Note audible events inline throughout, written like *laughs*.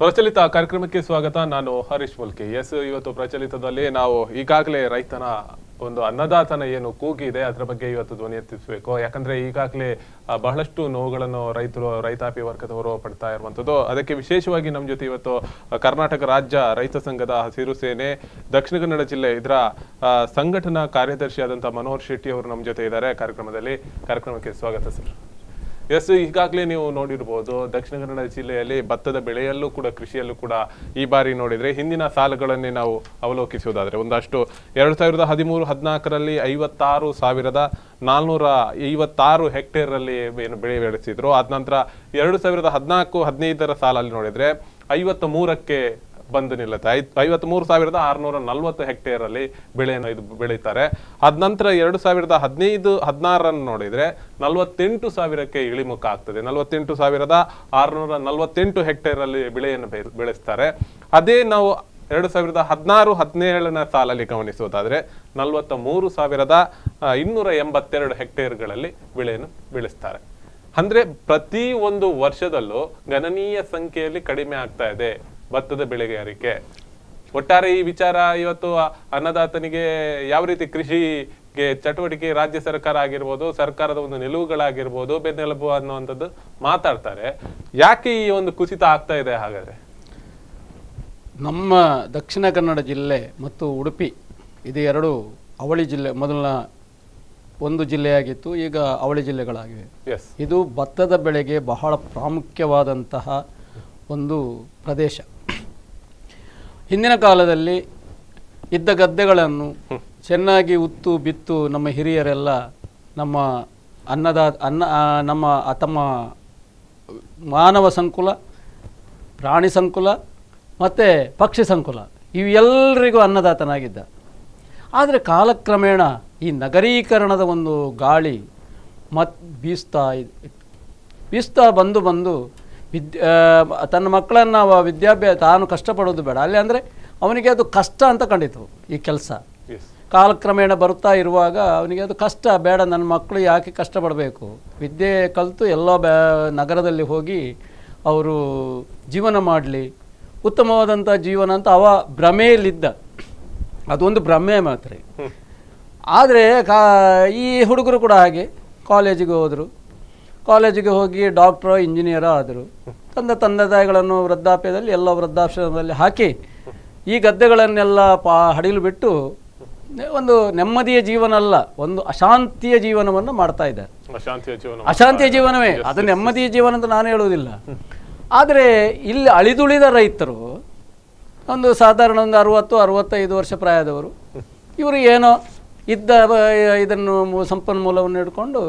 ಪ್ರಚಲಿತ ಕಾರ್ಯಕ್ರಮಕ್ಕೆ ಸ್ವಾಗತ ನಾನು ಹರೀಶ್ ಮುಲ್ಕಿ ಎಸ್ ಇವತ್ತು ಪ್ರಚಲಿತದಲ್ಲಿ ನಾವು ಈಗಾಗಲೇ ರೈತನ ಒಂದು ಅನ್ನದಾತನ ಏನು ಕೂಗಿದೆ ಅದರ ಬಗ್ಗೆ ಇವತ್ತು ಧ್ವನಿ ಎತ್ತಿಸಬೇಕು ಯಾಕಂದ್ರೆ ಈಗಾಗಲೇ ಬಹಳಷ್ಟು ನೋವುಗಳನ್ನು ರೈತರು ರೈತಾಪಿ ವರ್ಗದವರು ಪಡ್ತಾ ಇರುವಂಥದ್ದು ಅದಕ್ಕೆ ವಿಶೇಷವಾಗಿ ನಮ್ಮ ಜೊತೆ ಇವತ್ತು ಕರ್ನಾಟಕ ರಾಜ್ಯ ರೈತ ಸಂಘದ ಹಸಿರು ಸೇನೆ ದಕ್ಷಿಣ ಕನ್ನಡ ಜಿಲ್ಲೆ ಇದರ ಸಂಘಟನಾ ಕಾರ್ಯದರ್ಶಿ ಆದಂತಹ ಮನೋಹರ್ ಶೆಟ್ಟಿ ಅವರು ನಮ್ಮ ಜೊತೆ ಇದ್ದಾರೆ ಕಾರ್ಯಕ್ರಮದಲ್ಲಿ ಕಾರ್ಯಕ್ರಮಕ್ಕೆ ಸ್ವಾಗತ ಸರ್ ಎಸ್ ಈಗಾಗಲೇ ನೀವು ನೋಡಿರ್ಬೋದು ದಕ್ಷಿಣ ಕನ್ನಡ ಜಿಲ್ಲೆಯಲ್ಲಿ ಭತ್ತದ ಬೆಳೆಯಲ್ಲೂ ಕೂಡ ಕೃಷಿಯಲ್ಲೂ ಕೂಡ ಈ ಬಾರಿ ನೋಡಿದರೆ ಹಿಂದಿನ ಸಾಲುಗಳನ್ನೇ ನಾವು ಅವಲೋಕಿಸುವುದಾದರೆ ಒಂದಷ್ಟು ಎರಡು ಸಾವಿರದ ಹದಿಮೂರು ಹದಿನಾಲ್ಕರಲ್ಲಿ ಐವತ್ತಾರು ಸಾವಿರದ ನಾಲ್ನೂರ ಐವತ್ತಾರು ಹೆಕ್ಟೇರಲ್ಲಿ ಏನು ಬೆಳೆ ಬೆಳೆಸಿದ್ರು ಆದ ನಂತರ ಎರಡು ಸಾವಿರದ ಹದಿನಾಲ್ಕು ಹದಿನೈದರ ಸಾಲಲ್ಲಿ ನೋಡಿದರೆ ಐವತ್ತ ಮೂರಕ್ಕೆ ಬಂದು ನಿಲ್ಲುತ್ತೆ ಐ ಮೂರು ಸಾವಿರದ ಆರುನೂರ ನಲ್ವತ್ತು ಹೆಕ್ಟೇರ್ ಅಲ್ಲಿ ಬೆಳೆಯನ್ನು ಇದು ಬೆಳೀತಾರೆ ಅದ ಎರಡು ಸಾವಿರದ ಹದಿನೈದು ಹದಿನಾರನ್ನು ನೋಡಿದ್ರೆ ನಲವತ್ತೆಂಟು ಸಾವಿರಕ್ಕೆ ಇಳಿಮುಖ ಆಗ್ತದೆ ನಲವತ್ತೆಂಟು ಸಾವಿರದ ಆರುನೂರ ನಲವತ್ತೆಂಟು ಅಲ್ಲಿ ಬೆಳೆಯನ್ನು ಬೆಳೆಸ್ತಾರೆ ಅದೇ ನಾವು ಎರಡು ಸಾವಿರದ ಹದಿನಾರು ಹದಿನೇಳನ ಸಾಲಲ್ಲಿ ಗಮನಿಸುವುದಾದ್ರೆ ನಲ್ವತ್ತ ಮೂರು ಸಾವಿರದ ಇನ್ನೂರ ಎಂಬತ್ತೆರಡು ಹೆಕ್ಟೇರ್ಗಳಲ್ಲಿ ಬೆಳೆಯನ್ನು ಬೆಳೆಸ್ತಾರೆ ಅಂದ್ರೆ ಪ್ರತಿ ಒಂದು ವರ್ಷದಲ್ಲೂ ಗಣನೀಯ ಸಂಖ್ಯೆಯಲ್ಲಿ ಕಡಿಮೆ ಆಗ್ತಾ ಇದೆ ಭತ್ತದ ಬೆಳೆಗಾರಿಕೆ ಒಟ್ಟಾರೆ ಈ ವಿಚಾರ ಇವತ್ತು ಅನ್ನದಾತನಿಗೆ ಯಾವ ರೀತಿ ಕೃಷಿಗೆ ಚಟುವಟಿಕೆ ರಾಜ್ಯ ಸರ್ಕಾರ ಆಗಿರ್ಬೋದು ಸರ್ಕಾರದ ಒಂದು ನಿಲುವುಗಳಾಗಿರ್ಬೋದು ಬೆನ್ನೆಲುಬು ಅನ್ನುವಂಥದ್ದು ಮಾತಾಡ್ತಾರೆ ಯಾಕೆ ಈ ಒಂದು ಕುಸಿತ ಆಗ್ತಾ ಇದೆ ಹಾಗಾದ್ರೆ ನಮ್ಮ ದಕ್ಷಿಣ ಕನ್ನಡ ಜಿಲ್ಲೆ ಮತ್ತು ಉಡುಪಿ ಇದು ಎರಡು ಅವಳಿ ಜಿಲ್ಲೆ ಮೊದಲ ಒಂದು ಜಿಲ್ಲೆಯಾಗಿತ್ತು ಈಗ ಅವಳಿ ಜಿಲ್ಲೆಗಳಾಗಿವೆ ಇದು ಭತ್ತದ ಬೆಳೆಗೆ ಬಹಳ ಪ್ರಾಮುಖ್ಯವಾದಂತಹ ಒಂದು ಪ್ರದೇಶ ಹಿಂದಿನ ಕಾಲದಲ್ಲಿ ಇದ್ದ ಗದ್ದೆಗಳನ್ನು ಚೆನ್ನಾಗಿ ಉತ್ತು ಬಿತ್ತು ನಮ್ಮ ಹಿರಿಯರೆಲ್ಲ ನಮ್ಮ ಅನ್ನದ ಅನ್ನ ನಮ್ಮ ತಮ್ಮ ಮಾನವ ಸಂಕುಲ ಪ್ರಾಣಿ ಸಂಕುಲ ಮತ್ತು ಪಕ್ಷಿ ಸಂಕುಲ ಇವೆಲ್ಲರಿಗೂ ಅನ್ನದಾತನಾಗಿದ್ದ ಆದರೆ ಕಾಲಕ್ರಮೇಣ ಈ ನಗರೀಕರಣದ ಒಂದು ಗಾಳಿ ಮತ್ ಬೀಸ್ತಾ ಬೀಸ್ತಾ ಬಂದು ಬಂದು ವಿದ್ಯ ತನ್ನ ಮಕ್ಕಳನ್ನು ವಿದ್ಯಾಭ್ಯಾಸ ತಾನು ಕಷ್ಟಪಡೋದು ಬೇಡ ಅಲ್ಲಿ ಅಂದರೆ ಅವನಿಗೆ ಅದು ಕಷ್ಟ ಅಂತ ಕಂಡಿತು ಈ ಕೆಲಸ ಕಾಲಕ್ರಮೇಣ ಬರುತ್ತಾ ಇರುವಾಗ ಅವನಿಗೆ ಅದು ಕಷ್ಟ ಬೇಡ ನನ್ನ ಮಕ್ಕಳು ಯಾಕೆ ಕಷ್ಟಪಡಬೇಕು ವಿದ್ಯೆ ಕಲಿತು ಎಲ್ಲ ಬ್ಯಾ ನಗರದಲ್ಲಿ ಹೋಗಿ ಅವರು ಜೀವನ ಮಾಡಲಿ ಉತ್ತಮವಾದಂಥ ಜೀವನ ಅಂತ ಅವ ಭ್ರಮೆಯಲ್ಲಿದ್ದ ಅದೊಂದು ಭ್ರಮೆ ಮಾತ್ರ ಆದರೆ ಕಾ ಈ ಹುಡುಗರು ಕೂಡ ಹಾಗೆ ಕಾಲೇಜಿಗೆ ಹೋದರು ಕಾಲೇಜಿಗೆ ಹೋಗಿ ಡಾಕ್ಟ್ರೋ ಇಂಜಿನಿಯರ ಆದರು ತಂದೆ ತಂದೆ ತಾಯಿಗಳನ್ನು ವೃದ್ಧಾಪ್ಯದಲ್ಲಿ ಎಲ್ಲ ವೃದ್ಧಾಶ್ರಮದಲ್ಲಿ ಹಾಕಿ ಈ ಗದ್ದೆಗಳನ್ನೆಲ್ಲ ಪಾ ಹಡಿಲು ಬಿಟ್ಟು ಒಂದು ನೆಮ್ಮದಿಯ ಜೀವನ ಅಲ್ಲ ಒಂದು ಅಶಾಂತಿಯ ಜೀವನವನ್ನು ಮಾಡ್ತಾ ಇದ್ದಾರೆ ಅಶಾಂತಿಯ ಜೀವನವೇ ಅದು ನೆಮ್ಮದಿಯ ಜೀವನ ಅಂತ ನಾನು ಹೇಳುವುದಿಲ್ಲ ಆದರೆ ಇಲ್ಲಿ ಅಳಿದುಳಿದ ರೈತರು ಒಂದು ಸಾಧಾರಣ ಒಂದು ಅರುವತ್ತು ಅರವತ್ತೈದು ವರ್ಷ ಪ್ರಾಯದವರು ಇವರು ಏನೋ ಇದ್ದ ಇದನ್ನು ಸಂಪನ್ಮೂಲವನ್ನು ಹಿಡ್ಕೊಂಡು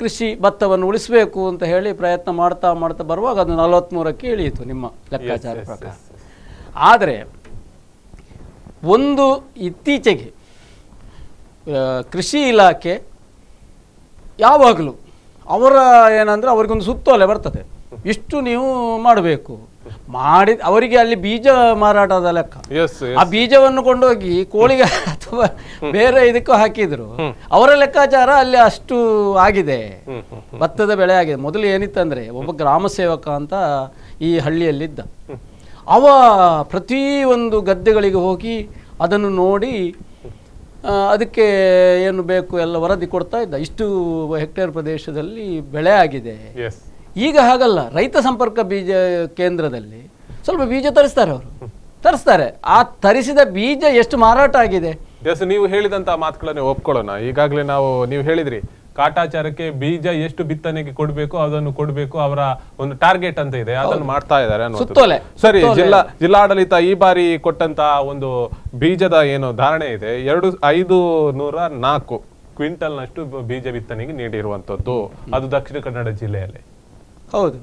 ಕೃಷಿ ಭತ್ತವನ್ನು ಉಳಿಸಬೇಕು ಅಂತ ಹೇಳಿ ಪ್ರಯತ್ನ ಮಾಡ್ತಾ ಮಾಡ್ತಾ ಬರುವಾಗ ಅದು ನಲವತ್ತ್ಮೂರಕ್ಕೆ ಇಳಿಯಿತು ನಿಮ್ಮ ಲೆಕ್ಕಾಚಾರ ಪ್ರಕಾರ ಆದರೆ ಒಂದು ಇತ್ತೀಚೆಗೆ ಕೃಷಿ ಇಲಾಖೆ ಯಾವಾಗಲೂ ಅವರ ಏನಂದರೆ ಅವ್ರಿಗೊಂದು ಸುತ್ತೋಲೆ ಬರ್ತದೆ ಇಷ್ಟು ನೀವು ಮಾಡಬೇಕು ಮಾಡಿ ಅವರಿಗೆ ಅಲ್ಲಿ ಬೀಜ ಮಾರಾಟದ ಲೆಕ್ಕ ಆ ಬೀಜವನ್ನು ಕೊಂಡೋಗಿ ಕೋಳಿಗೆ *laughs* ಅಥವಾ ಬೇರೆ ಇದಕ್ಕೂ ಹಾಕಿದ್ರು ಅವರ ಲೆಕ್ಕಾಚಾರ ಅಲ್ಲಿ ಅಷ್ಟು ಆಗಿದೆ ಭತ್ತದ ಬೆಳೆ ಆಗಿದೆ ಮೊದಲು ಏನಿತ್ತಂದ್ರೆ ಒಬ್ಬ ಗ್ರಾಮ ಸೇವಕ ಅಂತ ಈ ಹಳ್ಳಿಯಲ್ಲಿದ್ದ ಅವ ಪ್ರತಿ ಒಂದು ಗದ್ದೆಗಳಿಗೆ ಹೋಗಿ ಅದನ್ನು ನೋಡಿ ಅದಕ್ಕೆ ಏನು ಬೇಕು ಎಲ್ಲ ವರದಿ ಕೊಡ್ತಾ ಇದ್ದ ಇಷ್ಟು ಹೆಕ್ಟೇರ್ ಪ್ರದೇಶದಲ್ಲಿ ಬೆಳೆ ಆಗಿದೆ ಈಗ ಹಾಗಲ್ಲ ರೈತ ಸಂಪರ್ಕ ಬೀಜ ಕೇಂದ್ರದಲ್ಲಿ ಸ್ವಲ್ಪ ಬೀಜ ತರಿಸ್ತಾರೆ ಅವರು ತರಿಸ್ತಾರೆ ಆ ತರಿಸಿದ ಬೀಜ ಎಷ್ಟು ಮಾರಾಟ ಆಗಿದೆ ನೀವು ಹೇಳಿದಂತ ಮಾತುಗಳನ್ನ ಒಪ್ಕೊಳ್ಳೋಣ ಈಗಾಗಲೇ ನಾವು ನೀವು ಹೇಳಿದ್ರಿ ಕಾಟಾಚಾರಕ್ಕೆ ಬೀಜ ಎಷ್ಟು ಬಿತ್ತನೆಗೆ ಕೊಡಬೇಕು ಅದನ್ನು ಕೊಡಬೇಕು ಅವರ ಒಂದು ಟಾರ್ಗೆಟ್ ಅಂತ ಇದೆ ಅದನ್ನು ಮಾಡ್ತಾ ಇದ್ದಾರೆ ಸರಿ ಜಿಲ್ಲಾ ಜಿಲ್ಲಾಡಳಿತ ಈ ಬಾರಿ ಕೊಟ್ಟಂತ ಒಂದು ಬೀಜದ ಏನು ಧಾರಣೆ ಇದೆ ಎರಡು ಐದು ನೂರ ನಾಲ್ಕು ಕ್ವಿಂಟಲ್ನಷ್ಟು ಬೀಜ ಬಿತ್ತನೆಗೆ ನೀಡಿರುವಂತದ್ದು ಅದು ದಕ್ಷಿಣ ಕನ್ನಡ ಜಿಲ್ಲೆಯಲ್ಲಿ ಹೌದು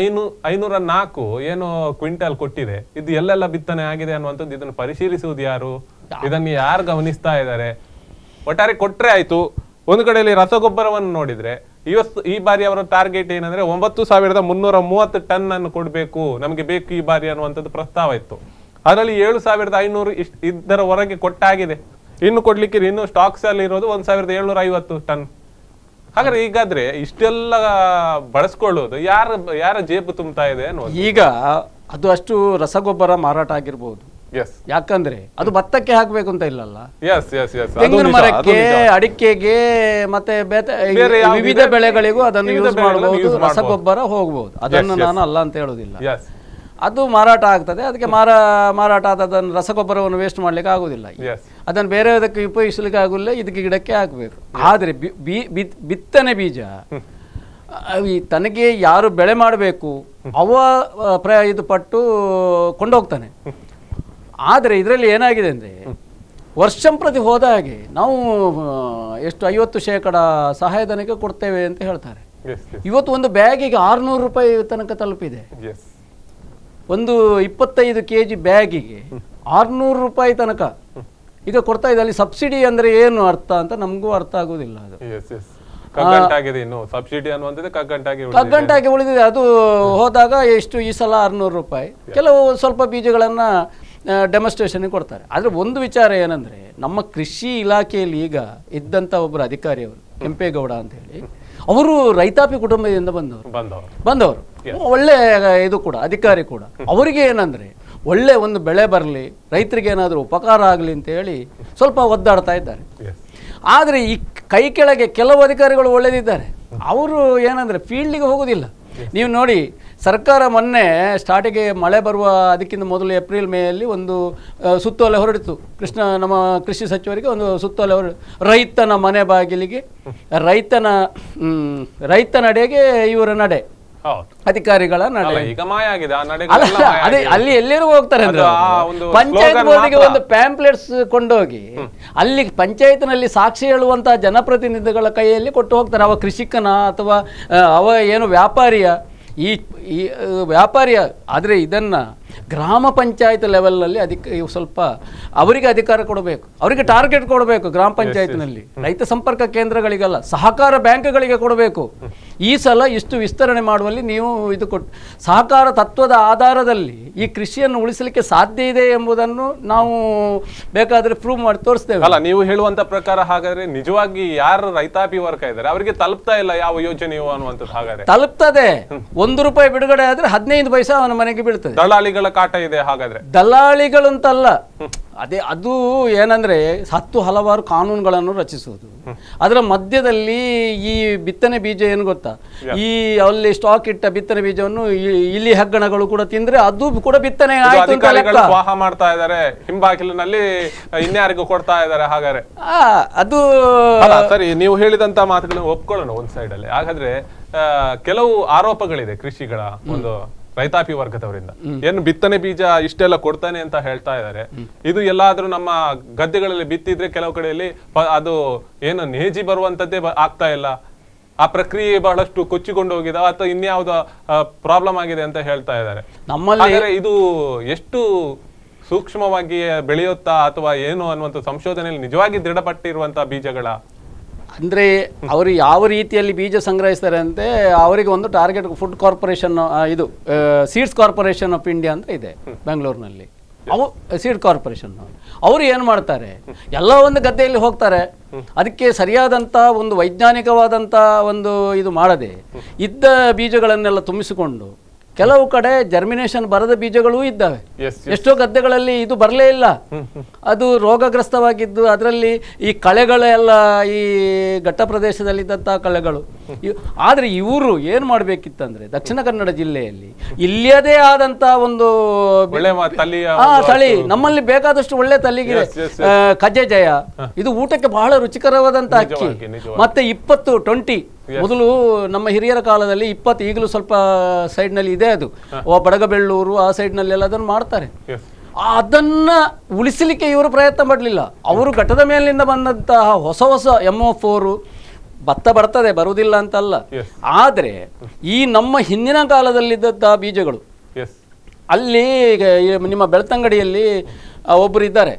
ಐನೂ ಐನೂರ ನಾಲ್ಕು ಏನು ಕ್ವಿಂಟಲ್ ಕೊಟ್ಟಿದೆ ಇದು ಎಲ್ಲೆಲ್ಲ ಬಿತ್ತನೆ ಆಗಿದೆ ಅನ್ನುವಂಥದ್ದು ಇದನ್ನು ಪರಿಶೀಲಿಸುವುದು ಯಾರು ಇದನ್ನು ಯಾರು ಗಮನಿಸ್ತಾ ಇದ್ದಾರೆ ಒಟ್ಟಾರೆ ಕೊಟ್ರೆ ಆಯ್ತು ಒಂದು ಕಡೆಯಲ್ಲಿ ರಸಗೊಬ್ಬರವನ್ನು ನೋಡಿದ್ರೆ ಇವತ್ತು ಈ ಬಾರಿ ಅವರ ಟಾರ್ಗೆಟ್ ಏನಂದ್ರೆ ಒಂಬತ್ತು ಸಾವಿರದ ಮುನ್ನೂರ ಮೂವತ್ತು ಟನ್ ಅನ್ನು ಕೊಡಬೇಕು ನಮಗೆ ಬೇಕು ಈ ಬಾರಿ ಅನ್ನುವಂಥದ್ದು ಪ್ರಸ್ತಾವ ಇತ್ತು ಅದರಲ್ಲಿ ಏಳು ಸಾವಿರದ ಐನೂರು ಇಷ್ಟು ಇದರ ಹೊರಗೆ ಕೊಟ್ಟಾಗಿದೆ ಇನ್ನು ಕೊಡ್ಲಿಕ್ಕೆ ಇನ್ನು ಸ್ಟಾಕ್ಸ್ ಅಲ್ಲಿ ಇರೋದು ಒಂದು ಸಾವಿರದ ಏಳ್ನೂರ ಐವತ್ತು ಟನ್ ಹಾಗಾದ್ರೆ ಈಗಾದ್ರೆ ಇಷ್ಟೆಲ್ಲ ಬಳಸ್ಕೊಳ್ಳೋದು ಯಾರ ಯಾರ ಜೇಬು ತುಂಬತಾ ಇದೆ ಈಗ ಅದು ಅಷ್ಟು ರಸಗೊಬ್ಬರ ಮಾರಾಟ ಆಗಿರ್ಬೋದು ಯಾಕಂದ್ರೆ ಅದು ಭತ್ತಕ್ಕೆ ಹಾಕ್ಬೇಕು ಅಂತ ಇಲ್ಲಲ್ಲ ತೆಂಗಿನ ಮರಕ್ಕೆ ಅಡಿಕೆಗೆ ಮತ್ತೆ ವಿವಿಧ ಬೆಳೆಗಳಿಗೂ ಅದನ್ನು ಯೂಸ್ ಮಾಡಬಹುದು ರಸಗೊಬ್ಬರ ಹೋಗಬಹುದು ಅದನ್ನು ನಾನು ಅಲ್ಲ ಅಂತ ಹೇಳುದಿಲ್ಲ ಅದು ಮಾರಾಟ ಆಗ್ತದೆ ಅದಕ್ಕೆ ಮಾರ ಮಾರಾಟ ಆದ ಅದನ್ನು ರಸಗೊಬ್ಬರವನ್ನು ವೇಸ್ಟ್ ಮಾಡಲಿಕ್ಕೆ ಆಗೋದಿಲ್ಲ ಅದನ್ನು ಬೇರೆ ಅದಕ್ಕೆ ಉಪಯೋಗಿಸಲಿಕ್ಕೆ ಆಗುದಿಲ್ಲ ಇದಕ್ಕೆ ಗಿಡಕ್ಕೆ ಹಾಕಬೇಕು ಆದರೆ ಬಿತ್ತನೆ ಬೀಜ ಈ ತನಗೆ ಯಾರು ಬೆಳೆ ಮಾಡಬೇಕು ಅವ ಪ್ರ ಇದು ಪಟ್ಟು ಕೊಂಡೋಗ್ತಾನೆ ಆದರೆ ಇದರಲ್ಲಿ ಏನಾಗಿದೆ ಅಂದರೆ ವರ್ಷಂ ಪ್ರತಿ ಹೋದ ಹಾಗೆ ನಾವು ಎಷ್ಟು ಐವತ್ತು ಶೇಕಡ ಸಹಾಯಧನಕ್ಕೆ ಕೊಡ್ತೇವೆ ಅಂತ ಹೇಳ್ತಾರೆ ಇವತ್ತು ಒಂದು ಬ್ಯಾಗಿಗೆ ಆರುನೂರು ರೂಪಾಯಿ ತನಕ ತಲುಪಿದೆ ಒಂದು ಇಪ್ಪತ್ತೈದು ಕೆ ಜಿ ಬ್ಯಾಗಿಗೆ ಆರುನೂರು ರೂಪಾಯಿ ತನಕ ಈಗ ಕೊಡ್ತಾ ಇದೆ ಅಲ್ಲಿ ಸಬ್ಸಿಡಿ ಅಂದ್ರೆ ಏನು ಅರ್ಥ ಅಂತ ನಮಗೂ ಅರ್ಥ ಆಗೋದಿಲ್ಲ ಅದು ಕಗ್ಗಂಟಾಗಿ ಉಳಿದಿದೆ ಅದು ಹೋದಾಗ ಎಷ್ಟು ಈ ಸಲ ಆರ್ನೂರು ರೂಪಾಯಿ ಕೆಲವು ಸ್ವಲ್ಪ ಬೀಜಗಳನ್ನ ಡೆಮಾನ್ಸ್ಟ್ರೇಷನ್ ಕೊಡ್ತಾರೆ ಆದರೆ ಒಂದು ವಿಚಾರ ಏನಂದರೆ ನಮ್ಮ ಕೃಷಿ ಇಲಾಖೆಯಲ್ಲಿ ಈಗ ಇದ್ದಂಥ ಒಬ್ಬರು ಅಧಿಕಾರಿಯವರು ಕೆಂಪೇಗೌಡ ಅಂತ ಹೇಳಿ ಅವರು ರೈತಾಪಿ ಕುಟುಂಬದಿಂದ ಬಂದವರು ಬಂದವರು ಒಳ್ಳೆ ಇದು ಕೂಡ ಅಧಿಕಾರಿ ಕೂಡ ಅವರಿಗೆ ಏನಂದರೆ ಒಳ್ಳೆ ಒಂದು ಬೆಳೆ ಬರಲಿ ರೈತರಿಗೆ ಏನಾದರೂ ಉಪಕಾರ ಆಗಲಿ ಅಂತ ಹೇಳಿ ಸ್ವಲ್ಪ ಒದ್ದಾಡ್ತಾ ಇದ್ದಾರೆ ಆದರೆ ಈ ಕೈ ಕೆಳಗೆ ಕೆಲವು ಅಧಿಕಾರಿಗಳು ಒಳ್ಳೆದಿದ್ದಾರೆ ಅವರು ಏನಂದರೆ ಫೀಲ್ಡಿಗೆ ಹೋಗೋದಿಲ್ಲ ನೀವು ನೋಡಿ ಸರ್ಕಾರ ಮೊನ್ನೆ ಸ್ಟಾರ್ಟಿಗೆ ಮಳೆ ಬರುವ ಅದಕ್ಕಿಂತ ಮೊದಲು ಏಪ್ರಿಲ್ ಮೇಯಲ್ಲಿ ಒಂದು ಸುತ್ತೋಲೆ ಹೊರಡಿತು ಕೃಷ್ಣ ನಮ್ಮ ಕೃಷಿ ಸಚಿವರಿಗೆ ಒಂದು ಸುತ್ತೋಲೆ ಹೊರ ರೈತನ ಮನೆ ಬಾಗಿಲಿಗೆ ರೈತನ ರೈತ ನಡೆಗೆ ಇವರ ನಡೆ ಅಧಿಕಾರಿಗಳ ನಡೆ ಅದೇ ಅಲ್ಲಿ ಎಲ್ಲಿರೂ ಹೋಗ್ತಾರೆ ಅಂದ್ರೆ ಪಂಚಾಯತ್ ಬೋರ್ಡಿಗೆ ಒಂದು ಪ್ಯಾಂಪ್ಲೆಟ್ಸ್ ಕೊಂಡೋಗಿ ಅಲ್ಲಿ ಪಂಚಾಯತ್ನಲ್ಲಿ ಸಾಕ್ಷಿ ಹೇಳುವಂತಹ ಜನಪ್ರತಿನಿಧಿಗಳ ಕೈಯಲ್ಲಿ ಕೊಟ್ಟು ಹೋಗ್ತಾರೆ ಅವ ಕೃಷಿಕನ ಅಥವಾ ಅವ ಏನು ವ್ಯಾಪಾರಿಯ ಈ ಈ ವ್ಯಾಪಾರಿಯ ಆದರೆ ಇದನ್ನು ಗ್ರಾಮ ಪಂಚಾಯತ್ ಲೆವೆಲ್ನಲ್ಲಿ ಅದಕ್ಕೆ ಸ್ವಲ್ಪ ಅವರಿಗೆ ಅಧಿಕಾರ ಕೊಡಬೇಕು ಅವರಿಗೆ ಟಾರ್ಗೆಟ್ ಕೊಡಬೇಕು ಗ್ರಾಮ ಪಂಚಾಯತ್ನಲ್ಲಿ ರೈತ ಸಂಪರ್ಕ ಕೇಂದ್ರಗಳಿಗಲ್ಲ ಸಹಕಾರ ಬ್ಯಾಂಕ್ಗಳಿಗೆ ಕೊಡಬೇಕು ಈ ಸಲ ಇಷ್ಟು ವಿಸ್ತರಣೆ ಮಾಡುವಲ್ಲಿ ನೀವು ಇದು ಕೊಟ್ಟು ಸಹಕಾರ ತತ್ವದ ಆಧಾರದಲ್ಲಿ ಈ ಕೃಷಿಯನ್ನು ಉಳಿಸಲಿಕ್ಕೆ ಸಾಧ್ಯ ಇದೆ ಎಂಬುದನ್ನು ನಾವು ಬೇಕಾದರೆ ಪ್ರೂವ್ ಮಾಡಿ ತೋರಿಸ್ತೇವೆ ಅಲ್ಲ ನೀವು ಹೇಳುವಂತ ಪ್ರಕಾರ ಹಾಗಾದ್ರೆ ನಿಜವಾಗಿ ಯಾರು ರೈತಾಪಿ ವರ್ಗ ಇದ್ದಾರೆ ಅವರಿಗೆ ತಲುಪ್ತಾ ಇಲ್ಲ ಯಾವ ಯೋಜನೆಯು ಅನ್ನುವಂಥದ್ದು ಹಾಗಾದ್ರೆ ತಲುಪ್ತದೆ ಒಂದು ರೂಪಾಯಿ ಬಿಡುಗಡೆ ಆದ್ರೆ ಹದಿನೈದು ಪೈಸಾ ಅವನ ಮನೆಗೆ ಬೀಳ್ತದೆ ದಲ್ಲಾಳಿಗಳ ಕಾಟ ಇದೆ ಹಾಗಾದ್ರೆ ದಲ್ಲಾಳಿಗಳಂತಲ್ಲ ಅದೇ ಅದು ಏನಂದ್ರೆ ಹತ್ತು ಹಲವಾರು ಕಾನೂನುಗಳನ್ನು ರಚಿಸುವುದು ಅದರ ಮಧ್ಯದಲ್ಲಿ ಈ ಬಿತ್ತನೆ ಬೀಜ ಏನು ಗೊತ್ತಾ ಈ ಅಲ್ಲಿ ಸ್ಟಾಕ್ ಇಟ್ಟ ಬಿತ್ತನೆ ಬೀಜವನ್ನು ಇಲ್ಲಿ ಹೆಗ್ಗಣಗಳು ಕೂಡ ತಿಂದ್ರೆ ಅದು ಕೂಡ ಬಿತ್ತನೆ ಮಾಡ್ತಾ ಇದ್ದಾರೆ ಹಿಂಬಾಗಿಲಿನಲ್ಲಿ ಇನ್ಯಾರಿಗೂ ಕೊಡ್ತಾ ಇದಾರೆ ಹಾಗಾದ್ರೆ ಅದು ಸರಿ ನೀವು ಹೇಳಿದಂತ ಮಾತುಗಳನ್ನು ಒಪ್ಕೊಳ್ಳೋಣ ಒಂದ್ ಸೈಡ್ ಅಲ್ಲಿ ಹಾಗಾದ್ರೆ ಕೆಲವು ಆರೋಪಗಳಿದೆ ಕೃಷಿಗಳ ಒಂದು ರೈತಾಪಿ ವರ್ಗದವರಿಂದ ಏನು ಬಿತ್ತನೆ ಬೀಜ ಇಷ್ಟೆಲ್ಲ ಕೊಡ್ತಾನೆ ಅಂತ ಹೇಳ್ತಾ ಇದ್ದಾರೆ ಇದು ಎಲ್ಲಾದ್ರೂ ನಮ್ಮ ಗದ್ದೆಗಳಲ್ಲಿ ಬಿತ್ತಿದ್ರೆ ಕೆಲವು ಕಡೆಯಲ್ಲಿ ಅದು ಏನು ನೇಜಿ ಬರುವಂತದ್ದೇ ಆಗ್ತಾ ಇಲ್ಲ ಆ ಪ್ರಕ್ರಿಯೆ ಬಹಳಷ್ಟು ಕೊಚ್ಚಿಕೊಂಡು ಹೋಗಿದೆ ಅಥವಾ ಇನ್ಯಾವುದೋ ಪ್ರಾಬ್ಲಮ್ ಆಗಿದೆ ಅಂತ ಹೇಳ್ತಾ ಇದ್ದಾರೆ ನಮ್ಮಲ್ಲಿ ಇದು ಎಷ್ಟು ಸೂಕ್ಷ್ಮವಾಗಿ ಬೆಳೆಯುತ್ತಾ ಅಥವಾ ಏನು ಅನ್ನುವಂಥ ಸಂಶೋಧನೆಯಲ್ಲಿ ನಿಜವಾಗಿ ದೃಢಪಟ್ಟಿರುವಂತಹ ಬೀಜಗಳ ಅಂದರೆ ಅವರು ಯಾವ ರೀತಿಯಲ್ಲಿ ಬೀಜ ಸಂಗ್ರಹಿಸ್ತಾರೆ ಅಂತೆ ಅವರಿಗೆ ಒಂದು ಟಾರ್ಗೆಟ್ ಫುಡ್ ಕಾರ್ಪೊರೇಷನ್ ಇದು ಸೀಡ್ಸ್ ಕಾರ್ಪೊರೇಷನ್ ಆಫ್ ಇಂಡಿಯಾ ಅಂತ ಇದೆ ಬೆಂಗಳೂರಿನಲ್ಲಿ ಅವು ಸೀಡ್ ಕಾರ್ಪೊರೇಷನ್ ಅವರು ಏನು ಮಾಡ್ತಾರೆ ಎಲ್ಲ ಒಂದು ಗದ್ದೆಯಲ್ಲಿ ಹೋಗ್ತಾರೆ ಅದಕ್ಕೆ ಸರಿಯಾದಂಥ ಒಂದು ವೈಜ್ಞಾನಿಕವಾದಂಥ ಒಂದು ಇದು ಮಾಡದೆ ಇದ್ದ ಬೀಜಗಳನ್ನೆಲ್ಲ ತುಂಬಿಸಿಕೊಂಡು ಕೆಲವು ಕಡೆ ಜರ್ಮಿನೇಷನ್ ಬರದ ಬೀಜಗಳೂ ಇದ್ದಾವೆ ಎಷ್ಟೋ ಗದ್ದೆಗಳಲ್ಲಿ ಇದು ಬರಲೇ ಇಲ್ಲ ಅದು ರೋಗಗ್ರಸ್ತವಾಗಿದ್ದು ಅದರಲ್ಲಿ ಈ ಕಳೆಗಳೆಲ್ಲ ಈ ಘಟ್ಟ ಪ್ರದೇಶದಲ್ಲಿದ್ದಂಥ ಕಳೆಗಳು ಆದರೆ ಇವರು ಏನು ಮಾಡಬೇಕಿತ್ತಂದ್ರೆ ದಕ್ಷಿಣ ಕನ್ನಡ ಜಿಲ್ಲೆಯಲ್ಲಿ ಇಲ್ಲದೇ ಆದಂತಹ ಒಂದು ತಳಿ ನಮ್ಮಲ್ಲಿ ಬೇಕಾದಷ್ಟು ಒಳ್ಳೆ ತಳಿಗೆ ಕಜೆ ಜಯ ಇದು ಊಟಕ್ಕೆ ಬಹಳ ರುಚಿಕರವಾದಂತಹ ಅಕ್ಕಿ ಮತ್ತೆ ಇಪ್ಪತ್ತು ಟ್ವೆಂಟಿ ಮೊದಲು ನಮ್ಮ ಹಿರಿಯರ ಕಾಲದಲ್ಲಿ ಇಪ್ಪತ್ತು ಈಗಲೂ ಸ್ವಲ್ಪ ಸೈಡ್ನಲ್ಲಿ ಇದೆ ಅದು ಬಡಗಬೆಳ್ಳೂರು ಆ ಎಲ್ಲ ಅದನ್ನು ಮಾಡ್ತಾರೆ ಅದನ್ನ ಉಳಿಸಲಿಕ್ಕೆ ಇವರು ಪ್ರಯತ್ನ ಮಾಡಲಿಲ್ಲ ಅವರು ಘಟದ ಮೇಲಿಂದ ಬಂದಂತಹ ಹೊಸ ಹೊಸ ಎಂಒ ಫೋರು ಭತ್ತ ಬರ್ತದೆ ಬರುವುದಿಲ್ಲ ಅಂತಲ್ಲ ಆದರೆ ಈ ನಮ್ಮ ಹಿಂದಿನ ಕಾಲದಲ್ಲಿದ್ದಂಥ ಬೀಜಗಳು ಅಲ್ಲಿ ನಿಮ್ಮ ಬೆಳ್ತಂಗಡಿಯಲ್ಲಿ ಒಬ್ಬರು ಇದ್ದಾರೆ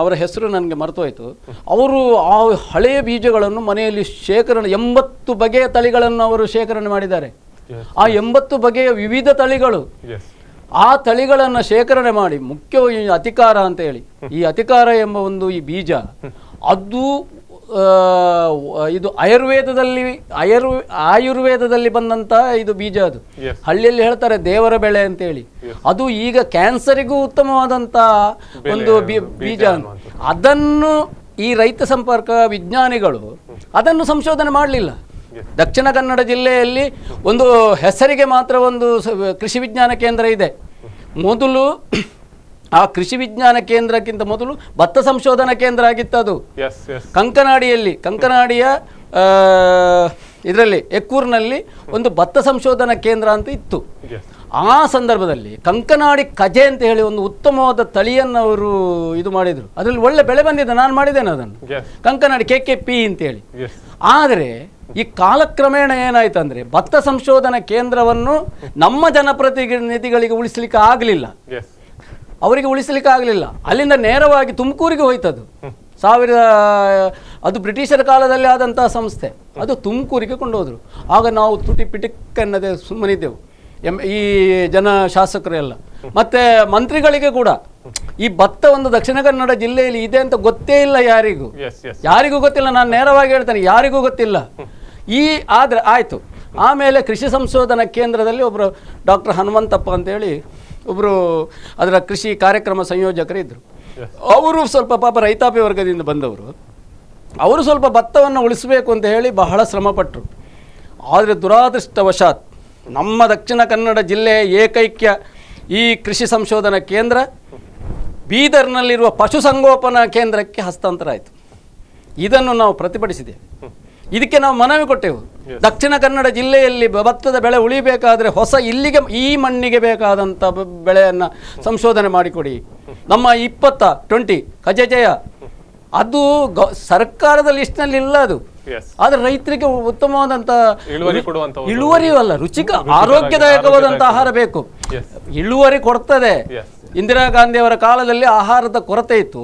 ಅವರ ಹೆಸರು ನನಗೆ ಮರೆತೋಯ್ತು ಅವರು ಆ ಹಳೆಯ ಬೀಜಗಳನ್ನು ಮನೆಯಲ್ಲಿ ಶೇಖರಣೆ ಎಂಬತ್ತು ಬಗೆಯ ತಳಿಗಳನ್ನು ಅವರು ಶೇಖರಣೆ ಮಾಡಿದ್ದಾರೆ ಆ ಎಂಬತ್ತು ಬಗೆಯ ವಿವಿಧ ತಳಿಗಳು ಆ ತಳಿಗಳನ್ನು ಶೇಖರಣೆ ಮಾಡಿ ಮುಖ್ಯವಾಗಿ ಅತಿಕಾರ ಅಂತ ಹೇಳಿ ಈ ಅತಿಕಾರ ಎಂಬ ಒಂದು ಈ ಬೀಜ ಅದು ಇದು ಆಯುರ್ವೇದದಲ್ಲಿ ಆಯುರ್ ಆಯುರ್ವೇದದಲ್ಲಿ ಬಂದಂಥ ಇದು ಬೀಜ ಅದು ಹಳ್ಳಿಯಲ್ಲಿ ಹೇಳ್ತಾರೆ ದೇವರ ಬೆಳೆ ಅಂತೇಳಿ ಅದು ಈಗ ಕ್ಯಾನ್ಸರಿಗೂ ಉತ್ತಮವಾದಂತ ಒಂದು ಬೀಜ ಅದನ್ನು ಈ ರೈತ ಸಂಪರ್ಕ ವಿಜ್ಞಾನಿಗಳು ಅದನ್ನು ಸಂಶೋಧನೆ ಮಾಡಲಿಲ್ಲ ದಕ್ಷಿಣ ಕನ್ನಡ ಜಿಲ್ಲೆಯಲ್ಲಿ ಒಂದು ಹೆಸರಿಗೆ ಮಾತ್ರ ಒಂದು ಕೃಷಿ ವಿಜ್ಞಾನ ಕೇಂದ್ರ ಇದೆ ಮೊದಲು ಆ ಕೃಷಿ ವಿಜ್ಞಾನ ಕೇಂದ್ರಕ್ಕಿಂತ ಮೊದಲು ಭತ್ತ ಸಂಶೋಧನಾ ಕೇಂದ್ರ ಆಗಿತ್ತು ಅದು ಕಂಕನಾಡಿಯಲ್ಲಿ ಕಂಕನಾಡಿಯ ಇದರಲ್ಲಿ ಎಕ್ಕೂರಿನಲ್ಲಿ ಒಂದು ಭತ್ತ ಸಂಶೋಧನಾ ಕೇಂದ್ರ ಅಂತ ಇತ್ತು ಆ ಸಂದರ್ಭದಲ್ಲಿ ಕಂಕನಾಡಿ ಕಜೆ ಅಂತ ಹೇಳಿ ಒಂದು ಉತ್ತಮವಾದ ತಳಿಯನ್ನು ಅವರು ಇದು ಮಾಡಿದರು ಅದರಲ್ಲಿ ಒಳ್ಳೆ ಬೆಳೆ ಬಂದಿದೆ ನಾನು ಮಾಡಿದ್ದೇನೆ ಅದನ್ನು ಕಂಕನಾಡಿ ಕೆ ಕೆ ಪಿ ಅಂತೇಳಿ ಆದರೆ ಈ ಕಾಲಕ್ರಮೇಣ ಏನಾಯ್ತು ಅಂದರೆ ಭತ್ತ ಸಂಶೋಧನಾ ಕೇಂದ್ರವನ್ನು ನಮ್ಮ ಜನಪ್ರತಿನಿಧಿಗಳಿಗೆ ಉಳಿಸಲಿಕ್ಕೆ ಆಗಲಿಲ್ಲ ಅವರಿಗೆ ಉಳಿಸಲಿಕ್ಕೆ ಆಗಲಿಲ್ಲ ಅಲ್ಲಿಂದ ನೇರವಾಗಿ ತುಮಕೂರಿಗೆ ಹೋಯ್ತದು ಸಾವಿರದ ಅದು ಬ್ರಿಟಿಷರ ಕಾಲದಲ್ಲಿ ಆದಂತಹ ಸಂಸ್ಥೆ ಅದು ತುಮಕೂರಿಗೆ ಕೊಂಡೋದ್ರು ಆಗ ನಾವು ತುಟಿ ಪಿಟಿಕ್ ಅನ್ನದೇ ಸುಮ್ಮನಿದ್ದೆವು ಎಮ್ ಈ ಜನ ಶಾಸಕರು ಎಲ್ಲ ಮತ್ತು ಮಂತ್ರಿಗಳಿಗೆ ಕೂಡ ಈ ಭತ್ತ ಒಂದು ದಕ್ಷಿಣ ಕನ್ನಡ ಜಿಲ್ಲೆಯಲ್ಲಿ ಇದೆ ಅಂತ ಗೊತ್ತೇ ಇಲ್ಲ ಯಾರಿಗೂ ಯಾರಿಗೂ ಗೊತ್ತಿಲ್ಲ ನಾನು ನೇರವಾಗಿ ಹೇಳ್ತೇನೆ ಯಾರಿಗೂ ಗೊತ್ತಿಲ್ಲ ಈ ಆದರೆ ಆಯಿತು ಆಮೇಲೆ ಕೃಷಿ ಸಂಶೋಧನಾ ಕೇಂದ್ರದಲ್ಲಿ ಒಬ್ಬರು ಡಾಕ್ಟರ್ ಹನುಮಂತಪ್ಪ ಅಂತೇಳಿ ಒಬ್ಬರು ಅದರ ಕೃಷಿ ಕಾರ್ಯಕ್ರಮ ಇದ್ದರು ಅವರು ಸ್ವಲ್ಪ ಪಾಪ ರೈತಾಪಿ ವರ್ಗದಿಂದ ಬಂದವರು ಅವರು ಸ್ವಲ್ಪ ಭತ್ತವನ್ನು ಉಳಿಸಬೇಕು ಅಂತ ಹೇಳಿ ಬಹಳ ಶ್ರಮಪಟ್ಟರು ಆದರೆ ದುರಾದೃಷ್ಟವಶಾತ್ ನಮ್ಮ ದಕ್ಷಿಣ ಕನ್ನಡ ಜಿಲ್ಲೆಯ ಏಕೈಕ್ಯ ಈ ಕೃಷಿ ಸಂಶೋಧನಾ ಕೇಂದ್ರ ಬೀದರ್ನಲ್ಲಿರುವ ಪಶುಸಂಗೋಪನಾ ಕೇಂದ್ರಕ್ಕೆ ಹಸ್ತಾಂತರ ಆಯಿತು ಇದನ್ನು ನಾವು ಪ್ರತಿಭಟಿಸಿದ್ದೇವೆ ಇದಕ್ಕೆ ನಾವು ಮನವಿ ಕೊಟ್ಟೆವು ದಕ್ಷಿಣ ಕನ್ನಡ ಜಿಲ್ಲೆಯಲ್ಲಿ ಭತ್ತದ ಬೆಳೆ ಉಳಿಬೇಕಾದರೆ ಹೊಸ ಇಲ್ಲಿಗೆ ಈ ಮಣ್ಣಿಗೆ ಬೇಕಾದಂಥ ಬೆಳೆಯನ್ನು ಸಂಶೋಧನೆ ಮಾಡಿಕೊಡಿ ನಮ್ಮ ಇಪ್ಪತ್ತ ಟ್ವೆಂಟಿ ಜಯ ಅದು ಗ ಸರ್ಕಾರದ ಲಿಸ್ಟ್ನಲ್ಲಿ ಇಲ್ಲ ಅದು ಆದ್ರೆ ರೈತರಿಗೆ ಉತ್ತಮವಾದಂಥ ಇಳುವರಿಯೂ ಅಲ್ಲ ರುಚಿಕ ಆರೋಗ್ಯದಾಯಕವಾದಂಥ ಆಹಾರ ಬೇಕು ಇಳುವರಿ ಕೊಡ್ತದೆ ಇಂದಿರಾ ಗಾಂಧಿ ಅವರ ಕಾಲದಲ್ಲಿ ಆಹಾರದ ಕೊರತೆ ಇತ್ತು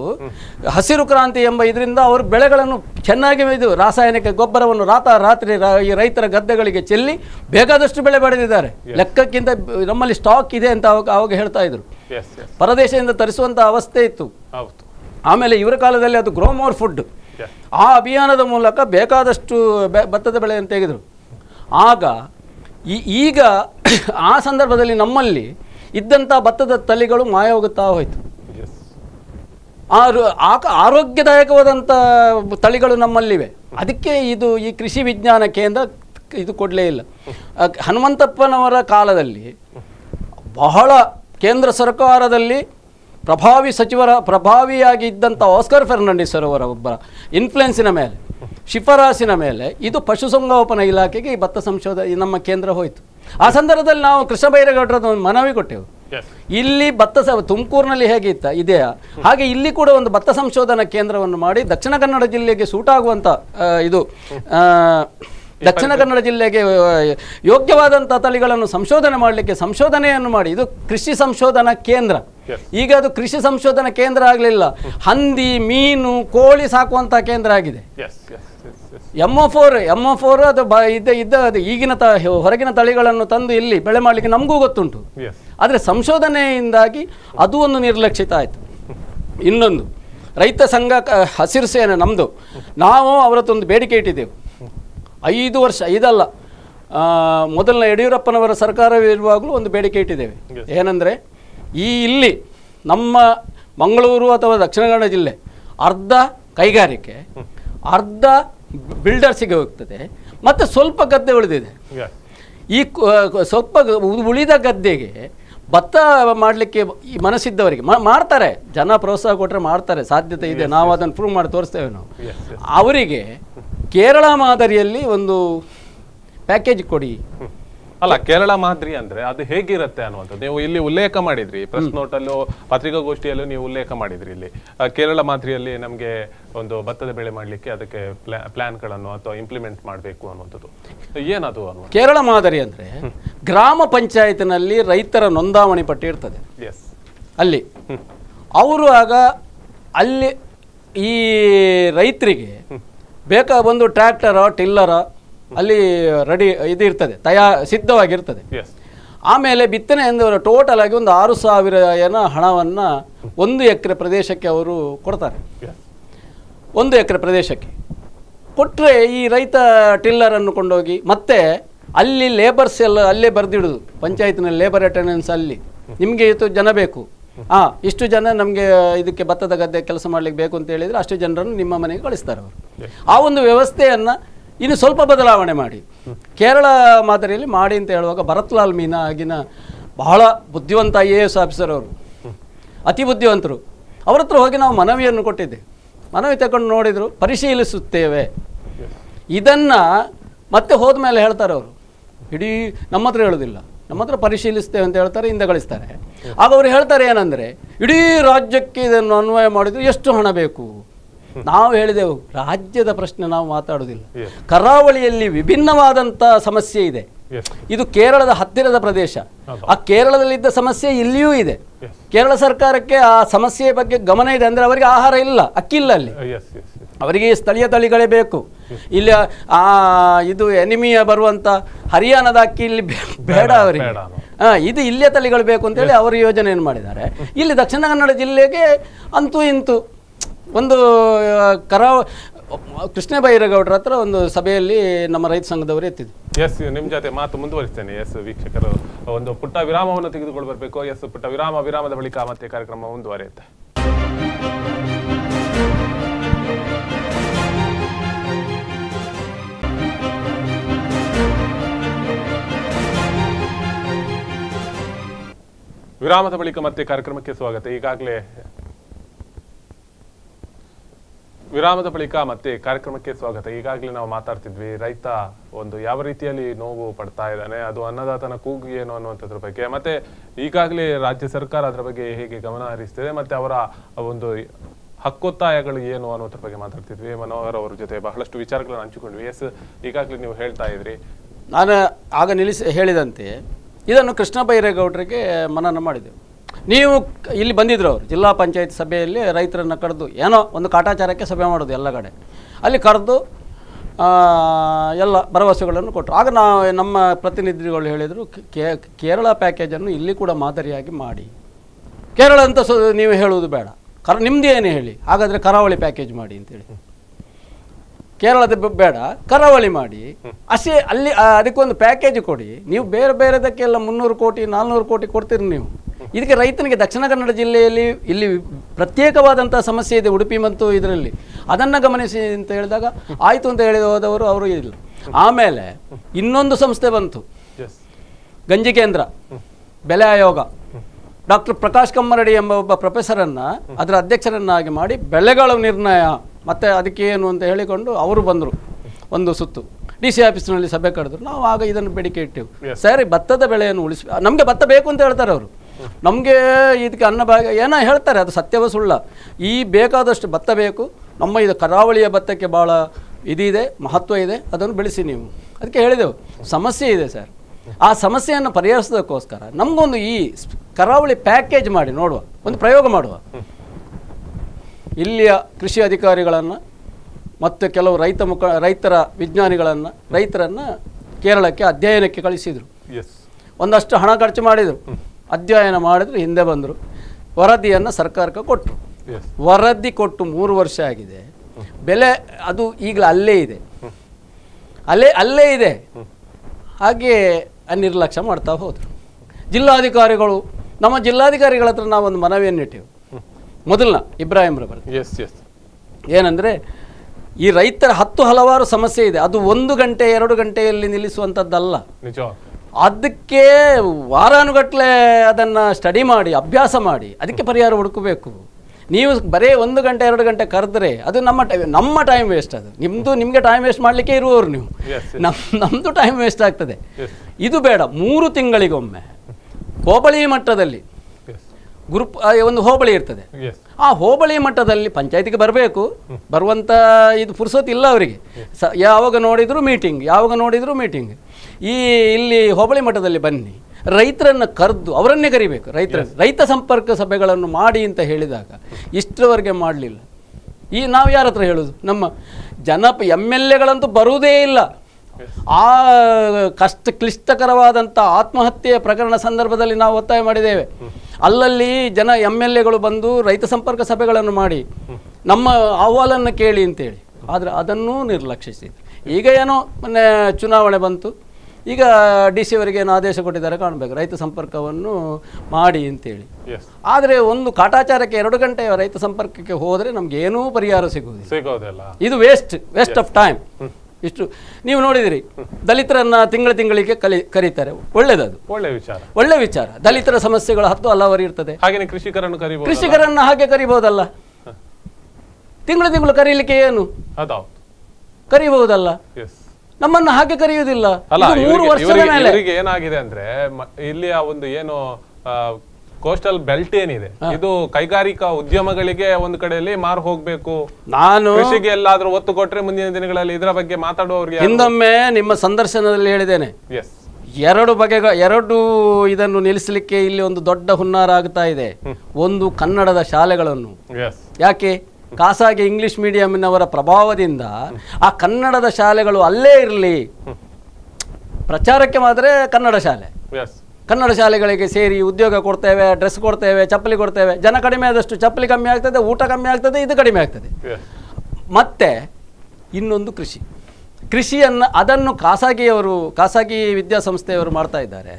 ಹಸಿರು ಕ್ರಾಂತಿ ಎಂಬ ಇದರಿಂದ ಅವರು ಬೆಳೆಗಳನ್ನು ಚೆನ್ನಾಗಿ ಇದು ರಾಸಾಯನಿಕ ಗೊಬ್ಬರವನ್ನು ರಾತ ರಾತ್ರಿ ಈ ರೈತರ ಗದ್ದೆಗಳಿಗೆ ಚೆಲ್ಲಿ ಬೇಕಾದಷ್ಟು ಬೆಳೆ ಬೆಳೆದಿದ್ದಾರೆ ಲೆಕ್ಕಕ್ಕಿಂತ ನಮ್ಮಲ್ಲಿ ಸ್ಟಾಕ್ ಇದೆ ಅಂತ ಅವಾಗ ಅವಾಗ ಹೇಳ್ತಾ ಇದ್ರು ಪರದೇಶದಿಂದ ತರಿಸುವಂಥ ಅವಸ್ಥೆ ಇತ್ತು ಆಮೇಲೆ ಇವರ ಕಾಲದಲ್ಲಿ ಅದು ಗ್ರೋ ಮೋರ್ ಫುಡ್ ಆ ಅಭಿಯಾನದ ಮೂಲಕ ಬೇಕಾದಷ್ಟು ಭತ್ತದ ಬೆಳೆಯನ್ನು ತೆಗೆದರು ಆಗ ಈ ಈಗ ಆ ಸಂದರ್ಭದಲ್ಲಿ ನಮ್ಮಲ್ಲಿ ಇದ್ದಂಥ ಭತ್ತದ ತಲೆಗಳು ಮಾಯೋಗುತ್ತಾ ಹೋಯಿತು ಆಕ ಆರೋಗ್ಯದಾಯಕವಾದಂಥ ತಳಿಗಳು ನಮ್ಮಲ್ಲಿವೆ ಅದಕ್ಕೆ ಇದು ಈ ಕೃಷಿ ವಿಜ್ಞಾನ ಕೇಂದ್ರ ಇದು ಕೊಡಲೇ ಇಲ್ಲ ಹನುಮಂತಪ್ಪನವರ ಕಾಲದಲ್ಲಿ ಬಹಳ ಕೇಂದ್ರ ಸರ್ಕಾರದಲ್ಲಿ ಪ್ರಭಾವಿ ಸಚಿವರ ಪ್ರಭಾವಿಯಾಗಿ ಇದ್ದಂಥ ಆಸ್ಕರ್ ಫರ್ನಾಂಡಿಸ್ ಅವರ ಒಬ್ಬರ ಇನ್ಫ್ಲುಯೆನ್ಸಿನ ಮೇಲೆ ಶಿಫಾರಸಿನ ಮೇಲೆ ಇದು ಪಶುಸಂಗೋಪನಾ ಇಲಾಖೆಗೆ ಈ ಭತ್ತ ಸಂಶೋಧನೆ ನಮ್ಮ ಕೇಂದ್ರ ಹೋಯಿತು ಆ ಸಂದರ್ಭದಲ್ಲಿ ನಾವು ಕೃಷ್ಣ ಬೈರೇಗೌಡರ ಒಂದು ಮನವಿ ಕೊಟ್ಟೆವು ಇಲ್ಲಿ ಭತ್ತ ತುಮಕೂರಿನಲ್ಲಿ ಹೇಗಿತ್ತ ಇದೆಯಾ ಹಾಗೆ ಇಲ್ಲಿ ಕೂಡ ಒಂದು ಭತ್ತ ಸಂಶೋಧನಾ ಕೇಂದ್ರವನ್ನು ಮಾಡಿ ದಕ್ಷಿಣ ಕನ್ನಡ ಜಿಲ್ಲೆಗೆ ಆಗುವಂತ ಇದು ದಕ್ಷಿಣ ಕನ್ನಡ ಜಿಲ್ಲೆಗೆ ಯೋಗ್ಯವಾದಂಥ ತಳಿಗಳನ್ನು ಸಂಶೋಧನೆ ಮಾಡಲಿಕ್ಕೆ ಸಂಶೋಧನೆಯನ್ನು ಮಾಡಿ ಇದು ಕೃಷಿ ಸಂಶೋಧನಾ ಕೇಂದ್ರ ಈಗ ಅದು ಕೃಷಿ ಸಂಶೋಧನಾ ಕೇಂದ್ರ ಆಗಲಿಲ್ಲ ಹಂದಿ ಮೀನು ಕೋಳಿ ಸಾಕುವಂಥ ಕೇಂದ್ರ ಆಗಿದೆ M O four M O four ಅದು ಬ ಇದ್ದ ಇದ್ದ ಅದು ಈಗಿನ ತ ಹೊರಗಿನ ತಳಿಗಳನ್ನು ತಂದು ಇಲ್ಲಿ ಬೆಳೆ ಮಾಡಲಿಕ್ಕೆ ನಮಗೂ ಗೊತ್ತುಂಟು ಆದರೆ ಸಂಶೋಧನೆಯಿಂದಾಗಿ ಅದು ಒಂದು ನಿರ್ಲಕ್ಷಿತ ಆಯಿತು ಇನ್ನೊಂದು ರೈತ ಸಂಘ ಹಸಿರು ಸೇನೆ ನಮ್ಮದು ನಾವು ಅವರತ್ತೊಂದು ಬೇಡಿಕೆ ಇಟ್ಟಿದ್ದೆವು ಐದು ವರ್ಷ ಐದಲ್ಲ ಮೊದಲನೇ ಯಡಿಯೂರಪ್ಪನವರ ಸರ್ಕಾರವಿರುವಾಗಲೂ ಒಂದು ಬೇಡಿಕೆ ಇಟ್ಟಿದ್ದೇವೆ ಏನಂದರೆ ಈ ಇಲ್ಲಿ ನಮ್ಮ ಮಂಗಳೂರು ಅಥವಾ ದಕ್ಷಿಣ ಕನ್ನಡ ಜಿಲ್ಲೆ ಅರ್ಧ ಕೈಗಾರಿಕೆ ಅರ್ಧ ಬಿಲ್ಡರ್ಸಿಗೆ ಹೋಗ್ತದೆ ಮತ್ತು ಸ್ವಲ್ಪ ಗದ್ದೆ ಉಳಿದಿದೆ ಈ ಸ್ವಲ್ಪ ಉಳಿದ ಗದ್ದೆಗೆ ಭತ್ತ ಮಾಡಲಿಕ್ಕೆ ಈ ಮನಸ್ಸಿದ್ದವರಿಗೆ ಮಾಡ್ತಾರೆ ಜನ ಪ್ರೋತ್ಸಾಹ ಕೊಟ್ಟರೆ ಮಾಡ್ತಾರೆ ಸಾಧ್ಯತೆ ಇದೆ ನಾವು ಅದನ್ನು ಪ್ರೂವ್ ಮಾಡಿ ತೋರಿಸ್ತೇವೆ ನಾವು ಅವರಿಗೆ ಕೇರಳ ಮಾದರಿಯಲ್ಲಿ ಒಂದು ಪ್ಯಾಕೇಜ್ ಕೊಡಿ ಅಲ್ಲ ಕೇರಳ ಮಾದರಿ ಅಂದ್ರೆ ಅದು ಹೇಗಿರುತ್ತೆ ಅನ್ನುವಂಥದ್ದು ನೀವು ಇಲ್ಲಿ ಉಲ್ಲೇಖ ಮಾಡಿದ್ರಿ ಪ್ರೆಸ್ ನೋಟಲ್ಲೂ ಪತ್ರಿಕಾಗೋಷ್ಠಿಯಲ್ಲೂ ನೀವು ಉಲ್ಲೇಖ ಮಾಡಿದ್ರಿ ಇಲ್ಲಿ ಕೇರಳ ಮಾದರಿಯಲ್ಲಿ ನಮಗೆ ಒಂದು ಭತ್ತದ ಬೆಳೆ ಮಾಡಲಿಕ್ಕೆ ಅದಕ್ಕೆ ಪ್ಲಾನ್ಗಳನ್ನು ಅಥವಾ ಇಂಪ್ಲಿಮೆಂಟ್ ಮಾಡಬೇಕು ಅನ್ನುವಂಥದ್ದು ಏನದು ಕೇರಳ ಮಾದರಿ ಅಂದ್ರೆ ಗ್ರಾಮ ಪಂಚಾಯತ್ನಲ್ಲಿ ರೈತರ ನೋಂದಾವಣಿ ಪಟ್ಟಿ ಇರ್ತದೆ ಎಸ್ ಅಲ್ಲಿ ಅವರು ಆಗ ಅಲ್ಲಿ ಈ ರೈತರಿಗೆ ಬೇಕಾ ಒಂದು ಟ್ರ್ಯಾಕ್ಟರ ಟಿಲ್ಲರ ಅಲ್ಲಿ ರೆಡಿ ಇದು ಇರ್ತದೆ ತಯಾ ಸಿದ್ಧವಾಗಿರ್ತದೆ ಆಮೇಲೆ ಬಿತ್ತನೆ ಎಂದವರು ಟೋಟಲ್ ಆಗಿ ಒಂದು ಆರು ಸಾವಿರ ಏನ ಹಣವನ್ನು ಒಂದು ಎಕರೆ ಪ್ರದೇಶಕ್ಕೆ ಅವರು ಕೊಡ್ತಾರೆ ಒಂದು ಎಕರೆ ಪ್ರದೇಶಕ್ಕೆ ಕೊಟ್ಟರೆ ಈ ರೈತ ಟಿಲ್ಲರನ್ನು ಕೊಂಡೋಗಿ ಮತ್ತೆ ಅಲ್ಲಿ ಲೇಬರ್ಸ್ ಎಲ್ಲ ಅಲ್ಲೇ ಬರೆದಿಡೋದು ಪಂಚಾಯತ್ನಲ್ಲಿ ಲೇಬರ್ ಅಟೆಂಡೆನ್ಸ್ ಅಲ್ಲಿ ನಿಮಗೆ ಇತ್ತು ಜನ ಬೇಕು ಹಾಂ ಇಷ್ಟು ಜನ ನಮಗೆ ಇದಕ್ಕೆ ಭತ್ತದ ಗದ್ದೆ ಕೆಲಸ ಮಾಡಲಿಕ್ಕೆ ಬೇಕು ಅಂತ ಹೇಳಿದರೆ ಅಷ್ಟು ಜನರನ್ನು ನಿಮ್ಮ ಮನೆಗೆ ಕಳಿಸ್ತಾರೆ ಅವರು ಆ ಒಂದು ವ್ಯವಸ್ಥೆಯನ್ನು ಇನ್ನು ಸ್ವಲ್ಪ ಬದಲಾವಣೆ ಮಾಡಿ ಕೇರಳ ಮಾದರಿಯಲ್ಲಿ ಮಾಡಿ ಅಂತ ಹೇಳುವಾಗ ಭರತ್ಲಾಲ್ ಮೀನಾ ಆಗಿನ ಬಹಳ ಬುದ್ಧಿವಂತ ಐ ಎ ಎಸ್ ಆಫೀಸರ್ ಅವರು ಅತಿ ಬುದ್ಧಿವಂತರು ಅವರ ಹತ್ರ ಹೋಗಿ ನಾವು ಮನವಿಯನ್ನು ಕೊಟ್ಟಿದ್ದೆ ಮನವಿ ತಗೊಂಡು ನೋಡಿದರು ಪರಿಶೀಲಿಸುತ್ತೇವೆ ಇದನ್ನು ಮತ್ತೆ ಹೋದ ಮೇಲೆ ಹೇಳ್ತಾರೆ ಅವರು ಇಡೀ ನಮ್ಮ ಹತ್ರ ಹೇಳೋದಿಲ್ಲ ನಮ್ಮ ಹತ್ರ ಪರಿಶೀಲಿಸ್ತೇವೆ ಅಂತ ಹೇಳ್ತಾರೆ ಹಿಂದೆ ಗಳಿಸ್ತಾರೆ ಆಗ ಅವರು ಹೇಳ್ತಾರೆ ಏನಂದರೆ ಇಡೀ ರಾಜ್ಯಕ್ಕೆ ಇದನ್ನು ಅನ್ವಯ ಮಾಡಿದರೆ ಎಷ್ಟು ಹಣ ಬೇಕು ನಾವು ಹೇಳಿದೆವು ರಾಜ್ಯದ ಪ್ರಶ್ನೆ ನಾವು ಮಾತಾಡುವುದಿಲ್ಲ ಕರಾವಳಿಯಲ್ಲಿ ವಿಭಿನ್ನವಾದಂಥ ಸಮಸ್ಯೆ ಇದೆ ಇದು ಕೇರಳದ ಹತ್ತಿರದ ಪ್ರದೇಶ ಆ ಕೇರಳದಲ್ಲಿದ್ದ ಸಮಸ್ಯೆ ಇಲ್ಲಿಯೂ ಇದೆ ಕೇರಳ ಸರ್ಕಾರಕ್ಕೆ ಆ ಸಮಸ್ಯೆ ಬಗ್ಗೆ ಗಮನ ಇದೆ ಅಂದರೆ ಅವರಿಗೆ ಆಹಾರ ಇಲ್ಲ ಅಕ್ಕಿ ಇಲ್ಲ ಅಲ್ಲಿ uh, ಅವರಿಗೆ ಸ್ಥಳೀಯ ತಳಿಗಳೇ ಬೇಕು ಇಲ್ಲಿ ಆ ಇದು ಎನಿಮಿಯ ಬರುವಂಥ ಹರಿಯಾಣದ ಅಕ್ಕಿ ಇಲ್ಲಿ ಬೇಡ ಅವರಿಗೆ ಹಾ ಇದು ಇಲ್ಲೇ ತಳಿಗಳು ಬೇಕು ಅಂತೇಳಿ ಅವರು ಯೋಜನೆಯನ್ನು ಮಾಡಿದ್ದಾರೆ ಇಲ್ಲಿ ದಕ್ಷಿಣ ಕನ್ನಡ ಜಿಲ್ಲೆಗೆ ಅಂತೂ ಇಂತು ಒಂದು ಕರಾವ ಕೃಷ್ಣ ಬೈರೇಗೌಡರ ಹತ್ರ ಒಂದು ಸಭೆಯಲ್ಲಿ ನಮ್ಮ ರೈತ ಸಂಘದವರು ಎತ್ತಿದ್ರು ಎಸ್ ನಿಮ್ಮ ಜೊತೆ ಮಾತು ಮುಂದುವರಿಸ್ತೇನೆ ಎಸ್ ವೀಕ್ಷಕರು ಒಂದು ಪುಟ್ಟ ವಿರಾಮವನ್ನು ತೆಗೆದುಕೊಂಡು ಬರಬೇಕು ಎಸ್ ಪುಟ್ಟ ವಿರಾಮ ವಿರಾಮದ ಬಳಿಕ ಮತ್ತೆ ಕಾರ್ಯಕ್ರಮ ಮುಂದುವರಿಯುತ್ತೆ ವಿರಾಮದ ಬಳಿಕ ಮತ್ತೆ ಕಾರ್ಯಕ್ರಮಕ್ಕೆ ಸ್ವಾಗತ ಈಗಾಗಲೇ ವಿರಾಮದ ಬಳಿಕ ಮತ್ತೆ ಕಾರ್ಯಕ್ರಮಕ್ಕೆ ಸ್ವಾಗತ ಈಗಾಗಲೇ ನಾವು ಮಾತಾಡ್ತಿದ್ವಿ ರೈತ ಒಂದು ಯಾವ ರೀತಿಯಲ್ಲಿ ನೋವು ಪಡ್ತಾ ಇದ್ದಾನೆ ಅದು ಅನ್ನದಾತನ ಕೂಗು ಏನು ಅನ್ನುವಂಥದ್ರ ಬಗ್ಗೆ ಮತ್ತೆ ಈಗಾಗಲೇ ರಾಜ್ಯ ಸರ್ಕಾರ ಅದರ ಬಗ್ಗೆ ಹೇಗೆ ಗಮನ ಹರಿಸ್ತಿದೆ ಮತ್ತೆ ಅವರ ಒಂದು ಹಕ್ಕೊತ್ತಾಯಗಳು ಏನು ಅನ್ನೋದ್ರ ಬಗ್ಗೆ ಮಾತಾಡ್ತಿದ್ವಿ ಮನೋಹರ್ ಅವರ ಜೊತೆ ಬಹಳಷ್ಟು ವಿಚಾರಗಳನ್ನು ಹಂಚಿಕೊಂಡ್ವಿ ಎಸ್ ಈಗಾಗಲೇ ನೀವು ಹೇಳ್ತಾ ಇದ್ರಿ ನಾನು ಆಗ ನಿಲ್ಲಿಸಿ ಹೇಳಿದಂತೆ ಇದನ್ನು ಕೃಷ್ಣ ಬೈರೇಗೌಡರಿಗೆ ಮನನ ಮಾಡಿದೆವು ನೀವು ಇಲ್ಲಿ ಬಂದಿದ್ರು ಅವರು ಜಿಲ್ಲಾ ಪಂಚಾಯತ್ ಸಭೆಯಲ್ಲಿ ರೈತರನ್ನು ಕರೆದು ಏನೋ ಒಂದು ಕಾಟಾಚಾರಕ್ಕೆ ಸಭೆ ಮಾಡೋದು ಎಲ್ಲ ಕಡೆ ಅಲ್ಲಿ ಕರೆದು ಎಲ್ಲ ಭರವಸೆಗಳನ್ನು ಕೊಟ್ಟರು ಆಗ ನಾವು ನಮ್ಮ ಪ್ರತಿನಿಧಿಗಳು ಹೇಳಿದರು ಕೇರಳ ಪ್ಯಾಕೇಜನ್ನು ಇಲ್ಲಿ ಕೂಡ ಮಾದರಿಯಾಗಿ ಮಾಡಿ ಕೇರಳ ಅಂತ ನೀವು ಹೇಳುವುದು ಬೇಡ ಕರ ನಿಮ್ಮದು ಏನು ಹೇಳಿ ಹಾಗಾದರೆ ಕರಾವಳಿ ಪ್ಯಾಕೇಜ್ ಮಾಡಿ ಅಂತೇಳಿ ಕೇರಳದ ಬೇಡ ಕರಾವಳಿ ಮಾಡಿ ಅಸೆ ಅಲ್ಲಿ ಅದಕ್ಕೊಂದು ಪ್ಯಾಕೇಜ್ ಕೊಡಿ ನೀವು ಬೇರೆ ಬೇರೆದಕ್ಕೆಲ್ಲ ಮುನ್ನೂರು ಕೋಟಿ ನಾಲ್ನೂರು ಕೋಟಿ ಕೊಡ್ತೀರಿ ನೀವು ಇದಕ್ಕೆ ರೈತನಿಗೆ ದಕ್ಷಿಣ ಕನ್ನಡ ಜಿಲ್ಲೆಯಲ್ಲಿ ಇಲ್ಲಿ ಪ್ರತ್ಯೇಕವಾದಂತಹ ಸಮಸ್ಯೆ ಇದೆ ಉಡುಪಿ ಮತ್ತು ಇದರಲ್ಲಿ ಅದನ್ನು ಗಮನಿಸಿ ಅಂತ ಹೇಳಿದಾಗ ಆಯಿತು ಅಂತ ಹೇಳಿ ಹೋದವರು ಅವರು ಇಲ್ಲ ಆಮೇಲೆ ಇನ್ನೊಂದು ಸಂಸ್ಥೆ ಬಂತು ಗಂಜಿ ಕೇಂದ್ರ ಬೆಲೆ ಆಯೋಗ ಡಾಕ್ಟರ್ ಪ್ರಕಾಶ್ ಕಮ್ಮರಡಿ ಎಂಬ ಒಬ್ಬ ಪ್ರೊಫೆಸರನ್ನು ಅದರ ಅಧ್ಯಕ್ಷರನ್ನಾಗಿ ಮಾಡಿ ಬೆಳೆಗಳ ನಿರ್ಣಯ ಮತ್ತೆ ಅದಕ್ಕೆ ಏನು ಅಂತ ಹೇಳಿಕೊಂಡು ಅವರು ಬಂದರು ಒಂದು ಸುತ್ತು ಡಿ ಸಿ ಆಫೀಸ್ನಲ್ಲಿ ಸಭೆ ಕರೆದ್ರು ನಾವು ಆಗ ಇದನ್ನು ಬೇಡಿಕೆ ಇಟ್ಟೆವು ಸರಿ ಭತ್ತದ ಬೆಳೆಯನ್ನು ಉಳಿಸಿ ನಮಗೆ ಭತ್ತ ಬೇಕು ಅಂತ ಹೇಳ್ತಾರೆ ಅವರು ನಮಗೆ ಇದಕ್ಕೆ ಅನ್ನ ಭಾಗ ಏನೋ ಹೇಳ್ತಾರೆ ಅದು ಸತ್ಯವೇ ಸುಳ್ಳ ಈ ಬೇಕಾದಷ್ಟು ಭತ್ತ ಬೇಕು ನಮ್ಮ ಇದು ಕರಾವಳಿಯ ಭತ್ತಕ್ಕೆ ಭಾಳ ಇದಿದೆ ಮಹತ್ವ ಇದೆ ಅದನ್ನು ಬೆಳೆಸಿ ನೀವು ಅದಕ್ಕೆ ಹೇಳಿದೆವು ಸಮಸ್ಯೆ ಇದೆ ಸರ್ ಆ ಸಮಸ್ಯೆಯನ್ನು ಪರಿಹರಿಸೋದಕ್ಕೋಸ್ಕರ ನಮಗೊಂದು ಈ ಕರಾವಳಿ ಪ್ಯಾಕೇಜ್ ಮಾಡಿ ನೋಡುವ ಒಂದು ಪ್ರಯೋಗ ಮಾಡುವ ಇಲ್ಲಿಯ ಕೃಷಿ ಅಧಿಕಾರಿಗಳನ್ನು ಮತ್ತು ಕೆಲವು ರೈತ ಮುಖ ರೈತರ ವಿಜ್ಞಾನಿಗಳನ್ನು ರೈತರನ್ನು ಕೇರಳಕ್ಕೆ ಅಧ್ಯಯನಕ್ಕೆ ಕಳಿಸಿದರು ಒಂದಷ್ಟು ಹಣ ಖರ್ಚು ಮಾಡಿದರು ಅಧ್ಯಯನ ಮಾಡಿದ್ರು ಹಿಂದೆ ಬಂದರು ವರದಿಯನ್ನು ಸರ್ಕಾರಕ್ಕೆ ಕೊಟ್ಟರು ವರದಿ ಕೊಟ್ಟು ಮೂರು ವರ್ಷ ಆಗಿದೆ ಬೆಲೆ ಅದು ಈಗಲೇ ಅಲ್ಲೇ ಇದೆ ಅಲ್ಲೇ ಅಲ್ಲೇ ಇದೆ ಹಾಗೆ ನಿರ್ಲಕ್ಷ್ಯ ಮಾಡ್ತಾ ಹೋದರು ಜಿಲ್ಲಾಧಿಕಾರಿಗಳು ನಮ್ಮ ಜಿಲ್ಲಾಧಿಕಾರಿಗಳ ಹತ್ರ ನಾವೊಂದು ಮನವಿಯನ್ನಿಟ್ಟೆವು ಮೊದಲನ ಇಬ್ರಾಹಿಂ ಮೊದಲನ ಎಸ್ ಎಸ್ ಏನಂದರೆ ಈ ರೈತರ ಹತ್ತು ಹಲವಾರು ಸಮಸ್ಯೆ ಇದೆ ಅದು ಒಂದು ಗಂಟೆ ಎರಡು ಗಂಟೆಯಲ್ಲಿ ನಿಲ್ಲಿಸುವಂಥದ್ದಲ್ಲ ಅದಕ್ಕೆ ವಾರಾನುಗಟ್ಟಲೆ ಅದನ್ನು ಸ್ಟಡಿ ಮಾಡಿ ಅಭ್ಯಾಸ ಮಾಡಿ ಅದಕ್ಕೆ ಪರಿಹಾರ ಹುಡುಕಬೇಕು ನೀವು ಬರೀ ಒಂದು ಗಂಟೆ ಎರಡು ಗಂಟೆ ಕರೆದ್ರೆ ಅದು ನಮ್ಮ ಟೈಮ್ ನಮ್ಮ ಟೈಮ್ ವೇಸ್ಟ್ ಅದು ನಿಮ್ಮದು ನಿಮಗೆ ಟೈಮ್ ವೇಸ್ಟ್ ಮಾಡಲಿಕ್ಕೆ ಇರುವವರು ನೀವು ನಮ್ಮ ನಮ್ಮದು ಟೈಮ್ ವೇಸ್ಟ್ ಆಗ್ತದೆ ಇದು ಬೇಡ ಮೂರು ತಿಂಗಳಿಗೊಮ್ಮೆ ಹೋಬಳಿ ಮಟ್ಟದಲ್ಲಿ ಗ್ರೂಪ್ ಒಂದು ಹೋಬಳಿ ಇರ್ತದೆ ಆ ಹೋಬಳಿ ಮಟ್ಟದಲ್ಲಿ ಪಂಚಾಯತಿಗೆ ಬರಬೇಕು ಬರುವಂಥ ಇದು ಪುರ್ಸೊತ್ತಿಲ್ಲ ಅವರಿಗೆ ಸ ಯಾವಾಗ ನೋಡಿದರೂ ಮೀಟಿಂಗ್ ಯಾವಾಗ ನೋಡಿದರೂ ಮೀಟಿಂಗ್ ಈ ಇಲ್ಲಿ ಹೋಬಳಿ ಮಠದಲ್ಲಿ ಬನ್ನಿ ರೈತರನ್ನು ಕರೆದು ಅವರನ್ನೇ ಕರಿಬೇಕು ರೈತರ ರೈತ ಸಂಪರ್ಕ ಸಭೆಗಳನ್ನು ಮಾಡಿ ಅಂತ ಹೇಳಿದಾಗ ಇಷ್ಟರವರೆಗೆ ಮಾಡಲಿಲ್ಲ ಈ ನಾವು ಯಾರ ಹತ್ರ ಹೇಳೋದು ನಮ್ಮ ಜನ ಎಮ್ ಎಲ್ ಎಗಳಂತೂ ಬರುವುದೇ ಇಲ್ಲ ಆ ಕಷ್ಟ ಕ್ಲಿಷ್ಟಕರವಾದಂಥ ಆತ್ಮಹತ್ಯೆಯ ಪ್ರಕರಣ ಸಂದರ್ಭದಲ್ಲಿ ನಾವು ಒತ್ತಾಯ ಮಾಡಿದ್ದೇವೆ ಅಲ್ಲಲ್ಲಿ ಜನ ಎಮ್ ಎಲ್ ಎಗಳು ಬಂದು ರೈತ ಸಂಪರ್ಕ ಸಭೆಗಳನ್ನು ಮಾಡಿ ನಮ್ಮ ಅಹವಾಲನ್ನು ಕೇಳಿ ಅಂತೇಳಿ ಆದರೆ ಅದನ್ನೂ ನಿರ್ಲಕ್ಷಿಸಿದೆ ಈಗ ಏನೋ ಮೊನ್ನೆ ಚುನಾವಣೆ ಬಂತು ಈಗ ಡಿ ಸಿ ಅವರಿಗೆ ಏನು ಆದೇಶ ಕೊಟ್ಟಿದ್ದಾರೆ ಕಾಣಬೇಕು ರೈತ ಸಂಪರ್ಕವನ್ನು ಮಾಡಿ ಅಂತೇಳಿ ಆದರೆ ಒಂದು ಕಾಟಾಚಾರಕ್ಕೆ ಎರಡು ಗಂಟೆ ರೈತ ಸಂಪರ್ಕಕ್ಕೆ ಹೋದರೆ ನಮ್ಗೆ ಏನೂ ಪರಿಹಾರ ಸಿಗುವುದಿಲ್ಲ ಸಿಗೋದಿಲ್ಲ ಇದು ವೇಸ್ಟ್ ವೇಸ್ಟ್ ಆಫ್ ಟೈಮ್ ಇಷ್ಟು ನೀವು ನೋಡಿದಿರಿ ದಲಿತರನ್ನ ತಿಂಗಳ ತಿಂಗಳಿಗೆ ಕಲಿ ಕರೀತಾರೆ ಒಳ್ಳೇದದು ಒಳ್ಳೆ ವಿಚಾರ ಒಳ್ಳೆ ವಿಚಾರ ದಲಿತರ ಸಮಸ್ಯೆಗಳು ಹತ್ತು ಅಲ್ಲವರಿ ಇರ್ತದೆ ಹಾಗೆ ಕೃಷಿಕರನ್ನು ಕೃಷಿಕರನ್ನ ಹಾಗೆ ಕರಿಬಹುದಲ್ಲ ತಿಂಗಳ ತಿಂಗಳು ಕರೀಲಿಕ್ಕೆ ಏನು ಕರಿಬಹುದಲ್ಲ ನಮ್ಮನ್ನ ಹಾಗೆ ಕರೆಯುವುದಿಲ್ಲ ಏನಾಗಿದೆ ಅಂದ್ರೆ ಇಲ್ಲಿಯ ಒಂದು ಏನು ಕೋಸ್ಟಲ್ ಬೆಲ್ಟ್ ಏನಿದೆ ಇದು ಕೈಗಾರಿಕಾ ಉದ್ಯಮಗಳಿಗೆ ಒಂದು ಕಡೆಯಲ್ಲಿ ಮಾರು ಹೋಗ್ಬೇಕು ನಾನು ಕೃಷಿಗೆ ಎಲ್ಲಾದ್ರೂ ಒತ್ತು ಕೊಟ್ರೆ ಮುಂದಿನ ದಿನಗಳಲ್ಲಿ ಇದರ ಬಗ್ಗೆ ಮಾತಾಡುವವರಿಗೆ ಹಿಂದೊಮ್ಮೆ ನಿಮ್ಮ ಸಂದರ್ಶನದಲ್ಲಿ ಹೇಳಿದ್ದೇನೆ ಎರಡು ಬಗೆ ಎರಡು ಇದನ್ನು ನಿಲ್ಲಿಸಲಿಕ್ಕೆ ಇಲ್ಲಿ ಒಂದು ದೊಡ್ಡ ಹುನ್ನಾರ ಆಗ್ತಾ ಇದೆ ಒಂದು ಕನ್ನಡದ ಶಾಲೆಗಳನ್ನು ಯಾಕೆ ಖಾಸಗಿ ಇಂಗ್ಲಿಷ್ ಮೀಡಿಯಂನವರ ಪ್ರಭಾವದಿಂದ ಆ ಕನ್ನಡದ ಶಾಲೆಗಳು ಅಲ್ಲೇ ಇರಲಿ ಪ್ರಚಾರಕ್ಕೆ ಮಾತ್ರ ಕನ್ನಡ ಶಾಲೆ ಕನ್ನಡ ಶಾಲೆಗಳಿಗೆ ಸೇರಿ ಉದ್ಯೋಗ ಕೊಡ್ತೇವೆ ಡ್ರೆಸ್ ಕೊಡ್ತೇವೆ ಚಪ್ಪಲಿ ಕೊಡ್ತೇವೆ ಜನ ಕಡಿಮೆ ಆದಷ್ಟು ಚಪ್ಪಲಿ ಕಮ್ಮಿ ಆಗ್ತದೆ ಊಟ ಕಮ್ಮಿ ಆಗ್ತದೆ ಇದು ಕಡಿಮೆ ಆಗ್ತದೆ ಮತ್ತೆ ಇನ್ನೊಂದು ಕೃಷಿ ಕೃಷಿಯನ್ನು ಅದನ್ನು ಖಾಸಗಿಯವರು ಖಾಸಗಿ ವಿದ್ಯಾಸಂಸ್ಥೆಯವರು ಮಾಡ್ತಾ ಇದ್ದಾರೆ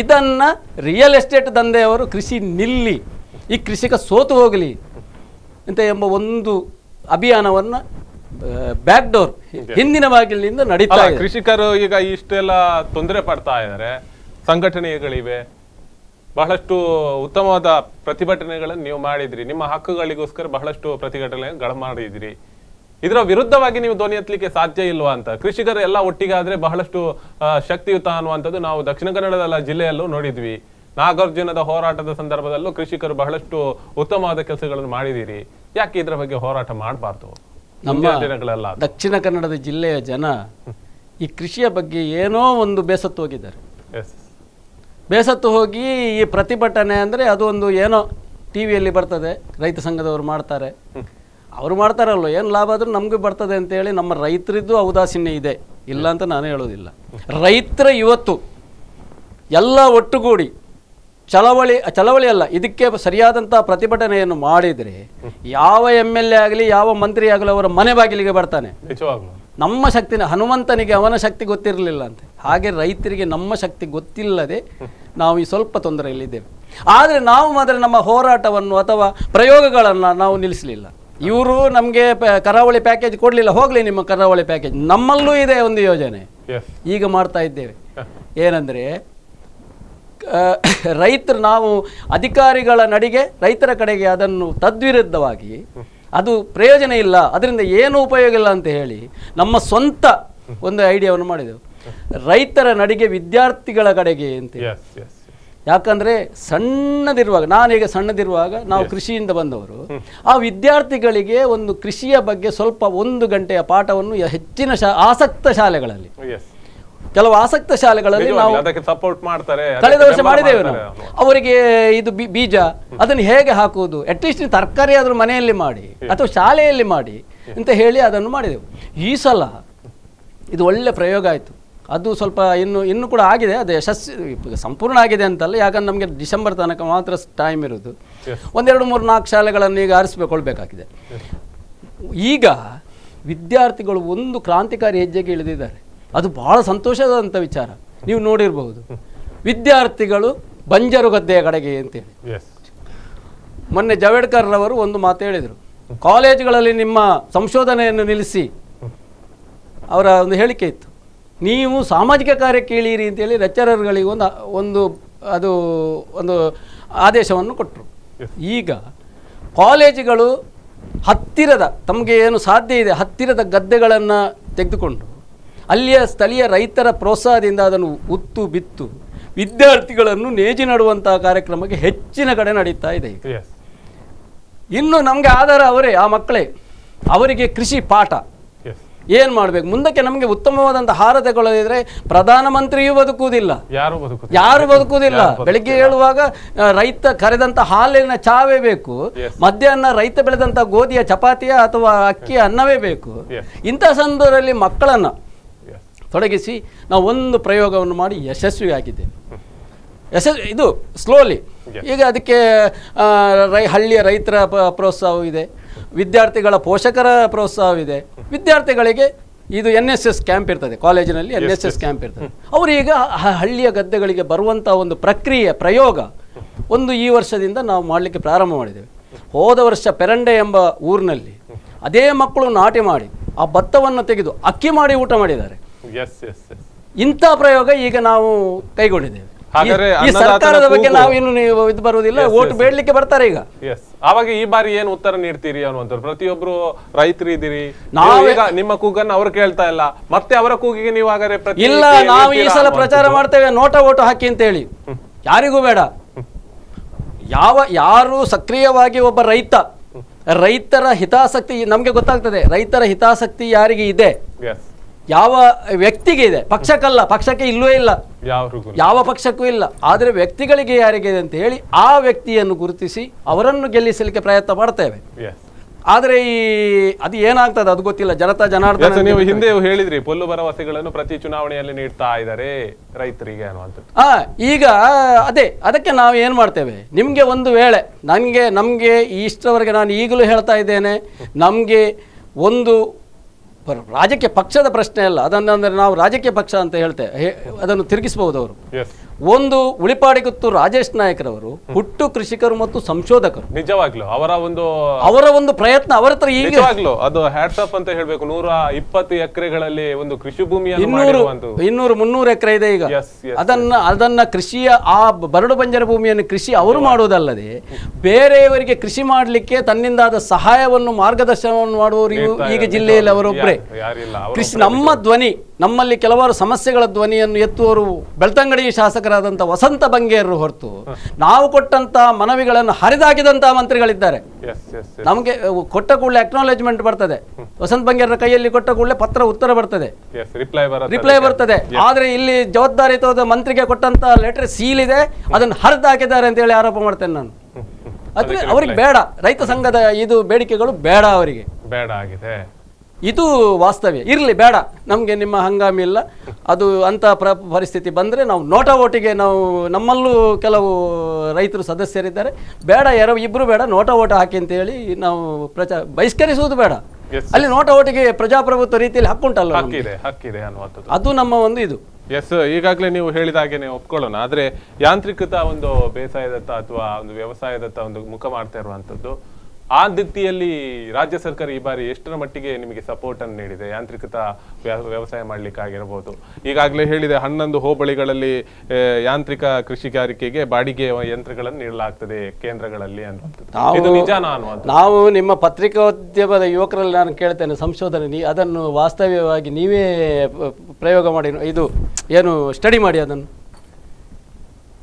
ಇದನ್ನು ರಿಯಲ್ ಎಸ್ಟೇಟ್ ದಂಧೆಯವರು ಕೃಷಿ ನಿಲ್ಲಿ ಈ ಕೃಷಿಕ ಸೋತು ಹೋಗಲಿ ಅಂತ ಎಂಬ ಒಂದು ಅಭಿಯಾನವನ್ನು ಬ್ಯಾಕ್ ಡೋರ್ ಹಿಂದಿನ ಬಾಗಿಲಿನಿಂದ ನಡೀತಾ ಕೃಷಿಕರು ಈಗ ಇಷ್ಟೆಲ್ಲ ತೊಂದರೆ ಪಡ್ತಾ ಇದ್ದಾರೆ ಸಂಘಟನೆಗಳಿವೆ ಬಹಳಷ್ಟು ಉತ್ತಮವಾದ ಪ್ರತಿಭಟನೆಗಳನ್ನು ನೀವು ಮಾಡಿದ್ರಿ ನಿಮ್ಮ ಹಕ್ಕುಗಳಿಗೋಸ್ಕರ ಬಹಳಷ್ಟು ಪ್ರತಿಭಟನೆಗಳು ಮಾಡಿದ್ರಿ ಇದರ ವಿರುದ್ಧವಾಗಿ ನೀವು ಧ್ವನಿ ಎತ್ತಲಿಕ್ಕೆ ಸಾಧ್ಯ ಇಲ್ವಾ ಅಂತ ಕೃಷಿಕರು ಎಲ್ಲ ಒಟ್ಟಿಗೆ ಆದ್ರೆ ಬಹಳಷ್ಟು ಶಕ್ತಿಯುತ ಅನ್ನುವಂಥದ್ದು ನಾವು ದಕ್ಷಿಣ ಕನ್ನಡದ ಜಿಲ್ಲೆಯಲ್ಲೂ ನೋಡಿದ್ವಿ ನಾಗಾರ್ಜುನದ ಹೋರಾಟದ ಸಂದರ್ಭದಲ್ಲೂ ಕೃಷಿಕರು ಬಹಳಷ್ಟು ಉತ್ತಮವಾದ ಕೆಲಸಗಳನ್ನು ಮಾಡಿದಿರಿ ಯಾಕೆ ಇದರ ಬಗ್ಗೆ ಹೋರಾಟ ಮಾಡಬಾರ್ದು ನಮ್ಮ ದಿನಗಳೆಲ್ಲ ದಕ್ಷಿಣ ಕನ್ನಡದ ಜಿಲ್ಲೆಯ ಜನ ಈ ಕೃಷಿಯ ಬಗ್ಗೆ ಏನೋ ಒಂದು ಬೇಸತ್ತು ಹೋಗಿದ್ದಾರೆ ಬೇಸತ್ತು ಹೋಗಿ ಈ ಪ್ರತಿಭಟನೆ ಅಂದರೆ ಅದು ಒಂದು ಏನೋ ಟಿ ವಿಯಲ್ಲಿ ಬರ್ತದೆ ರೈತ ಸಂಘದವರು ಮಾಡ್ತಾರೆ ಅವರು ಮಾಡ್ತಾರಲ್ವ ಏನು ಲಾಭ ಆದರೂ ನಮಗೂ ಬರ್ತದೆ ಅಂತೇಳಿ ನಮ್ಮ ರೈತರಿದ್ದು ಔದಾಸೀನ್ಯ ಇದೆ ಇಲ್ಲ ಅಂತ ನಾನು ಹೇಳೋದಿಲ್ಲ ರೈತರ ಇವತ್ತು ಎಲ್ಲ ಒಟ್ಟುಗೂಡಿ ಚಳವಳಿ ಚಳವಳಿ ಅಲ್ಲ ಇದಕ್ಕೆ ಸರಿಯಾದಂಥ ಪ್ರತಿಭಟನೆಯನ್ನು ಮಾಡಿದರೆ ಯಾವ ಎಮ್ ಎಲ್ ಎ ಆಗಲಿ ಯಾವ ಮಂತ್ರಿ ಆಗಲಿ ಅವರ ಮನೆ ಬಾಗಿಲಿಗೆ ಬರ್ತಾನೆ ನಮ್ಮ ಶಕ್ತಿನ ಹನುಮಂತನಿಗೆ ಅವನ ಶಕ್ತಿ ಗೊತ್ತಿರಲಿಲ್ಲ ಅಂತ ಹಾಗೆ ರೈತರಿಗೆ ನಮ್ಮ ಶಕ್ತಿ ಗೊತ್ತಿಲ್ಲದೆ ನಾವು ಈ ಸ್ವಲ್ಪ ತೊಂದರೆಯಲ್ಲಿದ್ದೇವೆ ಆದರೆ ನಾವು ಮಾತ್ರ ನಮ್ಮ ಹೋರಾಟವನ್ನು ಅಥವಾ ಪ್ರಯೋಗಗಳನ್ನು ನಾವು ನಿಲ್ಲಿಸಲಿಲ್ಲ ಇವರು ನಮಗೆ ಕರಾವಳಿ ಪ್ಯಾಕೇಜ್ ಕೊಡಲಿಲ್ಲ ಹೋಗಲಿ ನಿಮ್ಮ ಕರಾವಳಿ ಪ್ಯಾಕೇಜ್ ನಮ್ಮಲ್ಲೂ ಇದೆ ಒಂದು ಯೋಜನೆ ಈಗ ಮಾಡ್ತಾ ಇದ್ದೇವೆ ಏನಂದರೆ ರೈತರು ನಾವು ಅಧಿಕಾರಿಗಳ ನಡಿಗೆ ರೈತರ ಕಡೆಗೆ ಅದನ್ನು ತದ್ವಿರುದ್ಧವಾಗಿ ಅದು ಪ್ರಯೋಜನ ಇಲ್ಲ ಅದರಿಂದ ಏನು ಉಪಯೋಗ ಇಲ್ಲ ಅಂತ ಹೇಳಿ ನಮ್ಮ ಸ್ವಂತ ಒಂದು ಐಡಿಯಾವನ್ನು ಮಾಡಿದೆವು ರೈತರ ನಡಿಗೆ ವಿದ್ಯಾರ್ಥಿಗಳ ಕಡೆಗೆ ಅಂತ ಯಾಕಂದರೆ ಸಣ್ಣದಿರುವಾಗ ನಾನೀಗ ಸಣ್ಣದಿರುವಾಗ ನಾವು ಕೃಷಿಯಿಂದ ಬಂದವರು ಆ ವಿದ್ಯಾರ್ಥಿಗಳಿಗೆ ಒಂದು ಕೃಷಿಯ ಬಗ್ಗೆ ಸ್ವಲ್ಪ ಒಂದು ಗಂಟೆಯ ಪಾಠವನ್ನು ಹೆಚ್ಚಿನ ಶಾ ಆಸಕ್ತ ಶಾಲೆಗಳಲ್ಲಿ ಕೆಲವು ಆಸಕ್ತ ಶಾಲೆಗಳಲ್ಲಿ ನಾವು ಅದಕ್ಕೆ ಸಪೋರ್ಟ್ ಮಾಡ್ತಾರೆ ಕಳೆದ ವರ್ಷ ಮಾಡಿದ್ದೇವೆ ನಾವು ಅವರಿಗೆ ಇದು ಬೀಜ ಅದನ್ನು ಹೇಗೆ ಹಾಕುವುದು ಅಟ್ಲೀಸ್ಟ್ ತರಕಾರಿ ಆದರೂ ಮನೆಯಲ್ಲಿ ಮಾಡಿ ಅಥವಾ ಶಾಲೆಯಲ್ಲಿ ಮಾಡಿ ಅಂತ ಹೇಳಿ ಅದನ್ನು ಮಾಡಿದೆವು ಈ ಸಲ ಇದು ಒಳ್ಳೆ ಪ್ರಯೋಗ ಆಯಿತು ಅದು ಸ್ವಲ್ಪ ಇನ್ನು ಇನ್ನು ಕೂಡ ಆಗಿದೆ ಅದು ಯಶಸ್ವಿ ಸಂಪೂರ್ಣ ಆಗಿದೆ ಅಂತಲ್ಲ ಯಾಕಂದ್ರೆ ನಮಗೆ ಡಿಸೆಂಬರ್ ತನಕ ಮಾತ್ರ ಟೈಮ್ ಇರೋದು ಒಂದೆರಡು ಮೂರು ನಾಲ್ಕು ಶಾಲೆಗಳನ್ನು ಈಗ ಆರಿಸಬೇಕಾಗಿದೆ ಈಗ ವಿದ್ಯಾರ್ಥಿಗಳು ಒಂದು ಕ್ರಾಂತಿಕಾರಿ ಹೆಜ್ಜೆಗೆ ಇಳಿದಿದ್ದಾರೆ ಅದು ಬಹಳ ಸಂತೋಷದಂಥ ವಿಚಾರ ನೀವು ನೋಡಿರಬಹುದು ವಿದ್ಯಾರ್ಥಿಗಳು ಬಂಜರು ಗದ್ದೆಯ ಕಡೆಗೆ ಅಂತೇಳಿ ಮೊನ್ನೆ ಜವೇಡ್ಕರ್ ಒಂದು ಮಾತು ಹೇಳಿದರು ಕಾಲೇಜುಗಳಲ್ಲಿ ನಿಮ್ಮ ಸಂಶೋಧನೆಯನ್ನು ನಿಲ್ಲಿಸಿ ಅವರ ಒಂದು ಹೇಳಿಕೆ ಇತ್ತು ನೀವು ಸಾಮಾಜಿಕ ಕಾರ್ಯ ಕೇಳಿರಿ ಅಂತೇಳಿ ಲೆಕ್ಚರರ್ಗಳಿಗೆ ಒಂದು ಒಂದು ಅದು ಒಂದು ಆದೇಶವನ್ನು ಕೊಟ್ಟರು ಈಗ ಕಾಲೇಜುಗಳು ಹತ್ತಿರದ ತಮಗೆ ಏನು ಸಾಧ್ಯ ಇದೆ ಹತ್ತಿರದ ಗದ್ದೆಗಳನ್ನು ತೆಗೆದುಕೊಂಡು ಅಲ್ಲಿಯ ಸ್ಥಳೀಯ ರೈತರ ಪ್ರೋತ್ಸಾಹದಿಂದ ಅದನ್ನು ಉತ್ತು ಬಿತ್ತು ವಿದ್ಯಾರ್ಥಿಗಳನ್ನು ನೇಜಿ ನಡುವಂತಹ ಕಾರ್ಯಕ್ರಮಕ್ಕೆ ಹೆಚ್ಚಿನ ಕಡೆ ನಡೀತಾ ಇದೆ ಇನ್ನು ನಮಗೆ ಆಧಾರ ಅವರೇ ಆ ಮಕ್ಕಳೇ ಅವರಿಗೆ ಕೃಷಿ ಪಾಠ ಏನು ಮಾಡಬೇಕು ಮುಂದಕ್ಕೆ ನಮಗೆ ಉತ್ತಮವಾದಂತಹ ಆಹಾರ ತಗೊಳ್ಳದಿದ್ರೆ ಪ್ರಧಾನಮಂತ್ರಿಯೂ ಬದುಕುವುದಿಲ್ಲ ಯಾರು ಯಾರು ಬದುಕುವುದಿಲ್ಲ ಬೆಳಿಗ್ಗೆ ಹೇಳುವಾಗ ರೈತ ಕರೆದಂಥ ಹಾಲಿನ ಚಾವೇ ಬೇಕು ಮಧ್ಯಾಹ್ನ ರೈತ ಬೆಳೆದಂಥ ಗೋಧಿಯ ಚಪಾತಿಯ ಅಥವಾ ಅಕ್ಕಿಯ ಅನ್ನವೇ ಬೇಕು ಇಂಥ ಸಂದರ್ಭದಲ್ಲಿ ಮಕ್ಕಳನ್ನು ತೊಡಗಿಸಿ ನಾವು ಒಂದು ಪ್ರಯೋಗವನ್ನು ಮಾಡಿ ಯಶಸ್ವಿಯಾಗಿದ್ದೇವೆ ಯಶಸ್ ಇದು ಸ್ಲೋಲಿ ಈಗ ಅದಕ್ಕೆ ರೈ ಹಳ್ಳಿಯ ರೈತರ ಪ್ರೋತ್ಸಾಹವಿದೆ ಇದೆ ವಿದ್ಯಾರ್ಥಿಗಳ ಪೋಷಕರ ಪ್ರೋತ್ಸಾಹವಿದೆ ವಿದ್ಯಾರ್ಥಿಗಳಿಗೆ ಇದು ಎನ್ ಎಸ್ ಎಸ್ ಕ್ಯಾಂಪ್ ಇರ್ತದೆ ಕಾಲೇಜಿನಲ್ಲಿ ಎನ್ ಎಸ್ ಎಸ್ ಕ್ಯಾಂಪ್ ಇರ್ತದೆ ಅವರೀಗ ಹಳ್ಳಿಯ ಗದ್ದೆಗಳಿಗೆ ಬರುವಂಥ ಒಂದು ಪ್ರಕ್ರಿಯೆ ಪ್ರಯೋಗ ಒಂದು ಈ ವರ್ಷದಿಂದ ನಾವು ಮಾಡಲಿಕ್ಕೆ ಪ್ರಾರಂಭ ಮಾಡಿದ್ದೇವೆ ಹೋದ ವರ್ಷ ಪೆರಂಡೆ ಎಂಬ ಊರಿನಲ್ಲಿ ಅದೇ ಮಕ್ಕಳು ನಾಟಿ ಮಾಡಿ ಆ ಭತ್ತವನ್ನು ತೆಗೆದು ಅಕ್ಕಿ ಮಾಡಿ ಊಟ ಮಾಡಿದ್ದಾರೆ ಇಂಥ ಪ್ರಯೋಗ ಈಗ ನಾವು ಕೈಗೊಂಡಿದ್ದೇವೆ ಈ ಸರ್ಕಾರದ ಬಗ್ಗೆ ನಾವು ಇನ್ನು ಇದು ಬರುವುದಿಲ್ಲ ಓಟ್ ಬೇಡಲಿಕ್ಕೆ ಬರ್ತಾರೆ ಈಗ ಅವಾಗ ಈ ಬಾರಿ ಏನು ಉತ್ತರ ನೀಡ್ತೀರಿ ಅನ್ನುವಂಥದ್ದು ಪ್ರತಿಯೊಬ್ರು ರೈತರು ಇದ್ದೀರಿ ನಾವೀಗ ನಿಮ್ಮ ಕೂಗನ್ನು ಅವ್ರು ಕೇಳ್ತಾ ಇಲ್ಲ ಮತ್ತೆ ಅವರ ಕೂಗಿಗೆ ನೀವು ಹಾಗಾದ್ರೆ ಇಲ್ಲ ನಾವು ಈ ಸಲ ಪ್ರಚಾರ ಮಾಡ್ತೇವೆ ನೋಟ ಓಟು ಹಾಕಿ ಅಂತ ಹೇಳಿ ಯಾರಿಗೂ ಬೇಡ ಯಾವ ಯಾರು ಸಕ್ರಿಯವಾಗಿ ಒಬ್ಬ ರೈತ ರೈತರ ಹಿತಾಸಕ್ತಿ ನಮಗೆ ಗೊತ್ತಾಗ್ತದೆ ರೈತರ ಹಿತಾಸಕ್ತಿ ಯಾರಿಗೆ ಇದೆ ಯಾವ ವ್ಯಕ್ತಿಗೆ ಇದೆ ಪಕ್ಷಕ್ಕಲ್ಲ ಪಕ್ಷಕ್ಕೆ ಇಲ್ಲವೇ ಇಲ್ಲ ಯಾವ ಪಕ್ಷಕ್ಕೂ ಇಲ್ಲ ಆದರೆ ವ್ಯಕ್ತಿಗಳಿಗೆ ಯಾರಿಗೆ ಇದೆ ಅಂತ ಹೇಳಿ ಆ ವ್ಯಕ್ತಿಯನ್ನು ಗುರುತಿಸಿ ಅವರನ್ನು ಗೆಲ್ಲಿಸಲಿಕ್ಕೆ ಪ್ರಯತ್ನ ಪಡ್ತೇವೆ ಆದ್ರೆ ಈ ಅದು ಏನಾಗ್ತದೆ ಅದು ಗೊತ್ತಿಲ್ಲ ಜನತಾ ಜನಾರ್ದನ ನೀವು ಹಿಂದೆ ಹೇಳಿದ್ರಿ ಪೊಲ್ಲು ಭರವಸೆಗಳನ್ನು ಪ್ರತಿ ಚುನಾವಣೆಯಲ್ಲಿ ನೀಡ್ತಾ ಇದ್ದಾರೆ ರೈತರಿಗೆ ಹಾ ಈಗ ಅದೇ ಅದಕ್ಕೆ ನಾವು ಏನ್ ಮಾಡ್ತೇವೆ ನಿಮ್ಗೆ ಒಂದು ವೇಳೆ ನನಗೆ ನಮ್ಗೆ ಇಷ್ಟವರೆಗೆ ನಾನು ಈಗಲೂ ಹೇಳ್ತಾ ಇದ್ದೇನೆ ನಮ್ಗೆ ಒಂದು ರಾಜಕೀಯ ಪಕ್ಷದ ಪ್ರಶ್ನೆ ಅಲ್ಲ ಅದನ್ನ ಅಂದರೆ ನಾವು ರಾಜಕೀಯ ಪಕ್ಷ ಅಂತ ಹೇಳ್ತೇವೆ ಅದನ್ನು ತಿರುಗಿಸಬಹುದು ಅವರು ಒಂದು ಉಳಿಪಾಡಿಗುತ್ತು ರಾಜೇಶ್ ನಾಯಕರವರು ಹುಟ್ಟು ಕೃಷಿಕರು ಮತ್ತು ಸಂಶೋಧಕರು ನಿಜವಾಗ್ಲು ಅವರ ಒಂದು ಅವರ ಒಂದು ಪ್ರಯತ್ನ ಅವರ ಹತ್ರ ಈಗ ಅದು ಅದು ಹ್ಯಾಟ್ಸಪ್ ಅಂತ ಹೇಳ್ಬೇಕು ನೂರ ಇಪ್ಪತ್ತು ಎಕರೆಗಳಲ್ಲಿ ಒಂದು ಕೃಷಿ ಭೂಮಿಯ ಇನ್ನೂರು ಇನ್ನೂರು ಮುನ್ನೂರು ಎಕರೆ ಇದೆ ಈಗ ಅದನ್ನ ಅದನ್ನ ಕೃಷಿಯ ಆ ಬರಡು ಬಂಜರ ಭೂಮಿಯನ್ನು ಕೃಷಿ ಅವರು ಮಾಡುವುದಲ್ಲದೆ ಬೇರೆಯವರಿಗೆ ಕೃಷಿ ಮಾಡಲಿಕ್ಕೆ ತನ್ನಿಂದಾದ ಸಹಾಯವನ್ನು ಮಾರ್ಗದರ್ಶನವನ್ನು ಮಾಡುವವರು ಈಗ ಜಿಲ್ಲೆಯಲ್ಲಿ ಅವರೊಬ್ಬರೇ ಕೃಷಿ ನಮ್ಮ ಧ್ವನಿ ನಮ್ಮಲ್ಲಿ ಕೆಲವಾರು ಸಮಸ್ಯೆಗಳ ಧ್ವನಿಯನ್ನು ಎತ್ತುವರು ಬೆಳ್ತಂಗಡಿ ಶಾಸಕ ಶಾಸಕರಾದಂಥ ವಸಂತ ಬಂಗೇರರು ಹೊರತು ನಾವು ಕೊಟ್ಟಂತ ಮನವಿಗಳನ್ನು ಹರಿದಾಕಿದಂತಹ ಮಂತ್ರಿಗಳಿದ್ದಾರೆ ನಮಗೆ ಕೊಟ್ಟ ಕೂಡಲೇ ಅಕ್ನಾಲೆಜ್ಮೆಂಟ್ ಬರ್ತದೆ ವಸಂತ ಬಂಗೇರರ ಕೈಯಲ್ಲಿ ಕೊಟ್ಟ ಕೂಡಲೇ ಪತ್ರ ಉತ್ತರ ಬರ್ತದೆ ರಿಪ್ಲೈ ಬರ್ತದೆ ಆದ್ರೆ ಇಲ್ಲಿ ಜವಾಬ್ದಾರಿಯುತವಾದ ಮಂತ್ರಿಗೆ ಕೊಟ್ಟಂತ ಲೆಟರ್ ಸೀಲ್ ಇದೆ ಅದನ್ನು ಹರಿದಾಕಿದ್ದಾರೆ ಅಂತ ಹೇಳಿ ಆರೋಪ ಮಾಡ್ತೇನೆ ನಾನು ಅದ್ರ ಅವ್ರಿಗೆ ಬೇಡ ರೈತ ಸಂಘದ ಇದು ಬೇಡಿಕೆಗಳು ಬೇಡ ಅವರಿಗೆ ಬೇಡ ಆಗಿದೆ ಇದು ವಾಸ್ತವ್ಯ ಇರಲಿ ಬೇಡ ನಮಗೆ ನಿಮ್ಮ ಹಂಗಾಮಿ ಇಲ್ಲ ಅದು ಅಂಥ ಪ್ರ ಪರಿಸ್ಥಿತಿ ಬಂದರೆ ನಾವು ನೋಟಾ ಓಟಿಗೆ ನಾವು ನಮ್ಮಲ್ಲೂ ಕೆಲವು ರೈತರು ಸದಸ್ಯರಿದ್ದಾರೆ ಬೇಡ ಯಾರೋ ಇಬ್ಬರು ಬೇಡ ನೋಟಾ ಓಟ ಹಾಕಿ ಅಂತೇಳಿ ನಾವು ಪ್ರಚಾರ ಬಹಿಷ್ಕರಿಸುವುದು ಬೇಡ ಅಲ್ಲಿ ನೋಟಾ ಓಟಿಗೆ ಪ್ರಜಾಪ್ರಭುತ್ವ ರೀತಿಯಲ್ಲಿ ಹಕ್ಕುಂಟಲ್ಲ ಅದು ನಮ್ಮ ಒಂದು ಇದು ಎಸ್ ಈಗಾಗಲೇ ನೀವು ಹೇಳಿದ ನೀವು ಒಪ್ಕೊಳ್ಳೋಣ ಆದರೆ ಯಾಂತ್ರಿಕೃತ ಒಂದು ಬೇಸಾಯದತ್ತ ಅಥವಾ ಒಂದು ವ್ಯವಸಾಯದತ್ತ ಒಂದು ಮುಖ ಮಾಡ್ತಾ ಇರುವಂಥದ್ದು ಆ ದಿತ್ತಿಯಲ್ಲಿ ರಾಜ್ಯ ಸರ್ಕಾರ ಈ ಬಾರಿ ಎಷ್ಟರ ಮಟ್ಟಿಗೆ ನಿಮಗೆ ಸಪೋರ್ಟ್ ಅನ್ನು ನೀಡಿದೆ ಯಾಂತ್ರಿಕೃತ ವ್ಯವಸಾಯ ಮಾಡಲಿಕ್ಕಾಗಿರಬಹುದು ಈಗಾಗಲೇ ಹೇಳಿದೆ ಹನ್ನೊಂದು ಹೋಬಳಿಗಳಲ್ಲಿ ಯಾಂತ್ರಿಕ ಕೃಷಿಗಾರಿಕೆಗೆ ಬಾಡಿಗೆ ಯಂತ್ರಗಳನ್ನು ನೀಡಲಾಗ್ತದೆ ಕೇಂದ್ರಗಳಲ್ಲಿ ಅನ್ನುವಂಥದ್ದು ನಾವು ನಿಮ್ಮ ಪತ್ರಿಕೋದ್ಯಮದ ಯುವಕರಲ್ಲಿ ನಾನು ಕೇಳ್ತೇನೆ ಸಂಶೋಧನೆ ಅದನ್ನು ವಾಸ್ತವ್ಯವಾಗಿ ನೀವೇ ಪ್ರಯೋಗ ಮಾಡಿ ಇದು ಏನು ಸ್ಟಡಿ ಮಾಡಿ ಅದನ್ನು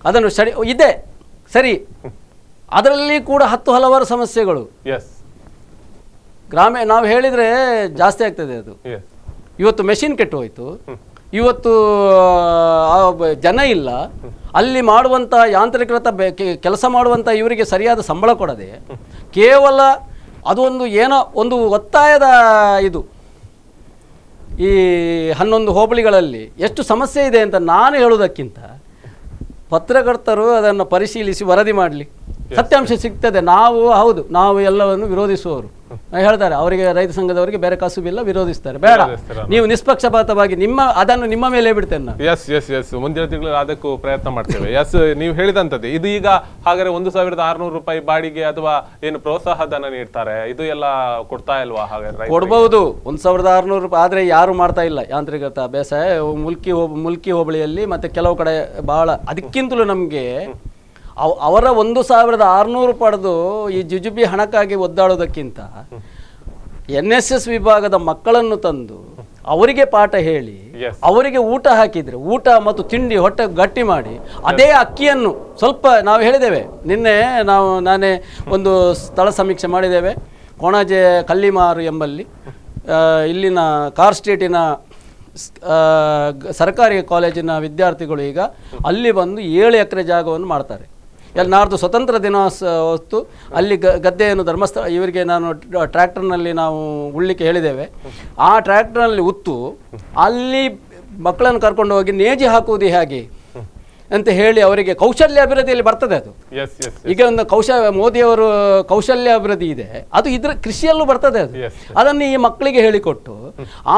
ಅದನ್ನು ಸ್ಟಡಿ ಇದೆ ಸರಿ ಅದರಲ್ಲಿ ಕೂಡ ಹತ್ತು ಹಲವಾರು ಸಮಸ್ಯೆಗಳು ಗ್ರಾಮ ನಾವು ಹೇಳಿದರೆ ಜಾಸ್ತಿ ಆಗ್ತದೆ ಅದು ಇವತ್ತು ಮೆಷಿನ್ ಕೆಟ್ಟು ಹೋಯಿತು ಇವತ್ತು ಜನ ಇಲ್ಲ ಅಲ್ಲಿ ಮಾಡುವಂಥ ಯಾಂತ್ರಿಕೃತ ಕೆಲಸ ಮಾಡುವಂಥ ಇವರಿಗೆ ಸರಿಯಾದ ಸಂಬಳ ಕೊಡದೆ ಕೇವಲ ಅದು ಒಂದು ಏನೋ ಒಂದು ಒತ್ತಾಯದ ಇದು ಈ ಹನ್ನೊಂದು ಹೋಬಳಿಗಳಲ್ಲಿ ಎಷ್ಟು ಸಮಸ್ಯೆ ಇದೆ ಅಂತ ನಾನು ಹೇಳುವುದಕ್ಕಿಂತ ಪತ್ರಕರ್ತರು ಅದನ್ನು ಪರಿಶೀಲಿಸಿ ವರದಿ ಮಾಡಲಿ ಸತ್ಯಾಂಶ ಸಿಗ್ತದೆ ನಾವು ಹೌದು ನಾವು ಎಲ್ಲವನ್ನು ವಿರೋಧಿಸುವವರು ಹೇಳ್ತಾರೆ ಅವರಿಗೆ ರೈತ ಸಂಘದವರಿಗೆ ಬೇರೆ ಕಸುಬಿಲ್ಲ ವಿರೋಧಿಸ್ತಾರೆ ಬೇಡ ನೀವು ನಿಷ್ಪಕ್ಷಪಾತವಾಗಿ ನಿಮ್ಮ ಅದನ್ನು ನಿಮ್ಮ ಮೇಲೆ ಬಿಡ್ತೇನೆ ಎಸ್ ಎಸ್ ಎಸ್ ಮುಂದಿನ ತಿಂಗಳು ಅದಕ್ಕೂ ಪ್ರಯತ್ನ ಮಾಡ್ತೇವೆ ಎಸ್ ನೀವು ಹೇಳಿದಂಥದ್ದು ಇದು ಈಗ ಹಾಗಾದ್ರೆ ಒಂದು ಸಾವಿರದ ಆರ್ನೂರು ರೂಪಾಯಿ ಬಾಡಿಗೆ ಅಥವಾ ಏನು ಪ್ರೋತ್ಸಾಹ ಧನ ನೀಡ್ತಾರೆ ಇದು ಎಲ್ಲ ಕೊಡ್ತಾ ಇಲ್ವಾ ಹಾಗಾದ್ರೆ ಕೊಡ್ಬಹುದು ಒಂದು ಸಾವಿರದ ಆರ್ನೂರು ರೂಪಾಯಿ ಆದ್ರೆ ಯಾರು ಮಾಡ್ತಾ ಇಲ್ಲ ಯಾಂತ್ರಿಕತ ಬೇಸಾಯ ಮುಲ್ಕಿ ಮುಲ್ಕಿ ಹೋಬಳಿಯಲ್ಲಿ ಮತ್ತೆ ಕೆಲವು ಕಡೆ ಬಹಳ ಅದಕ್ಕಿಂತಲೂ ನಮ್ಗೆ ಅವ ಅವರ ಒಂದು ಸಾವಿರದ ಆರುನೂರು ಪಡೆದು ಈ ಜುಜುಬಿ ಹಣಕ್ಕಾಗಿ ಒದ್ದಾಡೋದಕ್ಕಿಂತ ಎನ್ ಎಸ್ ಎಸ್ ವಿಭಾಗದ ಮಕ್ಕಳನ್ನು ತಂದು ಅವರಿಗೆ ಪಾಠ ಹೇಳಿ ಅವರಿಗೆ ಊಟ ಹಾಕಿದ್ರೆ ಊಟ ಮತ್ತು ತಿಂಡಿ ಹೊಟ್ಟೆ ಗಟ್ಟಿ ಮಾಡಿ ಅದೇ ಅಕ್ಕಿಯನ್ನು ಸ್ವಲ್ಪ ನಾವು ಹೇಳಿದ್ದೇವೆ ನಿನ್ನೆ ನಾವು ನಾನೇ ಒಂದು ಸ್ಥಳ ಸಮೀಕ್ಷೆ ಮಾಡಿದ್ದೇವೆ ಕೊಣಾಜೆ ಕಲ್ಲಿಮಾರು ಎಂಬಲ್ಲಿ ಇಲ್ಲಿನ ಕಾರ್ ಕಾರ್ಸ್ಟೇಟಿನ ಸರ್ಕಾರಿ ಕಾಲೇಜಿನ ವಿದ್ಯಾರ್ಥಿಗಳು ಈಗ ಅಲ್ಲಿ ಬಂದು ಏಳು ಎಕರೆ ಜಾಗವನ್ನು ಮಾಡ್ತಾರೆ ಎಲ್ಲಿ ನಾಡ್ದು ಸ್ವತಂತ್ರ ದಿನ ಹೊತ್ತು ಅಲ್ಲಿ ಗದ್ದೆಯನ್ನು ಧರ್ಮಸ್ಥಳ ಇವರಿಗೆ ನಾನು ಟ್ರ್ಯಾಕ್ಟರ್ನಲ್ಲಿ ನಾವು ಉಳ್ಳಿಕ್ಕೆ ಹೇಳಿದ್ದೇವೆ ಆ ಟ್ರ್ಯಾಕ್ಟರ್ನಲ್ಲಿ ಉತ್ತು ಅಲ್ಲಿ ಮಕ್ಕಳನ್ನು ಕರ್ಕೊಂಡು ಹೋಗಿ ನೇಜಿ ಹಾಕುವುದು ಹೇಗೆ ಅಂತ ಹೇಳಿ ಅವರಿಗೆ ಕೌಶಲ್ಯ ಅಭಿವೃದ್ಧಿಯಲ್ಲಿ ಬರ್ತದೆ ಅದು ಈಗ ಒಂದು ಕೌಶಲ್ಯ ಮೋದಿಯವರು ಕೌಶಲ್ಯ ಅಭಿವೃದ್ಧಿ ಇದೆ ಅದು ಇದ್ರ ಕೃಷಿಯಲ್ಲೂ ಬರ್ತದೆ ಅದು ಅದನ್ನು ಈ ಮಕ್ಕಳಿಗೆ ಹೇಳಿಕೊಟ್ಟು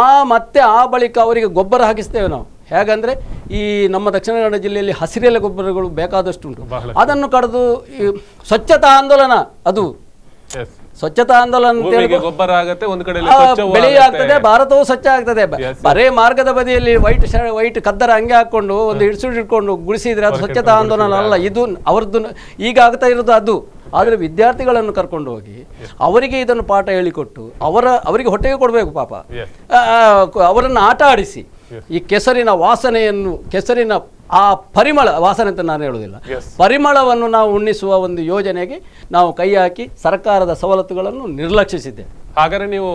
ಆ ಮತ್ತೆ ಆ ಬಳಿಕ ಅವರಿಗೆ ಗೊಬ್ಬರ ಹಾಕಿಸ್ತೇವೆ ನಾವು ಹೇಗಂದರೆ ಈ ನಮ್ಮ ದಕ್ಷಿಣ ಕನ್ನಡ ಜಿಲ್ಲೆಯಲ್ಲಿ ಹಸಿರೆಲೆ ಗೊಬ್ಬರಗಳು ಬೇಕಾದಷ್ಟು ಉಂಟು ಅದನ್ನು ಕಡಿದು ಸ್ವಚ್ಛತಾ ಆಂದೋಲನ ಅದು ಸ್ವಚ್ಛತಾ ಆಂದೋಲನ ಗೊಬ್ಬರ ಆಗುತ್ತೆ ಒಂದು ಆಗ್ತದೆ ಭಾರತವು ಸ್ವಚ್ಛ ಆಗ್ತದೆ ಬರೇ ಮಾರ್ಗದ ಬದಿಯಲ್ಲಿ ವೈಟ್ ವೈಟ್ ಕದ್ದರ ಹಂಗೆ ಹಾಕೊಂಡು ಒಂದು ಹಿಡ್ಸುಡ್ ಹಿಡ್ಕೊಂಡು ಗುಡಿಸಿದ್ರೆ ಅದು ಸ್ವಚ್ಛತಾ ಆಂದೋಲನ ಅಲ್ಲ ಇದು ಅವ್ರದ್ದು ಈಗ ಆಗ್ತಾ ಇರೋದು ಅದು ಆದರೆ ವಿದ್ಯಾರ್ಥಿಗಳನ್ನು ಕರ್ಕೊಂಡು ಹೋಗಿ ಅವರಿಗೆ ಇದನ್ನು ಪಾಠ ಹೇಳಿಕೊಟ್ಟು ಅವರ ಅವರಿಗೆ ಹೊಟ್ಟೆಗೆ ಕೊಡಬೇಕು ಪಾಪ ಅವರನ್ನು ಆಟ ಆಡಿಸಿ ಈ ಕೆಸರಿನ ವಾಸನೆಯನ್ನು ಕೆಸರಿನ ಆ ಪರಿಮಳ ವಾಸನೆ ಅಂತ ನಾನು ಹೇಳುವುದಿಲ್ಲ ಪರಿಮಳವನ್ನು ನಾವು ಉಣ್ಣಿಸುವ ಒಂದು ಯೋಜನೆಗೆ ನಾವು ಕೈ ಹಾಕಿ ಸರ್ಕಾರದ ಸವಲತ್ತುಗಳನ್ನು ನಿರ್ಲಕ್ಷಿಸಿದ್ದೇವೆ ಹಾಗಾದ್ರೆ ನೀವು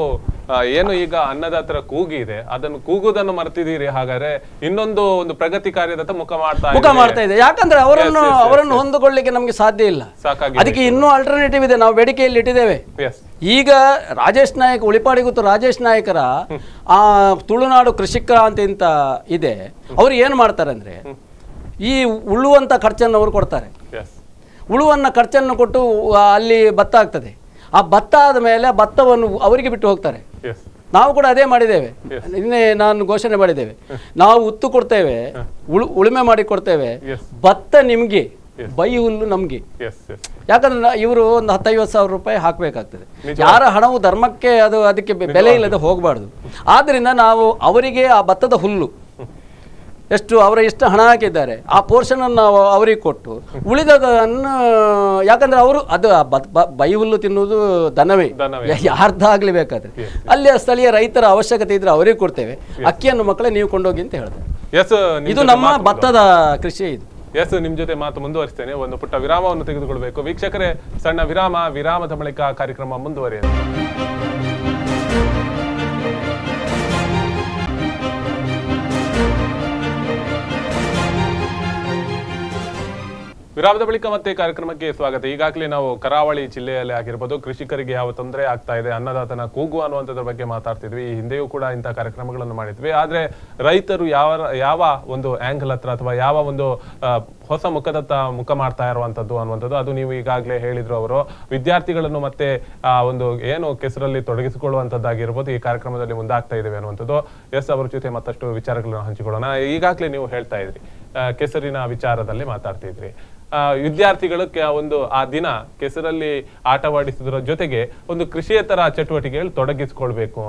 ಏನು ಈಗ ಅನ್ನದಾತರ ಇದೆ ಅದನ್ನು ಕೂಗುದನ್ನು ಮರ್ತಿದ್ದೀರಿ ಹಾಗಾದ್ರೆ ಇನ್ನೊಂದು ಒಂದು ಪ್ರಗತಿ ಕಾರ್ಯದತ್ತ ಮುಖ ಮಾಡ್ತಾ ಮುಖ ಮಾಡ್ತಾ ಇದೆ ಯಾಕಂದ್ರೆ ಅವರನ್ನು ಅವರನ್ನು ಹೊಂದಿಕೊಳ್ಳಿಕ್ಕೆ ನಮ್ಗೆ ಸಾಧ್ಯ ಇಲ್ಲ ಅದಕ್ಕೆ ಇನ್ನೂ ಅಲ್ಟರ್ನೇಟಿವ್ ಇದೆ ನಾವು ಬೇಡಿಕೆಯಲ್ಲಿ ಇಟ್ಟಿದ್ದೇವೆ ಈಗ ರಾಜೇಶ್ ನಾಯಕ್ ಉಳಿಪಾಡಿ ರಾಜೇಶ್ ನಾಯಕರ ಆ ತುಳುನಾಡು ಕೃಷಿ ಅಂತ ಇಂತ ಇದೆ ಅವ್ರು ಏನ್ ಮಾಡ್ತಾರೆ ಅಂದ್ರೆ ಈ ಉಳುವಂಥ ಖರ್ಚನ್ನು ಅವರು ಕೊಡ್ತಾರೆ ಉಳುವನ್ನ ಖರ್ಚನ್ನು ಕೊಟ್ಟು ಅಲ್ಲಿ ಭತ್ತ ಆಗ್ತದೆ ಆ ಭತ್ತ ಆದ ಮೇಲೆ ಭತ್ತವನ್ನು ಅವರಿಗೆ ಬಿಟ್ಟು ಹೋಗ್ತಾರೆ ನಾವು ಕೂಡ ಅದೇ ಮಾಡಿದ್ದೇವೆ ನಿನ್ನೆ ನಾನು ಘೋಷಣೆ ಮಾಡಿದ್ದೇವೆ ನಾವು ಉತ್ತು ಕೊಡ್ತೇವೆ ಉಳು ಉಳುಮೆ ಮಾಡಿ ಕೊಡ್ತೇವೆ ಭತ್ತ ನಿಮಗೆ ಬೈ ಹುಲ್ಲು ನಮಗೆ ಯಾಕಂದ್ರೆ ಇವರು ಒಂದು ಹತ್ತೈವತ್ತು ಸಾವಿರ ರೂಪಾಯಿ ಹಾಕಬೇಕಾಗ್ತದೆ ಯಾರ ಹಣವು ಧರ್ಮಕ್ಕೆ ಅದು ಅದಕ್ಕೆ ಬೆಲೆ ಇಲ್ಲದೆ ಹೋಗಬಾರ್ದು ಆದ್ದರಿಂದ ನಾವು ಅವರಿಗೆ ಆ ಭತ್ತದ ಹುಲ್ಲು ಎಷ್ಟು ಅವರ ಇಷ್ಟ ಹಣ ಹಾಕಿದ್ದಾರೆ ಆ ಪೋರ್ಷನ್ ಅನ್ನು ಅವರಿಗೆ ಕೊಟ್ಟು ಉಳಿದದನ್ನು ಯಾಕಂದ್ರೆ ಅವರು ಅದು ಬೈ ಹುಲ್ಲು ತಿನ್ನುವುದು ದನವೇ ಯಾರ್ಧ ಆಗಲಿ ಬೇಕಾದ್ರೆ ಅಲ್ಲಿಯ ಸ್ಥಳೀಯ ರೈತರ ಅವಶ್ಯಕತೆ ಇದ್ದರೆ ಅವರಿಗೆ ಕೊಡ್ತೇವೆ ಅಕ್ಕಿಯನ್ನು ಮಕ್ಕಳೇ ನೀವು ಕೊಂಡೋಗಿ ಅಂತ ಹೇಳ್ತೇವೆ ಇದು ನಮ್ಮ ಭತ್ತದ ಕೃಷಿ ಇದು ಎಸ್ ನಿಮ್ಮ ಜೊತೆ ಮಾತು ಮುಂದುವರಿಸ್ತೇನೆ ಒಂದು ಪುಟ್ಟ ವಿರಾಮವನ್ನು ತೆಗೆದುಕೊಳ್ಬೇಕು ವೀಕ್ಷಕರೇ ಸಣ್ಣ ವಿರಾಮ ವಿರಾಮದ ಬಳಿಕ ಕಾರ್ಯಕ್ರಮ ಮುಂದುವರಿಯುತ್ತೆ ವಿರಾಮದ ಬಳಿಕ ಮತ್ತೆ ಕಾರ್ಯಕ್ರಮಕ್ಕೆ ಸ್ವಾಗತ ಈಗಾಗಲೇ ನಾವು ಕರಾವಳಿ ಜಿಲ್ಲೆಯಲ್ಲಿ ಆಗಿರ್ಬೋದು ಕೃಷಿಕರಿಗೆ ಯಾವ ತೊಂದರೆ ಆಗ್ತಾ ಇದೆ ಅನ್ನದಾತನ ಕೂಗು ಅನ್ನುವಂಥದ್ರ ಬಗ್ಗೆ ಮಾತಾಡ್ತಿದ್ವಿ ಈ ಹಿಂದೆಯೂ ಕೂಡ ಇಂಥ ಕಾರ್ಯಕ್ರಮಗಳನ್ನು ಮಾಡಿದ್ವಿ ಆದರೆ ರೈತರು ಯಾವ ಯಾವ ಒಂದು ಆ್ಯಂಗಲ್ ಹತ್ರ ಅಥವಾ ಯಾವ ಒಂದು ಹೊಸ ಮುಖದತ್ತ ಮುಖ ಮಾಡ್ತಾ ಇರುವಂಥದ್ದು ಅನ್ನುವಂಥದ್ದು ಅದು ನೀವು ಈಗಾಗಲೇ ಹೇಳಿದ್ರು ಅವರು ವಿದ್ಯಾರ್ಥಿಗಳನ್ನು ಮತ್ತೆ ಆ ಒಂದು ಏನು ಕೆಸರಲ್ಲಿ ತೊಡಗಿಸಿಕೊಳ್ಳುವಂಥದ್ದಾಗಿರ್ಬೋದು ಈ ಕಾರ್ಯಕ್ರಮದಲ್ಲಿ ಮುಂದಾಗ್ತಾ ಇದ್ದೇವೆ ಅನ್ನುವಂಥದ್ದು ಎಸ್ ಅವರ ಜೊತೆ ಮತ್ತಷ್ಟು ವಿಚಾರಗಳನ್ನು ಹಂಚಿಕೊಳ್ಳೋಣ ಈಗಾಗಲೇ ನೀವು ಹೇಳ್ತಾ ಇದ್ರಿ ಕೆಸರಿನ ವಿಚಾರದಲ್ಲಿ ಮಾತಾಡ್ತಿದ್ರಿ ವಿದ್ಯಾರ್ಥಿಗಳು ಒಂದು ಆ ದಿನ ಕೆಸರಲ್ಲಿ ಆಟವಾಡಿಸಿದ್ರ ಜೊತೆಗೆ ಒಂದು ಕೃಷಿಯೇತರ ಚಟುವಟಿಕೆಗಳು ತೊಡಗಿಸ್ಕೊಳ್ಬೇಕು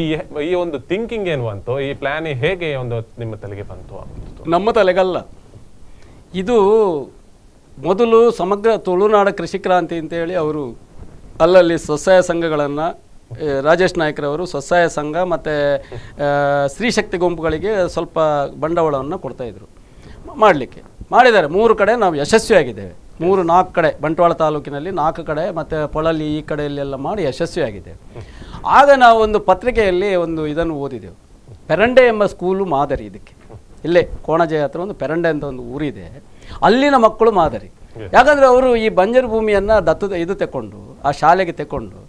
ಈ ಈ ಒಂದು ಥಿಂಕಿಂಗ್ ಏನು ಬಂತು ಈ ಪ್ಲಾನ್ ಹೇಗೆ ಒಂದು ನಿಮ್ಮ ತಲೆಗೆ ಬಂತು ನಮ್ಮ ತಲೆಗಲ್ಲ ಇದು ಮೊದಲು ಸಮಗ್ರ ತುಳುನಾಡ ಕೃಷಿ ಕ್ರಾಂತಿ ಅಂತೇಳಿ ಅವರು ಅಲ್ಲಲ್ಲಿ ಸ್ವಸಹಾಯ ಸಂಘಗಳನ್ನು ರಾಜೇಶ್ ನಾಯ್ಕರವರು ಸ್ವಸಹಾಯ ಸಂಘ ಮತ್ತು ಸ್ತ್ರೀಶಕ್ತಿ ಗುಂಪುಗಳಿಗೆ ಸ್ವಲ್ಪ ಬಂಡವಾಳವನ್ನು ಕೊಡ್ತಾಯಿದ್ರು ಮಾಡಲಿಕ್ಕೆ ಮಾಡಿದ್ದಾರೆ ಮೂರು ಕಡೆ ನಾವು ಯಶಸ್ವಿಯಾಗಿದ್ದೇವೆ ಮೂರು ನಾಲ್ಕು ಕಡೆ ಬಂಟ್ವಾಳ ತಾಲೂಕಿನಲ್ಲಿ ನಾಲ್ಕು ಕಡೆ ಮತ್ತು ಪೊಳಲಿ ಈ ಕಡೆಯಲ್ಲೆಲ್ಲ ಮಾಡಿ ಯಶಸ್ವಿಯಾಗಿದ್ದೇವೆ ಆಗ ನಾವು ಒಂದು ಪತ್ರಿಕೆಯಲ್ಲಿ ಒಂದು ಇದನ್ನು ಓದಿದೆವು ಪೆರಂಡೆ ಎಂಬ ಸ್ಕೂಲು ಮಾದರಿ ಇದಕ್ಕೆ ಇಲ್ಲೇ ಕೋಣಜೆ ಹತ್ರ ಒಂದು ಪೆರಂಡೆ ಅಂತ ಒಂದು ಊರಿದೆ ಅಲ್ಲಿನ ಮಕ್ಕಳು ಮಾದರಿ ಯಾಕಂದರೆ ಅವರು ಈ ಬಂಜರು ಭೂಮಿಯನ್ನು ದತ್ತು ಇದು ತಗೊಂಡು ಆ ಶಾಲೆಗೆ ತಗೊಂಡು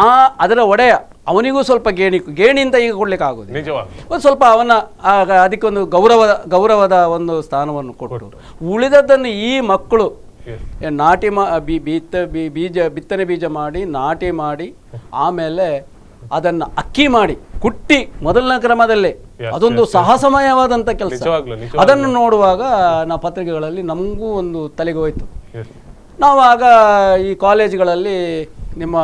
ಆ ಅದರ ಒಡೆಯ ಅವನಿಗೂ ಸ್ವಲ್ಪ ಗೇಣಿ ಗೇಣಿಯಿಂದ ಈಗ ಕೊಡ್ಲಿಕ್ಕೆ ಆಗೋದು ಒಂದು ಸ್ವಲ್ಪ ಅವನ ಅದಕ್ಕೊಂದು ಗೌರವ ಗೌರವದ ಒಂದು ಸ್ಥಾನವನ್ನು ಕೊಟ್ಟು ಉಳಿದದ್ದನ್ನು ಈ ಮಕ್ಕಳು ನಾಟಿ ಮಾ ಬಿತ್ತ ಬೀಜ ಬಿತ್ತನೆ ಬೀಜ ಮಾಡಿ ನಾಟಿ ಮಾಡಿ ಆಮೇಲೆ ಅದನ್ನು ಅಕ್ಕಿ ಮಾಡಿ ಕುಟ್ಟಿ ಮೊದಲನೇ ಕ್ರಮದಲ್ಲಿ ಅದೊಂದು ಸಾಹಸಮಯವಾದಂಥ ಕೆಲಸ ಅದನ್ನು ನೋಡುವಾಗ ನಾವು ಪತ್ರಿಕೆಗಳಲ್ಲಿ ನಮಗೂ ಒಂದು ತಲೆಗೆ ಹೋಯ್ತು ನಾವು ಆಗ ಈ ಕಾಲೇಜ್ಗಳಲ್ಲಿ ನಿಮ್ಮ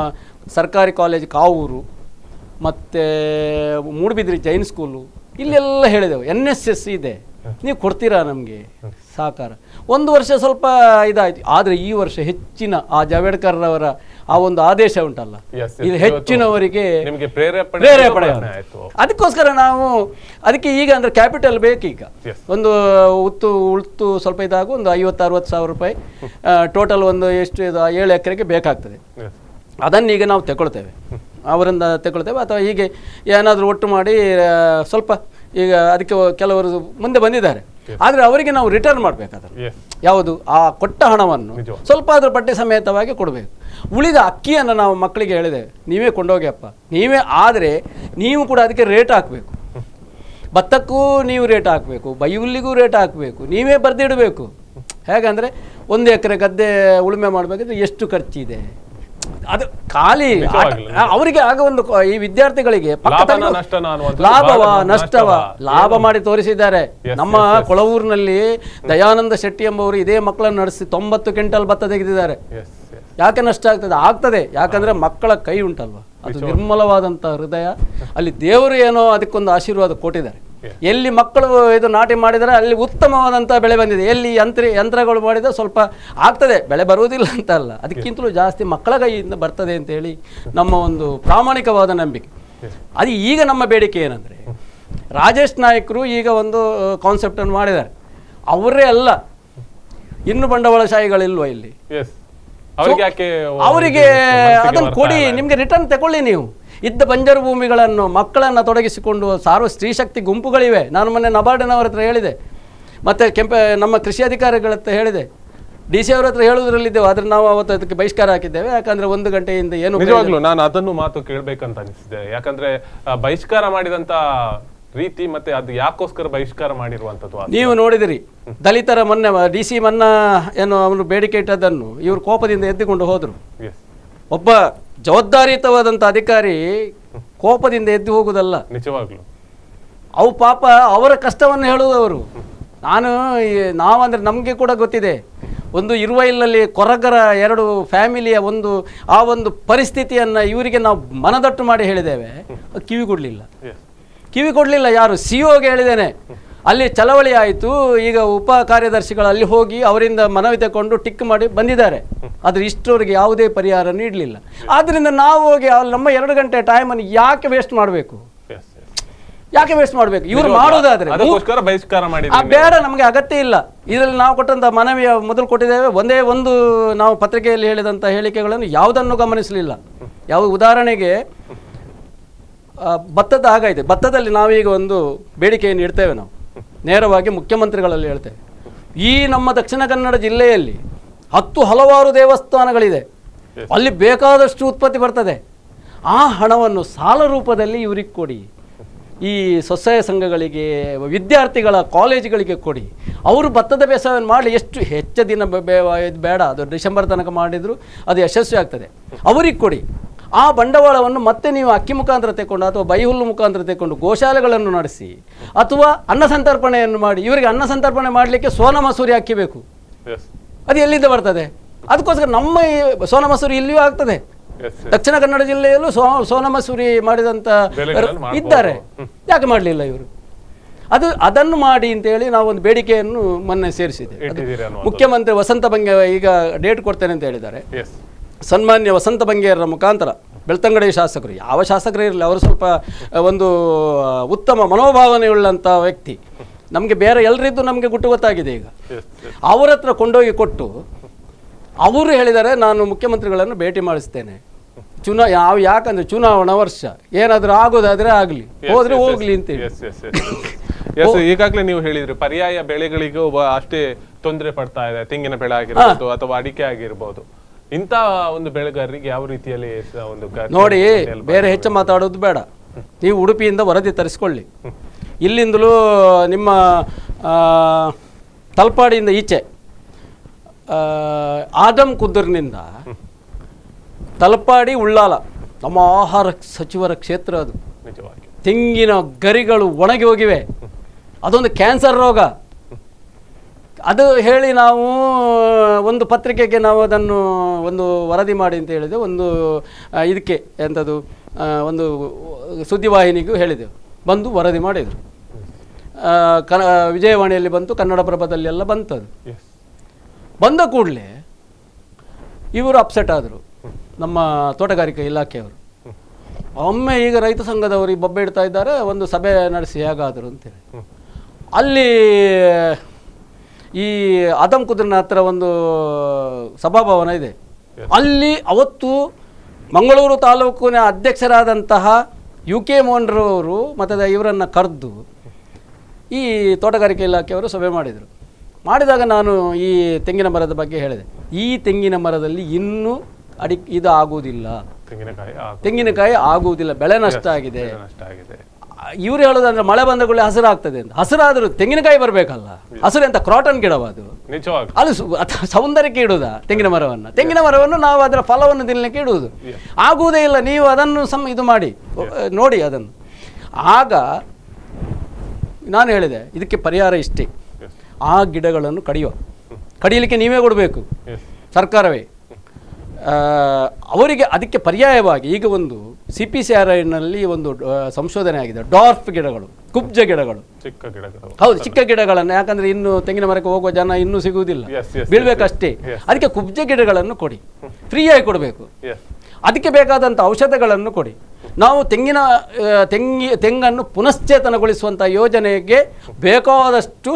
ಸರ್ಕಾರಿ ಕಾಲೇಜ್ ಕಾವೂರು ಮತ್ತು ಮೂಡಬಿದ್ರಿ ಜೈನ್ ಸ್ಕೂಲು ಇಲ್ಲೆಲ್ಲ ಹೇಳಿದೆವು ಎನ್ ಎಸ್ ಎಸ್ ಇದೆ ನೀವು ಕೊಡ್ತೀರಾ ನಮಗೆ ಸಹಕಾರ ಒಂದು ವರ್ಷ ಸ್ವಲ್ಪ ಇದಾಯಿತು ಆದರೆ ಈ ವರ್ಷ ಹೆಚ್ಚಿನ ಆ ರವರ ಆ ಒಂದು ಆದೇಶ ಉಂಟಲ್ಲ ಇದು ಹೆಚ್ಚಿನವರಿಗೆ ಪ್ರೇರೇಪಣೆ ಅದಕ್ಕೋಸ್ಕರ ನಾವು ಅದಕ್ಕೆ ಈಗ ಅಂದರೆ ಕ್ಯಾಪಿಟಲ್ ಬೇಕೀಗ ಒಂದು ಉತ್ತು ಉಳ್ತು ಸ್ವಲ್ಪ ಇದಾಗ ಒಂದು ಐವತ್ತು ಅರವತ್ತು ಸಾವಿರ ರೂಪಾಯಿ ಟೋಟಲ್ ಒಂದು ಎಷ್ಟು ಇದು ಏಳು ಎಕರೆಗೆ ಬೇಕಾಗ್ತದೆ ಅದನ್ನೀಗ ನಾವು ತಗೊಳ್ತೇವೆ ಅವರಿಂದ ತಗೊಳ್ತೇವೆ ಅಥವಾ ಹೀಗೆ ಏನಾದರೂ ಒಟ್ಟು ಮಾಡಿ ಸ್ವಲ್ಪ ಈಗ ಅದಕ್ಕೆ ಕೆಲವರು ಮುಂದೆ ಬಂದಿದ್ದಾರೆ ಆದರೆ ಅವರಿಗೆ ನಾವು ರಿಟರ್ನ್ ಮಾಡಬೇಕಾದ್ರೆ ಯಾವುದು ಆ ಕೊಟ್ಟ ಹಣವನ್ನು ಸ್ವಲ್ಪ ಅದರ ಬಟ್ಟೆ ಸಮೇತವಾಗಿ ಕೊಡಬೇಕು ಉಳಿದ ಅಕ್ಕಿಯನ್ನು ನಾವು ಮಕ್ಕಳಿಗೆ ಹೇಳಿದೆ ನೀವೇ ಕೊಂಡೋಗಿ ಅಪ್ಪ ನೀವೇ ಆದರೆ ನೀವು ಕೂಡ ಅದಕ್ಕೆ ರೇಟ್ ಹಾಕಬೇಕು ಭತ್ತಕ್ಕೂ ನೀವು ರೇಟ್ ಹಾಕಬೇಕು ಬೈಯುಲ್ಲಿಗೂ ರೇಟ್ ಹಾಕಬೇಕು ನೀವೇ ಬರೆದಿಡಬೇಕು ಹೇಗಂದರೆ ಒಂದು ಎಕರೆ ಗದ್ದೆ ಉಳುಮೆ ಮಾಡಬೇಕಿದ್ರೆ ಎಷ್ಟು ಖರ್ಚಿದೆ ಅದು ಖಾಲಿ ಅವರಿಗೆ ಆಗ ಒಂದು ಈ ವಿದ್ಯಾರ್ಥಿಗಳಿಗೆ ಲಾಭವ ನಷ್ಟವ ಲಾಭ ಮಾಡಿ ತೋರಿಸಿದ್ದಾರೆ ನಮ್ಮ ಕೊಳವೂರಿನಲ್ಲಿ ದಯಾನಂದ ಶೆಟ್ಟಿ ಎಂಬವರು ಇದೇ ಮಕ್ಕಳನ್ನು ನಡೆಸಿ ತೊಂಬತ್ತು ಕ್ವಿಂಟಲ್ ಭತ್ತ ತೆಗೆದಿದ್ದಾರೆ ಯಾಕೆ ನಷ್ಟ ಆಗ್ತದೆ ಆಗ್ತದೆ ಯಾಕಂದ್ರೆ ಮಕ್ಕಳ ಕೈ ಉಂಟಲ್ವಾ ಅದು ನಿರ್ಮಲವಾದಂತಹ ಹೃದಯ ಅಲ್ಲಿ ದೇವರು ಏನೋ ಅದಕ್ಕೊಂದು ಆಶೀರ್ವಾದ ಕೊಟ್ಟಿದ್ದಾರೆ ಎಲ್ಲಿ ಮಕ್ಕಳು ಇದು ನಾಟಿ ಮಾಡಿದರೆ ಅಲ್ಲಿ ಉತ್ತಮವಾದಂಥ ಬೆಳೆ ಬಂದಿದೆ ಎಲ್ಲಿ ಯಂತ್ರ ಯಂತ್ರಗಳು ಮಾಡಿದರೆ ಸ್ವಲ್ಪ ಆಗ್ತದೆ ಬೆಳೆ ಬರುವುದಿಲ್ಲ ಅಂತ ಅಲ್ಲ ಅದಕ್ಕಿಂತಲೂ ಜಾಸ್ತಿ ಮಕ್ಕಳ ಕೈಯಿಂದ ಬರ್ತದೆ ಅಂತೇಳಿ ನಮ್ಮ ಒಂದು ಪ್ರಾಮಾಣಿಕವಾದ ನಂಬಿಕೆ ಅದು ಈಗ ನಮ್ಮ ಬೇಡಿಕೆ ಏನಂದರೆ ರಾಜೇಶ್ ನಾಯಕರು ಈಗ ಒಂದು ಕಾನ್ಸೆಪ್ಟನ್ನು ಮಾಡಿದ್ದಾರೆ ಅವರೇ ಅಲ್ಲ ಇನ್ನು ಬಂಡವಾಳಶಾಹಿಗಳಿಲ್ವ ಇಲ್ಲಿ ಅವರಿಗೆ ಅದನ್ನು ಕೊಡಿ ನಿಮಗೆ ರಿಟರ್ನ್ ತಗೊಳ್ಳಿ ನೀವು ಇದ್ದ ಬಂಜರು ಭೂಮಿಗಳನ್ನು ಮಕ್ಕಳನ್ನು ತೊಡಗಿಸಿಕೊಂಡು ಸಾರ್ವ ಸ್ತ್ರೀಶಕ್ತಿ ಗುಂಪುಗಳಿವೆ ನಾನು ಮೊನ್ನೆ ನಬಾರ್ಡನವ್ರ ಹತ್ರ ಹೇಳಿದೆ ಮತ್ತು ಕೆಂಪ ನಮ್ಮ ಕೃಷಿ ಅಧಿಕಾರಿಗಳ ಹತ್ರ ಹೇಳಿದೆ ಡಿ ಸಿ ಅವ್ರ ಹತ್ರ ಹೇಳುವುದರಲ್ಲಿದ್ದೆವು ಆದರೆ ನಾವು ಅವತ್ತು ಅದಕ್ಕೆ ಬಹಿಷ್ಕಾರ ಹಾಕಿದ್ದೇವೆ ಯಾಕಂದ್ರೆ ಒಂದು ಗಂಟೆಯಿಂದ ಏನು ನಿಜವಾಗ್ಲೂ ನಾನು ಅದನ್ನು ಮಾತು ಕೇಳಬೇಕಂತ ಅನಿಸಿದೆ ಯಾಕಂದ್ರೆ ಬಹಿಷ್ಕಾರ ಮಾಡಿದಂತ ರೀತಿ ಮತ್ತೆ ಅದು ಯಾಕೋಸ್ಕರ ಬಹಿಷ್ಕಾರ ಮಾಡಿರುವಂತದ್ದು ನೀವು ನೋಡಿದಿರಿ ದಲಿತರ ಮೊನ್ನೆ ಡಿ ಸಿ ಮನ್ನಾ ಏನು ಅವನು ಬೇಡಿಕೆ ಇಟ್ಟದನ್ನು ಇವರು ಕೋಪದಿಂದ ಎದ್ದುಕೊಂಡು ಹೋದರು ಒಬ್ಬ ಜವಾಬ್ದಾರಿಯುತವಾದಂಥ ಅಧಿಕಾರಿ ಕೋಪದಿಂದ ಎದ್ದು ಹೋಗುವುದಲ್ಲ ನಿಜವಾಗ್ಲು ಅವು ಪಾಪ ಅವರ ಕಷ್ಟವನ್ನು ಹೇಳುವುದು ಅವರು ನಾನು ನಾವಂದರೆ ನಮಗೆ ಕೂಡ ಗೊತ್ತಿದೆ ಒಂದು ಇಲ್ಲಲ್ಲಿ ಕೊರಗರ ಎರಡು ಫ್ಯಾಮಿಲಿಯ ಒಂದು ಆ ಒಂದು ಪರಿಸ್ಥಿತಿಯನ್ನು ಇವರಿಗೆ ನಾವು ಮನದಟ್ಟು ಮಾಡಿ ಹೇಳಿದ್ದೇವೆ ಕಿವಿ ಕೊಡಲಿಲ್ಲ ಕಿವಿ ಕೊಡಲಿಲ್ಲ ಯಾರು ಸಿ ಒಗೆ e ಹೇಳಿದ್ದೇನೆ ಅಲ್ಲಿ ಚಳವಳಿ ಆಯಿತು ಈಗ ಉಪ ಕಾರ್ಯದರ್ಶಿಗಳು ಅಲ್ಲಿ ಹೋಗಿ ಅವರಿಂದ ಮನವಿ ತಗೊಂಡು ಟಿಕ್ ಮಾಡಿ ಬಂದಿದ್ದಾರೆ ಆದರೆ ಇಷ್ಟರವರೆಗೆ ಯಾವುದೇ ಪರಿಹಾರ ನೀಡಲಿಲ್ಲ ಆದ್ದರಿಂದ ನಾವು ಹೋಗಿ ನಮ್ಮ ಎರಡು ಗಂಟೆ ಟೈಮನ್ನು ಯಾಕೆ ವೇಸ್ಟ್ ಮಾಡಬೇಕು ಯಾಕೆ ವೇಸ್ಟ್ ಮಾಡಬೇಕು ಇವ್ರು ಮಾಡೋದಾದ್ರೆ ಬೇಡ ನಮಗೆ ಅಗತ್ಯ ಇಲ್ಲ ಇದರಲ್ಲಿ ನಾವು ಕೊಟ್ಟಂತ ಮನವಿಯ ಮೊದಲು ಕೊಟ್ಟಿದ್ದೇವೆ ಒಂದೇ ಒಂದು ನಾವು ಪತ್ರಿಕೆಯಲ್ಲಿ ಹೇಳಿದಂತ ಹೇಳಿಕೆಗಳನ್ನು ಯಾವುದನ್ನು ಗಮನಿಸಲಿಲ್ಲ ಯಾವ ಉದಾಹರಣೆಗೆ ಭತ್ತದ ಆಗೈತೆ ಭತ್ತದಲ್ಲಿ ನಾವೀಗ ಒಂದು ಬೇಡಿಕೆಯನ್ನು ಇಡ್ತೇವೆ ನಾವು ನೇರವಾಗಿ ಮುಖ್ಯಮಂತ್ರಿಗಳಲ್ಲಿ ಹೇಳ್ತೇವೆ ಈ ನಮ್ಮ ದಕ್ಷಿಣ ಕನ್ನಡ ಜಿಲ್ಲೆಯಲ್ಲಿ ಹತ್ತು ಹಲವಾರು ದೇವಸ್ಥಾನಗಳಿದೆ ಅಲ್ಲಿ ಬೇಕಾದಷ್ಟು ಉತ್ಪತ್ತಿ ಬರ್ತದೆ ಆ ಹಣವನ್ನು ಸಾಲ ರೂಪದಲ್ಲಿ ಇವರಿಗೆ ಕೊಡಿ ಈ ಸ್ವಸಹಾಯ ಸಂಘಗಳಿಗೆ ವಿದ್ಯಾರ್ಥಿಗಳ ಕಾಲೇಜುಗಳಿಗೆ ಕೊಡಿ ಅವರು ಭತ್ತದ ಬೇಸಾಯವನ್ನು ಮಾಡಿ ಎಷ್ಟು ಹೆಚ್ಚು ದಿನ ಬೇಡ ಅದು ಡಿಸೆಂಬರ್ ತನಕ ಮಾಡಿದರೂ ಅದು ಯಶಸ್ವಿ ಆಗ್ತದೆ ಅವರಿಗೆ ಕೊಡಿ ಆ ಬಂಡವಾಳವನ್ನು ಮತ್ತೆ ನೀವು ಅಕ್ಕಿ ಮುಖಾಂತರ ತೆಕೊಂಡು ಅಥವಾ ಬೈಹುಲ್ಲು ಮುಖಾಂತರ ತೆಕ್ಕೊಂಡು ಗೋಶಾಲೆಗಳನ್ನು ನಡೆಸಿ ಅಥವಾ ಅನ್ನ ಸಂತರ್ಪಣೆಯನ್ನು ಮಾಡಿ ಇವರಿಗೆ ಅನ್ನ ಸಂತರ್ಪಣೆ ಮಾಡಲಿಕ್ಕೆ ಸೋನ ಮಸೂರಿ ಅಕ್ಕಿ ಬೇಕು ಅದು ಎಲ್ಲಿಂದ ಬರ್ತದೆ ಅದಕ್ಕೋಸ್ಕರ ನಮ್ಮ ಈ ಸೋನ ಮಸೂರಿ ಇಲ್ಲಿಯೂ ಆಗ್ತದೆ ದಕ್ಷಿಣ ಕನ್ನಡ ಜಿಲ್ಲೆಯಲ್ಲೂ ಸೋ ಸೋನ ಮಸೂರಿ ಮಾಡಿದಂಥ ಇದ್ದಾರೆ ಯಾಕೆ ಮಾಡಲಿಲ್ಲ ಇವರು ಅದು ಅದನ್ನು ಮಾಡಿ ಅಂತೇಳಿ ನಾವೊಂದು ಬೇಡಿಕೆಯನ್ನು ಮೊನ್ನೆ ಸೇರಿಸಿದೆ ಮುಖ್ಯಮಂತ್ರಿ ವಸಂತ ಭಂಗ ಈಗ ಡೇಟ್ ಕೊಡ್ತೇನೆ ಅಂತ ಹೇಳಿದ್ದಾರೆ ಸನ್ಮಾನ್ಯ ವಸಂತ ಬಂಗೇರರ ಮುಖಾಂತರ ಬೆಳ್ತಂಗಡಿ ಶಾಸಕರು ಯಾವ ಶಾಸಕರೇ ಇರಲಿ ಅವರು ಸ್ವಲ್ಪ ಒಂದು ಉತ್ತಮ ಮನೋಭಾವನೆಯುಳ್ಳಂಥ ವ್ಯಕ್ತಿ ನಮಗೆ ಬೇರೆ ಎಲ್ಲರಿದ್ದು ನಮಗೆ ಗುಟ್ಟು ಗೊತ್ತಾಗಿದೆ ಈಗ ಅವರ ಹತ್ರ ಕೊಂಡೋಗಿ ಕೊಟ್ಟು ಅವರು ಹೇಳಿದರೆ ನಾನು ಮುಖ್ಯಮಂತ್ರಿಗಳನ್ನು ಭೇಟಿ ಮಾಡಿಸ್ತೇನೆ ಚುನಾ ಯಾವ ಯಾಕಂದ್ರೆ ಚುನಾವಣಾ ವರ್ಷ ಏನಾದರೂ ಆಗೋದಾದ್ರೆ ಆಗಲಿ ಹೋದರೆ ಹೋಗ್ಲಿ ಅಂತ ಎಸ್ ಈಗಾಗಲೇ ನೀವು ಹೇಳಿದ್ರಿ ಪರ್ಯಾಯ ಬೆಳೆಗಳಿಗೂ ಅಷ್ಟೇ ತೊಂದರೆ ಪಡ್ತಾ ಇದೆ ತೆಂಗಿನ ಬೆಳೆ ಆಗಿರ್ಬೋದು ಅಥವಾ ಅಡಿಕೆ ಆಗಿರ್ಬೋದು ಇಂಥ ಒಂದು ಬೆಳೆಗಾರರಿಗೆ ಯಾವ ರೀತಿಯಲ್ಲಿ ಒಂದು ನೋಡಿ ಬೇರೆ ಹೆಚ್ಚು ಮಾತಾಡೋದು ಬೇಡ ನೀವು ಉಡುಪಿಯಿಂದ ವರದಿ ತರಿಸ್ಕೊಳ್ಳಿ ಇಲ್ಲಿಂದಲೂ ನಿಮ್ಮ ತಲ್ಪಾಡಿಯಿಂದ ಈಚೆ ಆದಮ್ ಕುದ್ರನಿಂದ ತಲಪಾಡಿ ಉಳ್ಳಾಲ ನಮ್ಮ ಆಹಾರ ಸಚಿವರ ಕ್ಷೇತ್ರ ಅದು ತೆಂಗಿನ ಗರಿಗಳು ಒಣಗಿ ಹೋಗಿವೆ ಅದೊಂದು ಕ್ಯಾನ್ಸರ್ ರೋಗ ಅದು ಹೇಳಿ ನಾವು ಒಂದು ಪತ್ರಿಕೆಗೆ ನಾವು ಅದನ್ನು ಒಂದು ವರದಿ ಮಾಡಿ ಅಂತ ಹೇಳಿದೆ ಒಂದು ಇದಕ್ಕೆ ಎಂಥದ್ದು ಒಂದು ಸುದ್ದಿವಾಹಿನಿಗೂ ಹೇಳಿದೆವು ಬಂದು ವರದಿ ಮಾಡಿದರು ಕ ವಿಜಯವಾಣಿಯಲ್ಲಿ ಬಂತು ಕನ್ನಡಪ್ರಭದಲ್ಲಿ ಎಲ್ಲ ಬಂತದು ಬಂದ ಕೂಡಲೇ ಇವರು ಅಪ್ಸೆಟ್ ಆದರು ನಮ್ಮ ತೋಟಗಾರಿಕೆ ಇಲಾಖೆಯವರು ಒಮ್ಮೆ ಈಗ ರೈತ ಸಂಘದವರು ಬೊಬ್ಬೆ ಇಡ್ತಾ ಇದ್ದಾರೆ ಒಂದು ಸಭೆ ನಡೆಸಿ ಹೇಗಾದರು ಅಂತೇಳಿ ಅಲ್ಲಿ ಈ ಆದಮ್ ಕುದ್ರನ ಹತ್ರ ಒಂದು ಸಭಾಭವನ ಇದೆ ಅಲ್ಲಿ ಅವತ್ತು ಮಂಗಳೂರು ತಾಲೂಕಿನ ಅಧ್ಯಕ್ಷರಾದಂತಹ ಯು ಕೆ ಮೋಹನ್ರವರು ಮತ್ತು ಇವರನ್ನು ಕರೆದು ಈ ತೋಟಗಾರಿಕೆ ಇಲಾಖೆಯವರು ಸಭೆ ಮಾಡಿದರು ಮಾಡಿದಾಗ ನಾನು ಈ ತೆಂಗಿನ ಮರದ ಬಗ್ಗೆ ಹೇಳಿದೆ ಈ ತೆಂಗಿನ ಮರದಲ್ಲಿ ಇನ್ನೂ ಅಡಿ ಇದು ಆಗುವುದಿಲ್ಲ ತೆಂಗಿನಕಾಯಿ ಆಗುವುದಿಲ್ಲ ಬೆಳೆ ನಷ್ಟ ಆಗಿದೆ ಇವ್ರು ಹೇಳೋದಂದ್ರೆ ಮಳೆ ಬಂದ ಕೂಡಲೇ ಹಸಿರಾಗ್ತದೆ ಅಂತ ಹಸಿರಾದರೂ ತೆಂಗಿನಕಾಯಿ ಬರಬೇಕಲ್ಲ ಹಸಿರು ಅಂತ ಕ್ರಾಟನ್ ಗಿಡವ ಅದು ಅದು ಸೌಂದರ್ಯಕ್ಕೆ ಇಡುದ ತೆಂಗಿನ ಮರವನ್ನು ತೆಂಗಿನ ಮರವನ್ನು ನಾವು ಅದರ ಫಲವನ್ನು ತಿನ್ನಲಿಕ್ಕೆ ಇಡುವುದು ಆಗುವುದೇ ಇಲ್ಲ ನೀವು ಅದನ್ನು ಸಮ ಇದು ಮಾಡಿ ನೋಡಿ ಅದನ್ನು ಆಗ ನಾನು ಹೇಳಿದೆ ಇದಕ್ಕೆ ಪರಿಹಾರ ಇಷ್ಟೇ ಆ ಗಿಡಗಳನ್ನು ಕಡಿಯುವ ಕಡಿಯಲಿಕ್ಕೆ ನೀವೇ ಕೊಡಬೇಕು ಸರ್ಕಾರವೇ ಅವರಿಗೆ ಅದಕ್ಕೆ ಪರ್ಯಾಯವಾಗಿ ಈಗ ಒಂದು ಸಿ ಪಿ ಸಿ ಆರ್ ಐನಲ್ಲಿ ಒಂದು ಸಂಶೋಧನೆ ಆಗಿದೆ ಡಾರ್ಫ್ ಗಿಡಗಳು ಕುಬ್ಜ ಗಿಡಗಳು ಚಿಕ್ಕ ಗಿಡಗಳು ಹೌದು ಚಿಕ್ಕ ಗಿಡಗಳನ್ನು ಯಾಕಂದ್ರೆ ಇನ್ನು ತೆಂಗಿನ ಮರಕ್ಕೆ ಹೋಗುವ ಜನ ಇನ್ನೂ ಸಿಗುವುದಿಲ್ಲ ಬೀಳ್ಬೇಕಷ್ಟೇ ಅದಕ್ಕೆ ಕುಬ್ಜ ಗಿಡಗಳನ್ನು ಕೊಡಿ ಫ್ರೀಯಾಗಿ ಕೊಡಬೇಕು ಅದಕ್ಕೆ ಬೇಕಾದಂಥ ಔಷಧಗಳನ್ನು ಕೊಡಿ ನಾವು ತೆಂಗಿನ ತೆಂಗಿ ತೆಂಗನ್ನು ಪುನಶ್ಚೇತನಗೊಳಿಸುವಂಥ ಯೋಜನೆಗೆ ಬೇಕಾದಷ್ಟು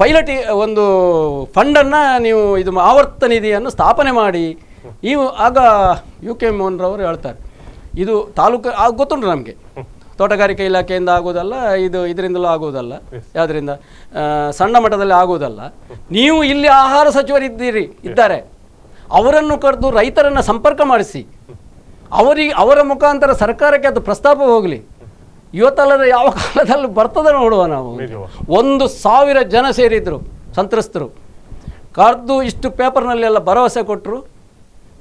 ಪೈಲಟಿ ಒಂದು ಫಂಡನ್ನು ನೀವು ಇದು ಆವರ್ತ ನಿಧಿಯನ್ನು ಸ್ಥಾಪನೆ ಮಾಡಿ ಈ ಆಗ ಯು ಕೆ ಮೋಹನ್ ರವರು ಹೇಳ್ತಾರೆ ಇದು ತಾಲೂಕು ಗೊತ್ತುಂಟು ನಮಗೆ ತೋಟಗಾರಿಕೆ ಇಲಾಖೆಯಿಂದ ಆಗೋದಲ್ಲ ಇದು ಇದರಿಂದಲೂ ಆಗೋದಲ್ಲ ಯಾವುದರಿಂದ ಸಣ್ಣ ಮಟ್ಟದಲ್ಲಿ ಆಗೋದಲ್ಲ ನೀವು ಇಲ್ಲಿ ಆಹಾರ ಸಚಿವರಿದ್ದೀರಿ ಇದ್ದಾರೆ ಅವರನ್ನು ಕರೆದು ರೈತರನ್ನು ಸಂಪರ್ಕ ಮಾಡಿಸಿ ಅವರಿಗೆ ಅವರ ಮುಖಾಂತರ ಸರ್ಕಾರಕ್ಕೆ ಅದು ಪ್ರಸ್ತಾಪ ಹೋಗಲಿ ಇವತ್ತಲ್ಲದೆ ಯಾವ ಕಾಲದಲ್ಲಿ ಬರ್ತದೆ ನೋಡುವ ನಾವು ಒಂದು ಸಾವಿರ ಜನ ಸೇರಿದ್ರು ಸಂತ್ರಸ್ತರು ಕರೆದು ಇಷ್ಟು ಪೇಪರ್ನಲ್ಲಿ ಭರವಸೆ ಕೊಟ್ಟರು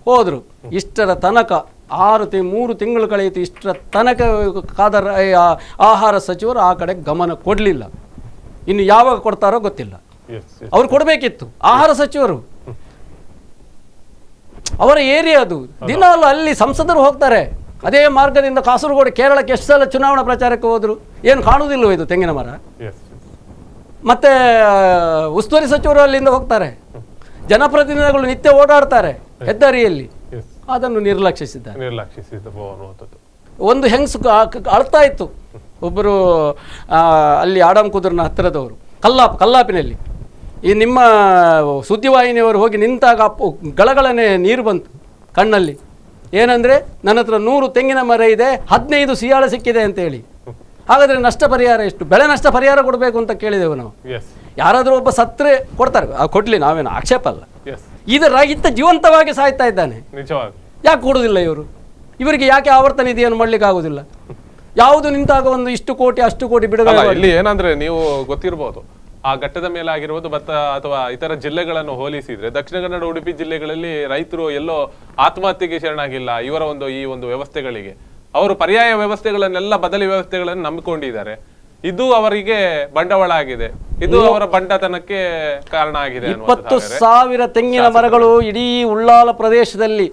ಹೋದರು ಇಷ್ಟರ ತನಕ ಆರು ತಿ ಮೂರು ತಿಂಗಳು ಕಳೆಯಿತು ಇಷ್ಟರ ತನಕ ಕಾದರ ಆಹಾರ ಸಚಿವರು ಆ ಕಡೆ ಗಮನ ಕೊಡಲಿಲ್ಲ ಇನ್ನು ಯಾವಾಗ ಕೊಡ್ತಾರೋ ಗೊತ್ತಿಲ್ಲ ಅವ್ರು ಕೊಡಬೇಕಿತ್ತು ಆಹಾರ ಸಚಿವರು ಅವರ ಏರಿಯಾ ಅದು ದಿನಾಲು ಅಲ್ಲಿ ಸಂಸದರು ಹೋಗ್ತಾರೆ ಅದೇ ಮಾರ್ಗದಿಂದ ಕಾಸರಗೋಡು ಕೇರಳಕ್ಕೆ ಎಷ್ಟು ಸಲ ಚುನಾವಣಾ ಪ್ರಚಾರಕ್ಕೆ ಹೋದರು ಏನು ಕಾಣುವುದಿಲ್ಲವೋ ಇದು ತೆಂಗಿನ ಮರ ಮತ್ತೆ ಉಸ್ತುವಾರಿ ಸಚಿವರು ಅಲ್ಲಿಂದ ಹೋಗ್ತಾರೆ ಜನಪ್ರತಿನಿಧಿಗಳು ನಿತ್ಯ ಓಡಾಡ್ತಾರೆ ಹೆದ್ದಾರಿಯಲ್ಲಿ ಅದನ್ನು ನಿರ್ಲಕ್ಷಿಸಿದ್ದಾರೆ ಒಂದು ಹೆಂಗಸು ಅಳ್ತಾ ಇತ್ತು ಒಬ್ಬರು ಅಲ್ಲಿ ಆಡಂ ಕುದುರ್ನ ಹತ್ತಿರದವರು ಕಲ್ಲಾಪ್ ಕಲ್ಲಾಪಿನಲ್ಲಿ ಈ ನಿಮ್ಮ ಸುದ್ದಿವಾಹಿನಿಯವರು ಹೋಗಿ ನಿಂತಾಗ ಗಳಗಳನೆ ನೀರು ಬಂತು ಕಣ್ಣಲ್ಲಿ ಏನಂದರೆ ನನ್ನ ಹತ್ರ ನೂರು ತೆಂಗಿನ ಮರ ಇದೆ ಹದಿನೈದು ಸಿಯಾಳ ಸಿಕ್ಕಿದೆ ಅಂತೇಳಿ ಹಾಗಾದ್ರೆ ನಷ್ಟ ಪರಿಹಾರ ಎಷ್ಟು ಬೆಳೆ ನಷ್ಟ ಪರಿಹಾರ ಕೊಡಬೇಕು ಅಂತ ಕೇಳಿದೆವು ನಾವು ಯಾರಾದರೂ ಒಬ್ಬ ಸತ್ರೆ ಕೊಡ್ತಾರೆ ಕೊಡ್ಲಿ ನಾವೇನು ಆಕ್ಷೇಪ ಅಲ್ಲ ಇದರ ಇತ್ತ ಜೀವಂತವಾಗಿ ಸಾಯ್ತಾ ಇದ್ದಾನೆ ಯಾಕೆ ಕೊಡುದಿಲ್ಲ ಇವರು ಇವರಿಗೆ ಯಾಕೆ ಆವರ್ತನ ಇದೆಯನ್ನು ಮಾಡ್ಲಿಕ್ಕೆ ಆಗುದಿಲ್ಲ ಯಾವುದು ನಿಂತಾಗ ಒಂದು ಇಷ್ಟು ಕೋಟಿ ಅಷ್ಟು ಕೋಟಿ ಬಿಡುಗಡೆ ಇಲ್ಲಿ ಏನಂದ್ರೆ ನೀವು ಗೊತ್ತಿರಬಹುದು ಆ ಘಟ್ಟದ ಮೇಲೆ ಆಗಿರ್ಬೋದು ಭತ್ತ ಅಥವಾ ಇತರ ಜಿಲ್ಲೆಗಳನ್ನು ಹೋಲಿಸಿದ್ರೆ ದಕ್ಷಿಣ ಕನ್ನಡ ಉಡುಪಿ ಜಿಲ್ಲೆಗಳಲ್ಲಿ ರೈತರು ಎಲ್ಲೋ ಆತ್ಮಹತ್ಯೆಗೆ ಶರಣಾಗಿಲ್ಲ ಇವರ ಒಂದು ಈ ಒಂದು ವ್ಯವಸ್ಥೆಗಳಿಗೆ ಅವರು ಪರ್ಯಾಯ ವ್ಯವಸ್ಥೆಗಳನ್ನೆಲ್ಲ ಬದಲಿ ವ್ಯವಸ್ಥೆಗಳನ್ನು ನಂಬಿಕೊಂಡಿದ್ದಾರೆ ಇದು ಅವರಿಗೆ ಬಂಡವಾಳ ಆಗಿದೆ ಇದು ಅವರ ಬಂಡತನಕ್ಕೆ ಕಾರಣ ಆಗಿದೆ ಇಪ್ಪತ್ತು ಸಾವಿರ ತೆಂಗಿನ ಮರಗಳು ಇಡೀ ಉಳ್ಳಾಲ ಪ್ರದೇಶದಲ್ಲಿ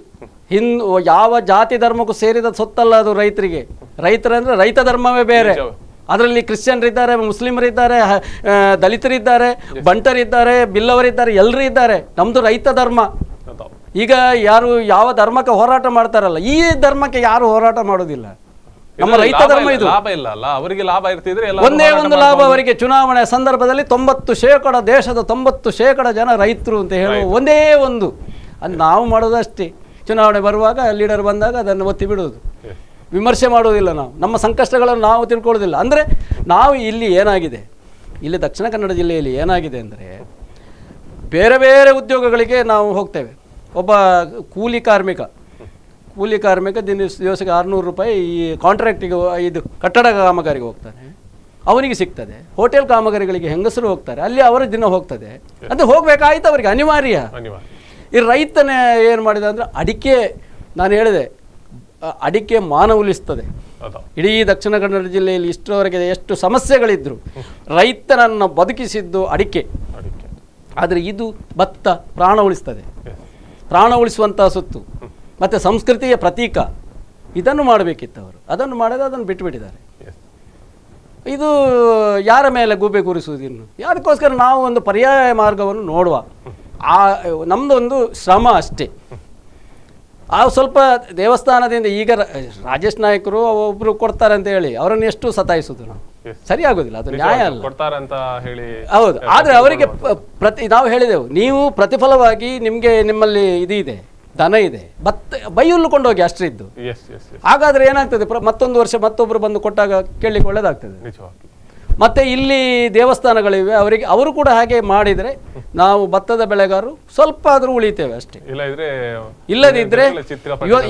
ಹಿಂದೂ ಯಾವ ಜಾತಿ ಧರ್ಮಕ್ಕೂ ಸೇರಿದ ಸೊತ್ತಲ್ಲ ಅದು ರೈತರಿಗೆ ರೈತರಂದ್ರೆ ರೈತ ಧರ್ಮವೇ ಬೇರೆ ಅದರಲ್ಲಿ ಕ್ರಿಶ್ಚಿಯನ್ರಿದ್ದಾರೆ ಮುಸ್ಲಿಮರಿದ್ದಾರೆ ದಲಿತರಿದ್ದಾರೆ ಬಂಟರಿದ್ದಾರೆ ಬಿಲ್ಲವರಿದ್ದಾರೆ ಎಲ್ಲರೂ ಇದ್ದಾರೆ ನಮ್ಮದು ರೈತ ಧರ್ಮ ಈಗ ಯಾರು ಯಾವ ಧರ್ಮಕ್ಕೆ ಹೋರಾಟ ಮಾಡ್ತಾರಲ್ಲ ಈ ಧರ್ಮಕ್ಕೆ ಯಾರು ಹೋರಾಟ ಮಾಡೋದಿಲ್ಲ ನಮ್ಮ ರೈತ ಧರ್ಮ ಇದು ಲಾಭ ಇಲ್ಲ ಅಲ್ಲ ಅವರಿಗೆ ಲಾಭ ಇರ್ತಿದ್ರೆ ಒಂದೇ ಒಂದು ಲಾಭ ಅವರಿಗೆ ಚುನಾವಣೆ ಸಂದರ್ಭದಲ್ಲಿ ತೊಂಬತ್ತು ಶೇಕಡ ದೇಶದ ತೊಂಬತ್ತು ಶೇಕಡ ಜನ ರೈತರು ಅಂತ ಹೇಳುವ ಒಂದೇ ಒಂದು ಅದು ನಾವು ಮಾಡೋದಷ್ಟೇ ಚುನಾವಣೆ ಬರುವಾಗ ಲೀಡರ್ ಬಂದಾಗ ಅದನ್ನು ಒತ್ತಿ ಬಿಡೋದು ವಿಮರ್ಶೆ ಮಾಡೋದಿಲ್ಲ ನಾವು ನಮ್ಮ ಸಂಕಷ್ಟಗಳನ್ನು ನಾವು ತಿಳ್ಕೊಳ್ಳೋದಿಲ್ಲ ಅಂದರೆ ನಾವು ಇಲ್ಲಿ ಏನಾಗಿದೆ ಇಲ್ಲಿ ದಕ್ಷಿಣ ಕನ್ನಡ ಜಿಲ್ಲೆಯಲ್ಲಿ ಏನಾಗಿದೆ ಅಂದರೆ ಬೇರೆ ಬೇರೆ ಉದ್ಯೋಗಗಳಿಗೆ ನಾವು ಹೋಗ್ತೇವೆ ಒಬ್ಬ ಕೂಲಿ ಕಾರ್ಮಿಕ ಕೂಲಿ ಕಾರ್ಮಿಕ ದಿನ ದಿವಸಕ್ಕೆ ಆರುನೂರು ರೂಪಾಯಿ ಈ ಕಾಂಟ್ರಾಕ್ಟಿಗೆ ಇದು ಕಟ್ಟಡ ಕಾಮಗಾರಿಗೆ ಹೋಗ್ತಾನೆ ಅವನಿಗೆ ಸಿಗ್ತದೆ ಹೋಟೆಲ್ ಕಾಮಗಾರಿಗಳಿಗೆ ಹೆಂಗಸರು ಹೋಗ್ತಾರೆ ಅಲ್ಲಿ ಅವರ ದಿನ ಹೋಗ್ತದೆ ಅದು ಹೋಗಬೇಕಾಯ್ತು ಅವರಿಗೆ ಅನಿವಾರ್ಯ ಈ ರೈತನೇ ಏನು ಮಾಡಿದೆ ಅಂದರೆ ಅಡಿಕೆ ನಾನು ಹೇಳಿದೆ ಅಡಿಕೆ ಉಳಿಸ್ತದೆ ಇಡೀ ದಕ್ಷಿಣ ಕನ್ನಡ ಜಿಲ್ಲೆಯಲ್ಲಿ ಇಷ್ಟರವರೆಗೆ ಎಷ್ಟು ಸಮಸ್ಯೆಗಳಿದ್ರು ರೈತನನ್ನು ಬದುಕಿಸಿದ್ದು ಅಡಿಕೆ ಆದರೆ ಇದು ಭತ್ತ ಪ್ರಾಣ ಉಳಿಸ್ತದೆ ಪ್ರಾಣ ಉಳಿಸುವಂತಹ ಸುತ್ತು ಮತ್ತು ಸಂಸ್ಕೃತಿಯ ಪ್ರತೀಕ ಇದನ್ನು ಮಾಡಬೇಕಿತ್ತು ಅವರು ಅದನ್ನು ಮಾಡದೆ ಅದನ್ನು ಬಿಟ್ಟುಬಿಟ್ಟಿದ್ದಾರೆ ಇದು ಯಾರ ಮೇಲೆ ಗೂಬೆ ಕೂರಿಸುವುದಿನ್ನು ಅದಕ್ಕೋಸ್ಕರ ನಾವು ಒಂದು ಪರ್ಯಾಯ ಮಾರ್ಗವನ್ನು ನೋಡುವ ಆ ನಮ್ಮದೊಂದು ಶ್ರಮ ಅಷ್ಟೇ ಆ ಸ್ವಲ್ಪ ದೇವಸ್ಥಾನದಿಂದ ಈಗ ರಾಜೇಶ್ ನಾಯಕರು ಒಬ್ಬರು ಕೊಡ್ತಾರೆ ಅಂತ ಹೇಳಿ ಅವರನ್ನು ಎಷ್ಟು ಸತಾಯಿಸೋದು ನಾವು ಸರಿ ಆಗುದಿಲ್ಲ ಅದು ನ್ಯಾಯ ಅಲ್ಲ ಹೇಳಿ ಹೌದು ಆದ್ರೆ ಅವರಿಗೆ ಪ್ರತಿ ನಾವು ಹೇಳಿದೆವು ನೀವು ಪ್ರತಿಫಲವಾಗಿ ನಿಮ್ಗೆ ನಿಮ್ಮಲ್ಲಿ ಇದು ಇದೆ ದನ ಇದೆ ಮತ್ತೆ ಬೈಯುಲ್ಲುಕೊಂಡೋಗಿ ಅಷ್ಟಿದ್ದು ಹಾಗಾದ್ರೆ ಏನಾಗ್ತದೆ ಮತ್ತೊಂದು ವರ್ಷ ಮತ್ತೊಬ್ರು ಬಂದು ಕೊಟ್ಟಾಗ ಕೇಳಲಿಕ್ಕೆ ಒಳ್ಳೇದಾಗ್ತದೆ ಮತ್ತೆ ಇಲ್ಲಿ ದೇವಸ್ಥಾನಗಳಿವೆ ಅವರಿಗೆ ಅವರು ಕೂಡ ಹಾಗೆ ಮಾಡಿದರೆ ನಾವು ಭತ್ತದ ಬೆಳೆಗಾರರು ಸ್ವಲ್ಪ ಆದರೂ ಉಳಿತೇವೆ ಅಷ್ಟೇ ಇಲ್ಲದಿದ್ರೆ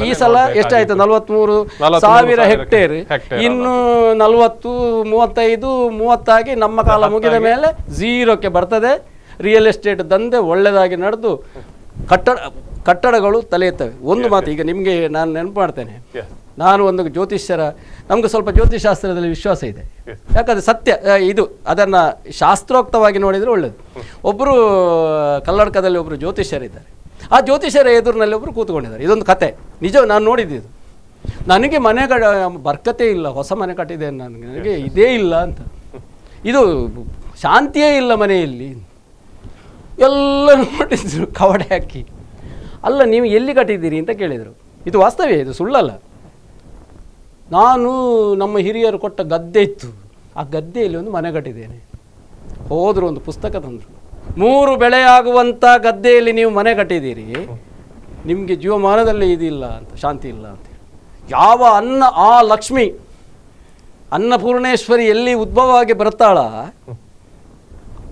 ಈ ಸಲ ಎಷ್ಟಾಯ್ತು ನಲವತ್ಮೂರು ಸಾವಿರ ಹೆಕ್ಟೇರ್ ಇನ್ನು ನಲವತ್ತು ಮೂವತ್ತೈದು ಮೂವತ್ತಾಗಿ ನಮ್ಮ ಕಾಲ ಮುಗಿದ ಮೇಲೆ ಜೀರೋಕ್ಕೆ ಬರ್ತದೆ ರಿಯಲ್ ಎಸ್ಟೇಟ್ ದಂಧೆ ಒಳ್ಳೆಯದಾಗಿ ನಡೆದು ಕಟ್ಟಡ ಕಟ್ಟಡಗಳು ತಲೆ ಎತ್ತವೆ ಒಂದು ಮಾತು ಈಗ ನಿಮಗೆ ನಾನು ನೆನಪು ಮಾಡ್ತೇನೆ ನಾನು ಒಂದು ಜ್ಯೋತಿಷ್ಯರ ನಮಗೆ ಸ್ವಲ್ಪ ಜ್ಯೋತಿಷಾಸ್ತ್ರದಲ್ಲಿ ವಿಶ್ವಾಸ ಇದೆ ಯಾಕಂದರೆ ಸತ್ಯ ಇದು ಅದನ್ನು ಶಾಸ್ತ್ರೋಕ್ತವಾಗಿ ನೋಡಿದರೆ ಒಳ್ಳೆಯದು ಒಬ್ಬರು ಕಲ್ಲಡ್ಕದಲ್ಲಿ ಒಬ್ಬರು ಜ್ಯೋತಿಷ್ಯರಿದ್ದಾರೆ ಆ ಜ್ಯೋತಿಷ್ಯರ ಎದುರಿನಲ್ಲಿ ಒಬ್ಬರು ಕೂತ್ಕೊಂಡಿದ್ದಾರೆ ಇದೊಂದು ಕತೆ ನಿಜ ನಾನು ನೋಡಿದ್ದು ನನಗೆ ಮನೆ ಕಡ ಬರ್ಕತೆ ಇಲ್ಲ ಹೊಸ ಮನೆ ಕಟ್ಟಿದೆ ನನಗೆ ನನಗೆ ಇದೇ ಇಲ್ಲ ಅಂತ ಇದು ಶಾಂತಿಯೇ ಇಲ್ಲ ಮನೆಯಲ್ಲಿ ಎಲ್ಲ ನೋಡಿದ್ರು ಕವಡೆ ಹಾಕಿ ಅಲ್ಲ ನೀವು ಎಲ್ಲಿ ಕಟ್ಟಿದ್ದೀರಿ ಅಂತ ಕೇಳಿದರು ಇದು ವಾಸ್ತವ್ಯ ಇದು ಸುಳ್ಳಲ್ಲ ನಾನು ನಮ್ಮ ಹಿರಿಯರು ಕೊಟ್ಟ ಗದ್ದೆ ಇತ್ತು ಆ ಗದ್ದೆಯಲ್ಲಿ ಒಂದು ಮನೆ ಕಟ್ಟಿದ್ದೇನೆ ಹೋದರು ಒಂದು ಪುಸ್ತಕ ತಂದರು ಮೂರು ಬೆಳೆಯಾಗುವಂಥ ಗದ್ದೆಯಲ್ಲಿ ನೀವು ಮನೆ ಕಟ್ಟಿದ್ದೀರಿ ನಿಮಗೆ ಜೀವಮಾನದಲ್ಲಿ ಇದಿಲ್ಲ ಅಂತ ಶಾಂತಿ ಇಲ್ಲ ಅಂತ ಯಾವ ಅನ್ನ ಆ ಲಕ್ಷ್ಮಿ ಅನ್ನಪೂರ್ಣೇಶ್ವರಿ ಎಲ್ಲಿ ಉದ್ಭವವಾಗಿ ಬರ್ತಾಳ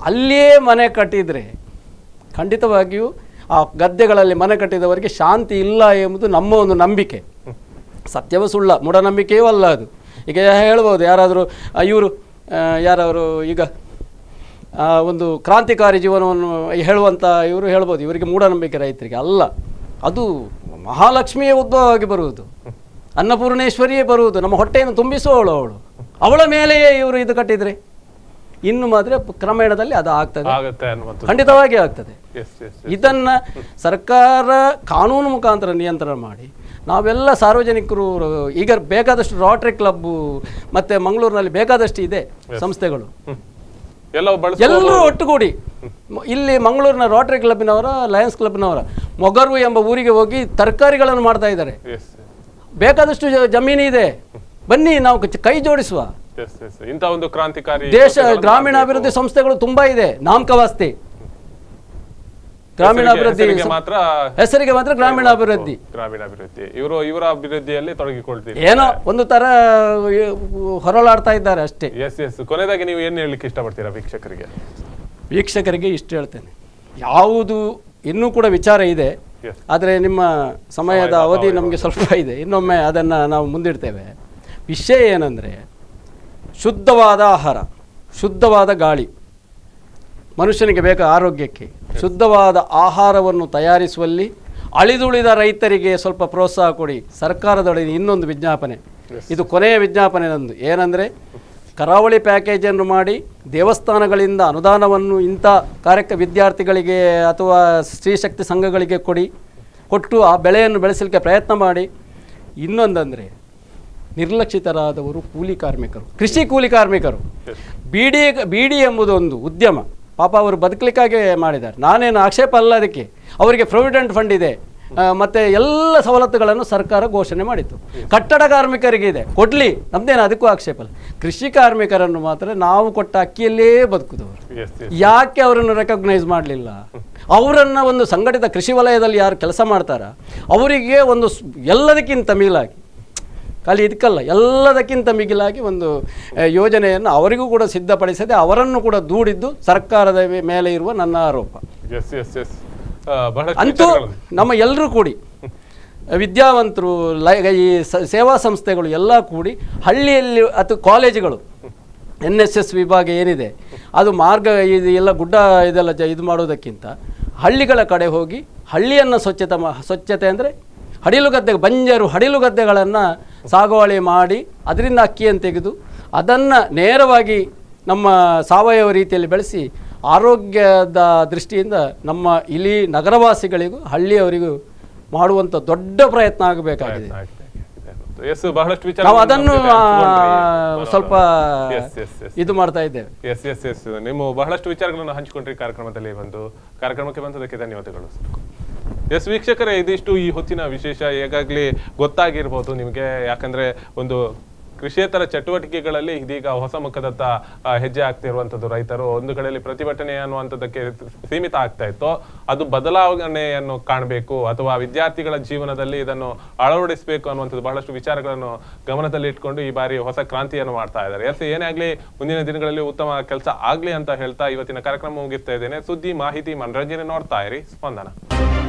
ಅಲ್ಲಿಯೇ ಮನೆ ಕಟ್ಟಿದರೆ ಖಂಡಿತವಾಗಿಯೂ ಆ ಗದ್ದೆಗಳಲ್ಲಿ ಮನೆ ಕಟ್ಟಿದವರಿಗೆ ಶಾಂತಿ ಇಲ್ಲ ಎಂಬುದು ನಮ್ಮ ಒಂದು ನಂಬಿಕೆ ಸತ್ಯವೂ ಸುಳ್ಳ ಮೂಢನಂಬಿಕೆಯೂ ಅಲ್ಲ ಅದು ಈಗ ಹೇಳ್ಬೋದು ಯಾರಾದರೂ ಇವರು ಯಾರವರು ಈಗ ಒಂದು ಕ್ರಾಂತಿಕಾರಿ ಜೀವನವನ್ನು ಹೇಳುವಂಥ ಇವರು ಹೇಳ್ಬೋದು ಇವರಿಗೆ ಮೂಢನಂಬಿಕೆ ರೈತರಿಗೆ ಅಲ್ಲ ಅದು ಮಹಾಲಕ್ಷ್ಮಿಯ ಉದ್ಭವವಾಗಿ ಬರುವುದು ಅನ್ನಪೂರ್ಣೇಶ್ವರಿಯೇ ಬರುವುದು ನಮ್ಮ ಹೊಟ್ಟೆಯನ್ನು ತುಂಬಿಸುವವಳು ಅವಳು ಅವಳ ಮೇಲೆಯೇ ಇವರು ಇದು ಕಟ್ಟಿದರೆ ಇನ್ನು ಮಾತ್ರ ಕ್ರಮೇಣದಲ್ಲಿ ಅದು ಆಗ್ತದೆ ಖಂಡಿತವಾಗಿ ಆಗ್ತದೆ ಇದನ್ನು ಸರ್ಕಾರ ಕಾನೂನು ಮುಖಾಂತರ ನಿಯಂತ್ರಣ ಮಾಡಿ ನಾವೆಲ್ಲ ಸಾರ್ವಜನಿಕರು ಈಗ ಬೇಕಾದಷ್ಟು ರಾಟ್ರಿ ಕ್ಲಬ್ ಮತ್ತೆ ಮಂಗಳೂರಿನಲ್ಲಿ ಬೇಕಾದಷ್ಟು ಇದೆ ಸಂಸ್ಥೆಗಳು ಎಲ್ಲರೂ ಒಟ್ಟುಗೂಡಿ ಇಲ್ಲಿ ಮಂಗಳೂರಿನ ರೋಟರಿ ಕ್ಲಬ್ನವರ ಲಯನ್ಸ್ ಕ್ಲಬ್ನವರ ಮೊಗರು ಎಂಬ ಊರಿಗೆ ಹೋಗಿ ತರಕಾರಿಗಳನ್ನು ಮಾಡ್ತಾ ಇದ್ದಾರೆ ಬೇಕಾದಷ್ಟು ಜಮೀನು ಇದೆ ಬನ್ನಿ ನಾವು ಕೈ ಜೋಡಿಸುವ ಇಂಥ ಒಂದು ಕ್ರಾಂತಿಕಾರಿ ದೇಶ ಗ್ರಾಮೀಣಾಭಿವೃದ್ಧಿ ಸಂಸ್ಥೆಗಳು ತುಂಬಾ ಇದೆ ನಾಮಕವಾಸ್ತಿ ಗ್ರಾಮೀಣಾಭಿವೃದ್ಧಿ ಮಾತ್ರ ಹೆಸರಿಗೆ ಮಾತ್ರ ಗ್ರಾಮೀಣಾಭಿವೃದ್ಧಿ ಗ್ರಾಮೀಣಾಭಿವೃದ್ಧಿ ಇವರು ಇವರ ಅಭಿವೃದ್ಧಿಯಲ್ಲಿ ತೊಡಗಿಕೊಳ್ತೀವಿ ಏನೋ ಒಂದು ತರ ಹೊರಳಾಡ್ತಾ ಇದ್ದಾರೆ ಅಷ್ಟೇ ಎಸ್ ಎಸ್ ಕೊನೆಯದಾಗಿ ನೀವು ಏನು ಹೇಳಲಿಕ್ಕೆ ಇಷ್ಟಪಡ್ತೀರಾ ವೀಕ್ಷಕರಿಗೆ ವೀಕ್ಷಕರಿಗೆ ಇಷ್ಟು ಹೇಳ್ತೇನೆ ಯಾವುದು ಇನ್ನೂ ಕೂಡ ವಿಚಾರ ಇದೆ ಆದರೆ ನಿಮ್ಮ ಸಮಯದ ಅವಧಿ ನಮಗೆ ಸ್ವಲ್ಪ ಇದೆ ಇನ್ನೊಮ್ಮೆ ಅದನ್ನು ನಾವು ಮುಂದಿಡ್ತೇವೆ ವಿಷಯ ಏನಂದರೆ ಶುದ್ಧವಾದ ಆಹಾರ ಶುದ್ಧವಾದ ಗಾಳಿ ಮನುಷ್ಯನಿಗೆ ಬೇಕು ಆರೋಗ್ಯಕ್ಕೆ ಶುದ್ಧವಾದ ಆಹಾರವನ್ನು ತಯಾರಿಸುವಲ್ಲಿ ಅಳಿದುಳಿದ ರೈತರಿಗೆ ಸ್ವಲ್ಪ ಪ್ರೋತ್ಸಾಹ ಕೊಡಿ ಸರ್ಕಾರದೊಳಗೆ ಇನ್ನೊಂದು ವಿಜ್ಞಾಪನೆ ಇದು ಕೊನೆಯ ವಿಜ್ಞಾಪನೆ ನಂದು ಏನಂದರೆ ಕರಾವಳಿ ಪ್ಯಾಕೇಜನ್ನು ಮಾಡಿ ದೇವಸ್ಥಾನಗಳಿಂದ ಅನುದಾನವನ್ನು ಇಂಥ ಕಾರ್ಯಕ್ರ ವಿದ್ಯಾರ್ಥಿಗಳಿಗೆ ಅಥವಾ ಸ್ತ್ರೀಶಕ್ತಿ ಸಂಘಗಳಿಗೆ ಕೊಡಿ ಕೊಟ್ಟು ಆ ಬೆಳೆಯನ್ನು ಬೆಳೆಸಲಿಕ್ಕೆ ಪ್ರಯತ್ನ ಮಾಡಿ ಇನ್ನೊಂದಂದರೆ ನಿರ್ಲಕ್ಷಿತರಾದವರು ಕೂಲಿ ಕಾರ್ಮಿಕರು ಕೃಷಿ ಕೂಲಿ ಕಾರ್ಮಿಕರು ಬಿ ಡಿ ಬಿ ಡಿ ಎಂಬುದೊಂದು ಉದ್ಯಮ ಪಾಪ ಅವರು ಬದುಕಲಿಕ್ಕಾಗೆ ಮಾಡಿದ್ದಾರೆ ನಾನೇನು ಆಕ್ಷೇಪ ಅಲ್ಲ ಅದಕ್ಕೆ ಅವರಿಗೆ ಪ್ರೊವಿಡೆಂಟ್ ಫಂಡ್ ಇದೆ ಮತ್ತು ಎಲ್ಲ ಸವಲತ್ತುಗಳನ್ನು ಸರ್ಕಾರ ಘೋಷಣೆ ಮಾಡಿತು ಕಟ್ಟಡ ಕಾರ್ಮಿಕರಿಗೆ ಇದೆ ಕೊಡಲಿ ನಮ್ದೇನು ಅದಕ್ಕೂ ಆಕ್ಷೇಪ ಅಲ್ಲ ಕೃಷಿ ಕಾರ್ಮಿಕರನ್ನು ಮಾತ್ರ ನಾವು ಕೊಟ್ಟ ಅಕ್ಕಿಯಲ್ಲೇ ಬದುಕುದವರು ಯಾಕೆ ಅವರನ್ನು ರೆಕಗ್ನೈಸ್ ಮಾಡಲಿಲ್ಲ ಅವರನ್ನು ಒಂದು ಸಂಘಟಿತ ಕೃಷಿ ವಲಯದಲ್ಲಿ ಯಾರು ಕೆಲಸ ಮಾಡ್ತಾರ ಅವರಿಗೆ ಒಂದು ಎಲ್ಲದಕ್ಕಿಂತ ಮೀಲಾಗಿ ಖಾಲಿ ಇದಕ್ಕಲ್ಲ ಎಲ್ಲದಕ್ಕಿಂತ ಮಿಗಿಲಾಗಿ ಒಂದು ಯೋಜನೆಯನ್ನು ಅವರಿಗೂ ಕೂಡ ಸಿದ್ಧಪಡಿಸದೆ ಅವರನ್ನು ಕೂಡ ದೂಡಿದ್ದು ಸರ್ಕಾರದ ಮೇಲೆ ಇರುವ ನನ್ನ ಆರೋಪ ಅಂತೂ ನಮ್ಮ ಎಲ್ಲರೂ ಕೂಡಿ *laughs* ವಿದ್ಯಾವಂತರು ಲೈ ಈ ಸೇವಾ ಸಂಸ್ಥೆಗಳು ಎಲ್ಲ ಕೂಡಿ ಹಳ್ಳಿಯಲ್ಲಿ ಅಥವಾ ಕಾಲೇಜುಗಳು ಎನ್ ಎಸ್ ಎಸ್ ವಿಭಾಗ ಏನಿದೆ ಅದು ಮಾರ್ಗ ಇದು ಎಲ್ಲ ಗುಡ್ಡ ಇದೆಲ್ಲ ಜ ಇದು ಮಾಡೋದಕ್ಕಿಂತ ಹಳ್ಳಿಗಳ ಕಡೆ ಹೋಗಿ ಹಳ್ಳಿಯನ್ನು ಸ್ವಚ್ಛತೆ ಸ್ವಚ್ಛತೆ ಅಂದರೆ ಹಡಿಲು ಗದ್ದೆ ಬಂಜರು ಹಡಿಲು ಗದ್ದೆಗಳನ್ನು ಸಾಗುವಳಿ ಮಾಡಿ ಅದರಿಂದ ಅಕ್ಕಿಯನ್ನು ತೆಗೆದು ಅದನ್ನು ನೇರವಾಗಿ ನಮ್ಮ ಸಾವಯವ ರೀತಿಯಲ್ಲಿ ಬೆಳೆಸಿ ಆರೋಗ್ಯದ ದೃಷ್ಟಿಯಿಂದ ನಮ್ಮ ಇಲ್ಲಿ ನಗರವಾಸಿಗಳಿಗೂ ಹಳ್ಳಿಯವರಿಗೂ ಮಾಡುವಂಥ ದೊಡ್ಡ ಪ್ರಯತ್ನ ಆಗಬೇಕಾಗಿದೆ ನಾವು ಅದನ್ನು ಸ್ವಲ್ಪ ಇದು ಮಾಡ್ತಾ ಇದ್ದೇವೆ ಎಸ್ ಎಸ್ ಎಸ್ ಬಹಳಷ್ಟು ವಿಚಾರಗಳನ್ನು ಹಂಚಿಕೊಂಡ್ರಿ ಕಾರ್ಯಕ್ರಮದಲ್ಲಿ ಬಂದು ಕಾರ್ಯಕ್ರಮಕ್ಕೆ ಬಂದದಕ್ಕೆ ಧನ್ಯವಾದಗಳು ಎಸ್ ವೀಕ್ಷಕರೇ ಇದಿಷ್ಟು ಈ ಹೊತ್ತಿನ ವಿಶೇಷ ಈಗಾಗಲೇ ಗೊತ್ತಾಗಿರ್ಬೋದು ನಿಮಗೆ ಯಾಕಂದ್ರೆ ಒಂದು ಕೃಷಿಯೇತರ ಚಟುವಟಿಕೆಗಳಲ್ಲಿ ಇದೀಗ ಹೊಸ ಮುಖದತ್ತ ಹೆಜ್ಜೆ ಆಗ್ತಿರುವಂಥದ್ದು ರೈತರು ಒಂದು ಕಡೆಯಲ್ಲಿ ಪ್ರತಿಭಟನೆ ಅನ್ನುವಂಥದ್ದಕ್ಕೆ ಸೀಮಿತ ಆಗ್ತಾ ಇತ್ತು ಅದು ಬದಲಾವಣೆಯನ್ನು ಕಾಣಬೇಕು ಅಥವಾ ವಿದ್ಯಾರ್ಥಿಗಳ ಜೀವನದಲ್ಲಿ ಇದನ್ನು ಅಳವಡಿಸಬೇಕು ಅನ್ನುವಂಥದ್ದು ಬಹಳಷ್ಟು ವಿಚಾರಗಳನ್ನು ಗಮನದಲ್ಲಿ ಇಟ್ಕೊಂಡು ಈ ಬಾರಿ ಹೊಸ ಕ್ರಾಂತಿಯನ್ನು ಮಾಡ್ತಾ ಇದ್ದಾರೆ ಎಸ್ ಏನೇ ಆಗಲಿ ಮುಂದಿನ ದಿನಗಳಲ್ಲಿ ಉತ್ತಮ ಕೆಲಸ ಆಗಲಿ ಅಂತ ಹೇಳ್ತಾ ಇವತ್ತಿನ ಕಾರ್ಯಕ್ರಮ ಮುಗಿಸ್ತಾ ಇದ್ದೇನೆ ಸುದ್ದಿ ಮಾಹಿತಿ ಮನರಂಜನೆ ನೋಡ್ತಾ ಇರಿ ಸ್ಪಂದನ